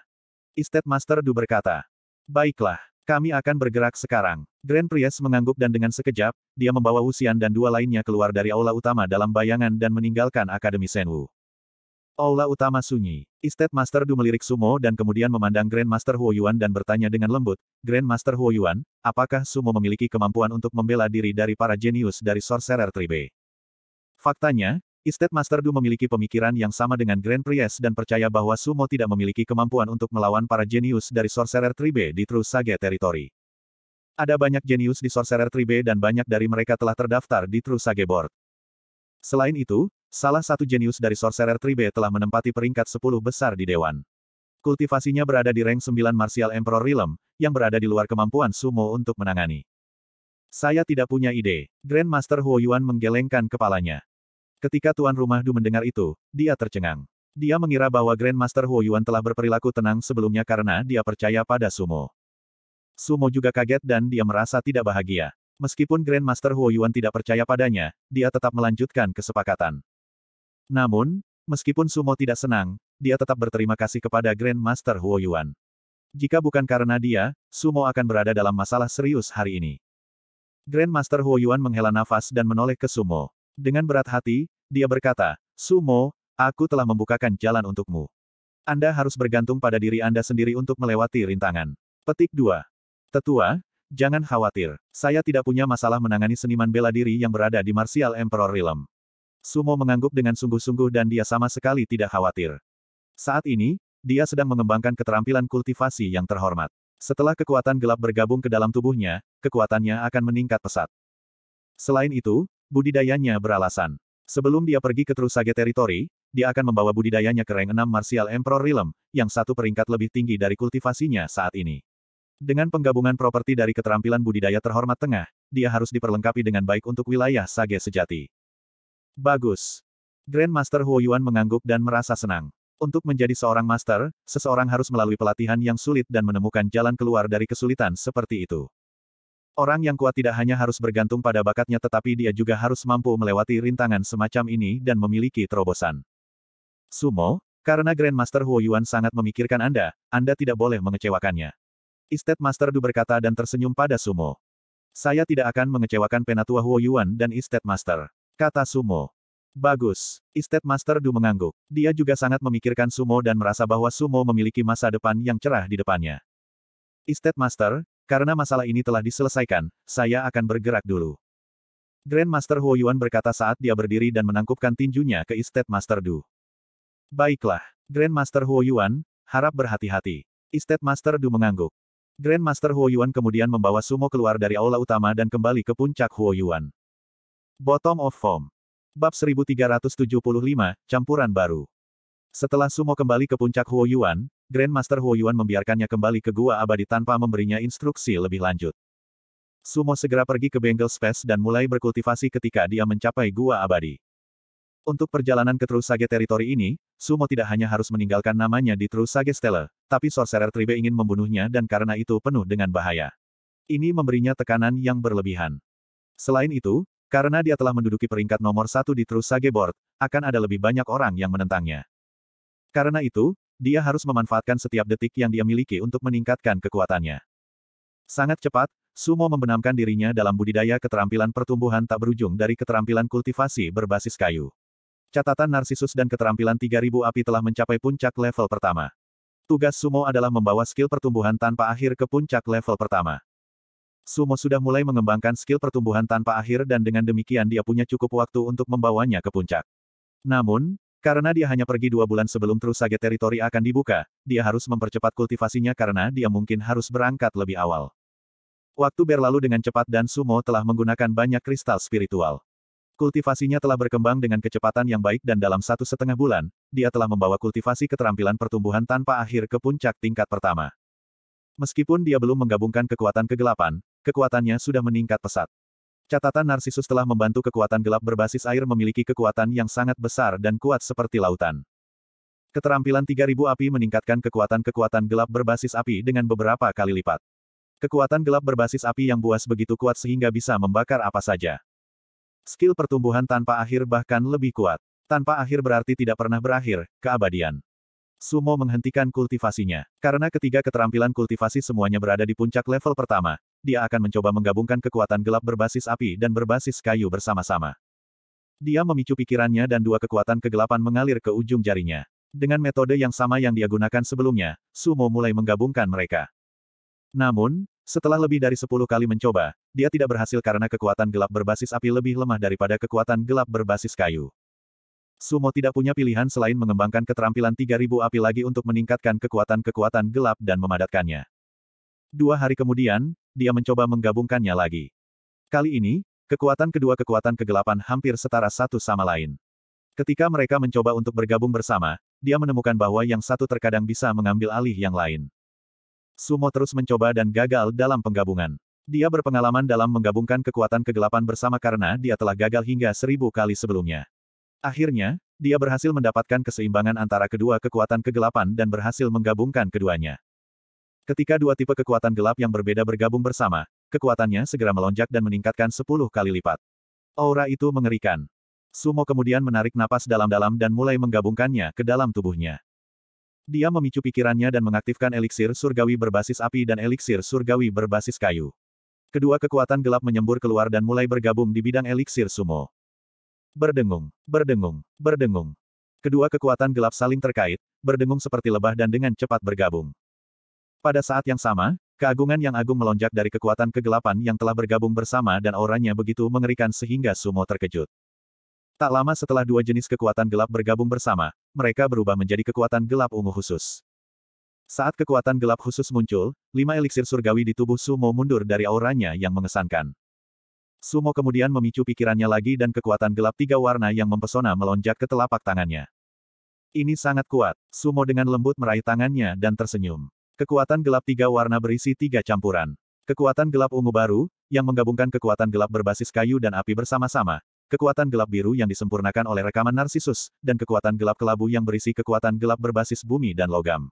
Estate Master Du berkata. Baiklah. Kami akan bergerak sekarang. Grand Priest mengangguk dan dengan sekejap, dia membawa Wuxian dan dua lainnya keluar dari aula utama dalam bayangan dan meninggalkan Akademi Senwu. Aula utama sunyi. Estate Master Du melirik Sumo dan kemudian memandang Grand Master Huo Yuan dan bertanya dengan lembut, Grand Master Huo Yuan, apakah Sumo memiliki kemampuan untuk membela diri dari para jenius dari Sorcerer Tribe? Faktanya, Estate Master Du memiliki pemikiran yang sama dengan Grand Priest dan percaya bahwa Sumo tidak memiliki kemampuan untuk melawan para jenius dari Sorcerer Tribe di True Sage Territory. Ada banyak jenius di Sorcerer Tribe dan banyak dari mereka telah terdaftar di True Sage Board. Selain itu, salah satu jenius dari Sorcerer Tribe telah menempati peringkat 10 besar di Dewan. Kultivasinya berada di rank 9 Martial Emperor Realm, yang berada di luar kemampuan Sumo untuk menangani. Saya tidak punya ide. Grand Master Huoyuan menggelengkan kepalanya. Ketika tuan rumah Du mendengar itu, dia tercengang. Dia mengira bahwa Grandmaster Huo Yuan telah berperilaku tenang sebelumnya karena dia percaya pada Sumo. Sumo juga kaget dan dia merasa tidak bahagia. Meskipun Grandmaster Huo Yuan tidak percaya padanya, dia tetap melanjutkan kesepakatan. Namun, meskipun Sumo tidak senang, dia tetap berterima kasih kepada Grandmaster Huo Yuan. Jika bukan karena dia, Sumo akan berada dalam masalah serius hari ini. Grandmaster Huo Yuan menghela nafas dan menoleh ke Sumo. Dengan berat hati, dia berkata, Sumo, aku telah membukakan jalan untukmu. Anda harus bergantung pada diri Anda sendiri untuk melewati rintangan. Petik 2. Tetua, jangan khawatir. Saya tidak punya masalah menangani seniman bela diri yang berada di Martial Emperor Realm. Sumo mengangguk dengan sungguh-sungguh dan dia sama sekali tidak khawatir. Saat ini, dia sedang mengembangkan keterampilan kultivasi yang terhormat. Setelah kekuatan gelap bergabung ke dalam tubuhnya, kekuatannya akan meningkat pesat. Selain itu, budidayanya beralasan. Sebelum dia pergi ke Trusage Territory, dia akan membawa budidayanya ke rank 6 Martial Emperor Realm, yang satu peringkat lebih tinggi dari kultivasinya saat ini. Dengan penggabungan properti dari keterampilan budidaya terhormat tengah, dia harus diperlengkapi dengan baik untuk wilayah Sage sejati. Bagus. Grandmaster Huo Yuan mengangguk dan merasa senang. Untuk menjadi seorang master, seseorang harus melalui pelatihan yang sulit dan menemukan jalan keluar dari kesulitan seperti itu. Orang yang kuat tidak hanya harus bergantung pada bakatnya tetapi dia juga harus mampu melewati rintangan semacam ini dan memiliki terobosan. Sumo, karena Grandmaster Huo Yuan sangat memikirkan Anda, Anda tidak boleh mengecewakannya. Istet Master Du berkata dan tersenyum pada Sumo. Saya tidak akan mengecewakan Penatua Huo Yuan dan Istet Master. Kata Sumo. Bagus. Istet Master Du mengangguk. Dia juga sangat memikirkan Sumo dan merasa bahwa Sumo memiliki masa depan yang cerah di depannya. Istet Master, karena masalah ini telah diselesaikan, saya akan bergerak dulu. Grandmaster Huo Yuan berkata saat dia berdiri dan menangkupkan tinjunya ke Estate Master Du. Baiklah, Grandmaster Huo Yuan, harap berhati-hati. Estate Master Du mengangguk. Grandmaster Huo Yuan kemudian membawa Sumo keluar dari aula utama dan kembali ke puncak Huo Yuan. Bottom of Form. Bab 1375, Campuran Baru. Setelah Sumo kembali ke puncak Huoyuan, Grandmaster Huoyuan membiarkannya kembali ke gua abadi tanpa memberinya instruksi lebih lanjut. Sumo segera pergi ke Bengal Space dan mulai berkultivasi ketika dia mencapai gua abadi. Untuk perjalanan ke Trusage teritori ini, Sumo tidak hanya harus meninggalkan namanya di Trusage Stella, tapi Sorcerer Tribe ingin membunuhnya dan karena itu penuh dengan bahaya. Ini memberinya tekanan yang berlebihan. Selain itu, karena dia telah menduduki peringkat nomor satu di Trusage Board, akan ada lebih banyak orang yang menentangnya. Karena itu, dia harus memanfaatkan setiap detik yang dia miliki untuk meningkatkan kekuatannya. Sangat cepat, Sumo membenamkan dirinya dalam budidaya keterampilan pertumbuhan tak berujung dari keterampilan kultivasi berbasis kayu. Catatan Narsisus dan keterampilan 3000 api telah mencapai puncak level pertama. Tugas Sumo adalah membawa skill pertumbuhan tanpa akhir ke puncak level pertama. Sumo sudah mulai mengembangkan skill pertumbuhan tanpa akhir dan dengan demikian dia punya cukup waktu untuk membawanya ke puncak. Namun, karena dia hanya pergi dua bulan sebelum Trusage teritori akan dibuka, dia harus mempercepat kultivasinya karena dia mungkin harus berangkat lebih awal. Waktu berlalu dengan cepat dan Sumo telah menggunakan banyak kristal spiritual. Kultivasinya telah berkembang dengan kecepatan yang baik dan dalam satu setengah bulan, dia telah membawa kultivasi keterampilan pertumbuhan tanpa akhir ke puncak tingkat pertama. Meskipun dia belum menggabungkan kekuatan kegelapan, kekuatannya sudah meningkat pesat. Catatan Narsisus telah membantu kekuatan gelap berbasis air memiliki kekuatan yang sangat besar dan kuat seperti lautan. Keterampilan 3000 api meningkatkan kekuatan-kekuatan gelap berbasis api dengan beberapa kali lipat. Kekuatan gelap berbasis api yang buas begitu kuat sehingga bisa membakar apa saja. Skill pertumbuhan tanpa akhir bahkan lebih kuat. Tanpa akhir berarti tidak pernah berakhir, keabadian. Sumo menghentikan kultivasinya. Karena ketiga keterampilan kultivasi semuanya berada di puncak level pertama, dia akan mencoba menggabungkan kekuatan gelap berbasis api dan berbasis kayu bersama-sama. Dia memicu pikirannya dan dua kekuatan kegelapan mengalir ke ujung jarinya. Dengan metode yang sama yang dia gunakan sebelumnya, Sumo mulai menggabungkan mereka. Namun, setelah lebih dari sepuluh kali mencoba, dia tidak berhasil karena kekuatan gelap berbasis api lebih lemah daripada kekuatan gelap berbasis kayu. Sumo tidak punya pilihan selain mengembangkan keterampilan 3000 api lagi untuk meningkatkan kekuatan-kekuatan gelap dan memadatkannya. Dua hari kemudian, dia mencoba menggabungkannya lagi. Kali ini, kekuatan kedua kekuatan kegelapan hampir setara satu sama lain. Ketika mereka mencoba untuk bergabung bersama, dia menemukan bahwa yang satu terkadang bisa mengambil alih yang lain. Sumo terus mencoba dan gagal dalam penggabungan. Dia berpengalaman dalam menggabungkan kekuatan kegelapan bersama karena dia telah gagal hingga seribu kali sebelumnya. Akhirnya, dia berhasil mendapatkan keseimbangan antara kedua kekuatan kegelapan dan berhasil menggabungkan keduanya. Ketika dua tipe kekuatan gelap yang berbeda bergabung bersama, kekuatannya segera melonjak dan meningkatkan sepuluh kali lipat. Aura itu mengerikan. Sumo kemudian menarik napas dalam-dalam dan mulai menggabungkannya ke dalam tubuhnya. Dia memicu pikirannya dan mengaktifkan eliksir surgawi berbasis api dan eliksir surgawi berbasis kayu. Kedua kekuatan gelap menyembur keluar dan mulai bergabung di bidang eliksir sumo. Berdengung, berdengung, berdengung. Kedua kekuatan gelap saling terkait, berdengung seperti lebah dan dengan cepat bergabung. Pada saat yang sama, keagungan yang agung melonjak dari kekuatan kegelapan yang telah bergabung bersama dan auranya begitu mengerikan sehingga Sumo terkejut. Tak lama setelah dua jenis kekuatan gelap bergabung bersama, mereka berubah menjadi kekuatan gelap ungu khusus. Saat kekuatan gelap khusus muncul, lima eliksir surgawi di tubuh Sumo mundur dari auranya yang mengesankan. Sumo kemudian memicu pikirannya lagi dan kekuatan gelap tiga warna yang mempesona melonjak ke telapak tangannya. Ini sangat kuat, Sumo dengan lembut meraih tangannya dan tersenyum. Kekuatan gelap tiga warna berisi tiga campuran. Kekuatan gelap ungu baru, yang menggabungkan kekuatan gelap berbasis kayu dan api bersama-sama. Kekuatan gelap biru yang disempurnakan oleh rekaman Narsisus, dan kekuatan gelap kelabu yang berisi kekuatan gelap berbasis bumi dan logam.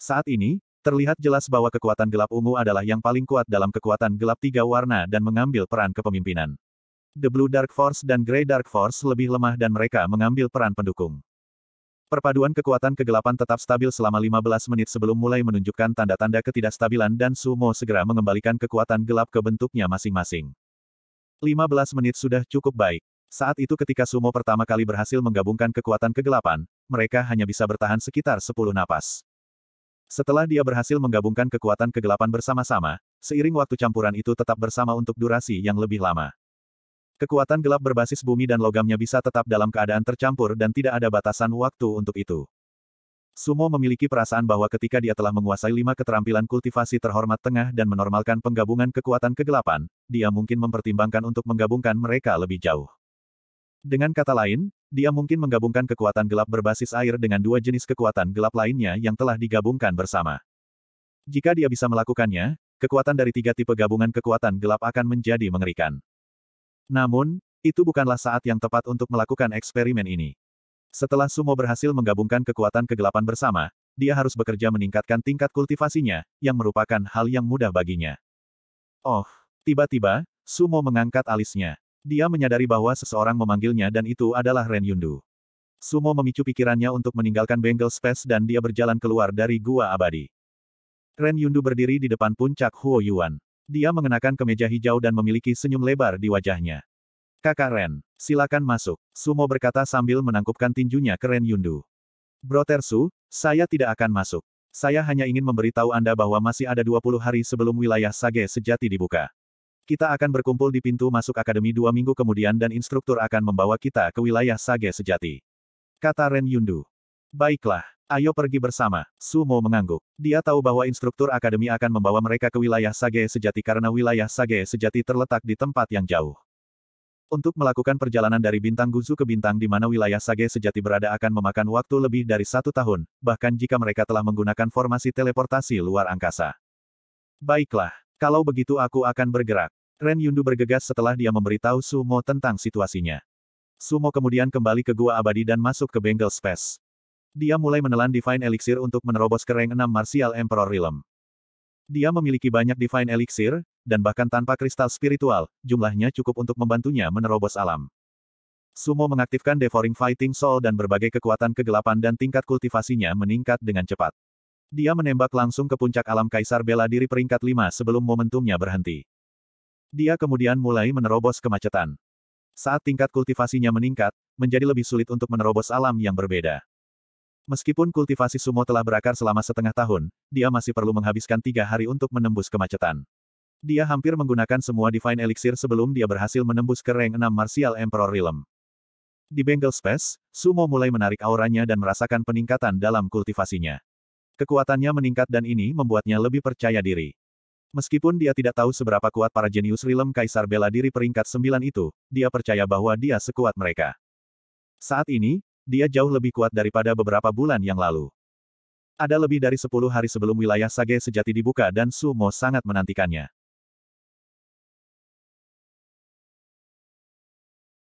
Saat ini, terlihat jelas bahwa kekuatan gelap ungu adalah yang paling kuat dalam kekuatan gelap tiga warna dan mengambil peran kepemimpinan. The Blue Dark Force dan Grey Dark Force lebih lemah dan mereka mengambil peran pendukung. Perpaduan kekuatan kegelapan tetap stabil selama 15 menit sebelum mulai menunjukkan tanda-tanda ketidakstabilan dan Sumo segera mengembalikan kekuatan gelap ke bentuknya masing-masing. 15 menit sudah cukup baik. Saat itu ketika Sumo pertama kali berhasil menggabungkan kekuatan kegelapan, mereka hanya bisa bertahan sekitar 10 napas. Setelah dia berhasil menggabungkan kekuatan kegelapan bersama-sama, seiring waktu campuran itu tetap bersama untuk durasi yang lebih lama. Kekuatan gelap berbasis bumi dan logamnya bisa tetap dalam keadaan tercampur dan tidak ada batasan waktu untuk itu. Sumo memiliki perasaan bahwa ketika dia telah menguasai lima keterampilan kultivasi terhormat tengah dan menormalkan penggabungan kekuatan kegelapan, dia mungkin mempertimbangkan untuk menggabungkan mereka lebih jauh. Dengan kata lain, dia mungkin menggabungkan kekuatan gelap berbasis air dengan dua jenis kekuatan gelap lainnya yang telah digabungkan bersama. Jika dia bisa melakukannya, kekuatan dari tiga tipe gabungan kekuatan gelap akan menjadi mengerikan. Namun, itu bukanlah saat yang tepat untuk melakukan eksperimen ini. Setelah Sumo berhasil menggabungkan kekuatan kegelapan bersama, dia harus bekerja meningkatkan tingkat kultivasinya, yang merupakan hal yang mudah baginya. Oh, tiba-tiba, Sumo mengangkat alisnya. Dia menyadari bahwa seseorang memanggilnya dan itu adalah Ren Yundu. Sumo memicu pikirannya untuk meninggalkan Bengal Space dan dia berjalan keluar dari Gua Abadi. Ren Yundu berdiri di depan puncak Huo Yuan. Dia mengenakan kemeja hijau dan memiliki senyum lebar di wajahnya. Kakak Ren, silakan masuk. Sumo berkata sambil menangkupkan tinjunya ke Ren Yundu. Bro Tersu, saya tidak akan masuk. Saya hanya ingin memberitahu Anda bahwa masih ada 20 hari sebelum wilayah Sage sejati dibuka. Kita akan berkumpul di pintu masuk Akademi dua minggu kemudian dan instruktur akan membawa kita ke wilayah Sage sejati. Kata Ren Yundu. Baiklah. Ayo pergi bersama. Sumo mengangguk. Dia tahu bahwa instruktur akademi akan membawa mereka ke wilayah Sage sejati karena wilayah Sage sejati terletak di tempat yang jauh. Untuk melakukan perjalanan dari bintang Guzu ke bintang di mana wilayah Sage sejati berada akan memakan waktu lebih dari satu tahun, bahkan jika mereka telah menggunakan formasi teleportasi luar angkasa. Baiklah, kalau begitu aku akan bergerak. Ren Yundu bergegas setelah dia memberitahu Sumo tentang situasinya. Sumo kemudian kembali ke Gua Abadi dan masuk ke Bengal Space. Dia mulai menelan Divine Elixir untuk menerobos ke rank 6 Martial Emperor Realm. Dia memiliki banyak Divine Elixir, dan bahkan tanpa kristal spiritual, jumlahnya cukup untuk membantunya menerobos alam. Sumo mengaktifkan Devouring Fighting Soul dan berbagai kekuatan kegelapan dan tingkat kultivasinya meningkat dengan cepat. Dia menembak langsung ke puncak alam Kaisar bela diri peringkat 5 sebelum momentumnya berhenti. Dia kemudian mulai menerobos kemacetan. Saat tingkat kultivasinya meningkat, menjadi lebih sulit untuk menerobos alam yang berbeda. Meskipun kultivasi sumo telah berakar selama setengah tahun, dia masih perlu menghabiskan tiga hari untuk menembus kemacetan. Dia hampir menggunakan semua Divine Elixir sebelum dia berhasil menembus ke rank 6 Martial Emperor Realm. Di Bengal Space, Sumo mulai menarik auranya dan merasakan peningkatan dalam kultivasinya. Kekuatannya meningkat dan ini membuatnya lebih percaya diri. Meskipun dia tidak tahu seberapa kuat para jenius Realm Kaisar bela diri peringkat 9 itu, dia percaya bahwa dia sekuat mereka. Saat ini, dia jauh lebih kuat daripada beberapa bulan yang lalu. Ada lebih dari 10 hari sebelum wilayah Sage sejati dibuka dan Sumo sangat menantikannya.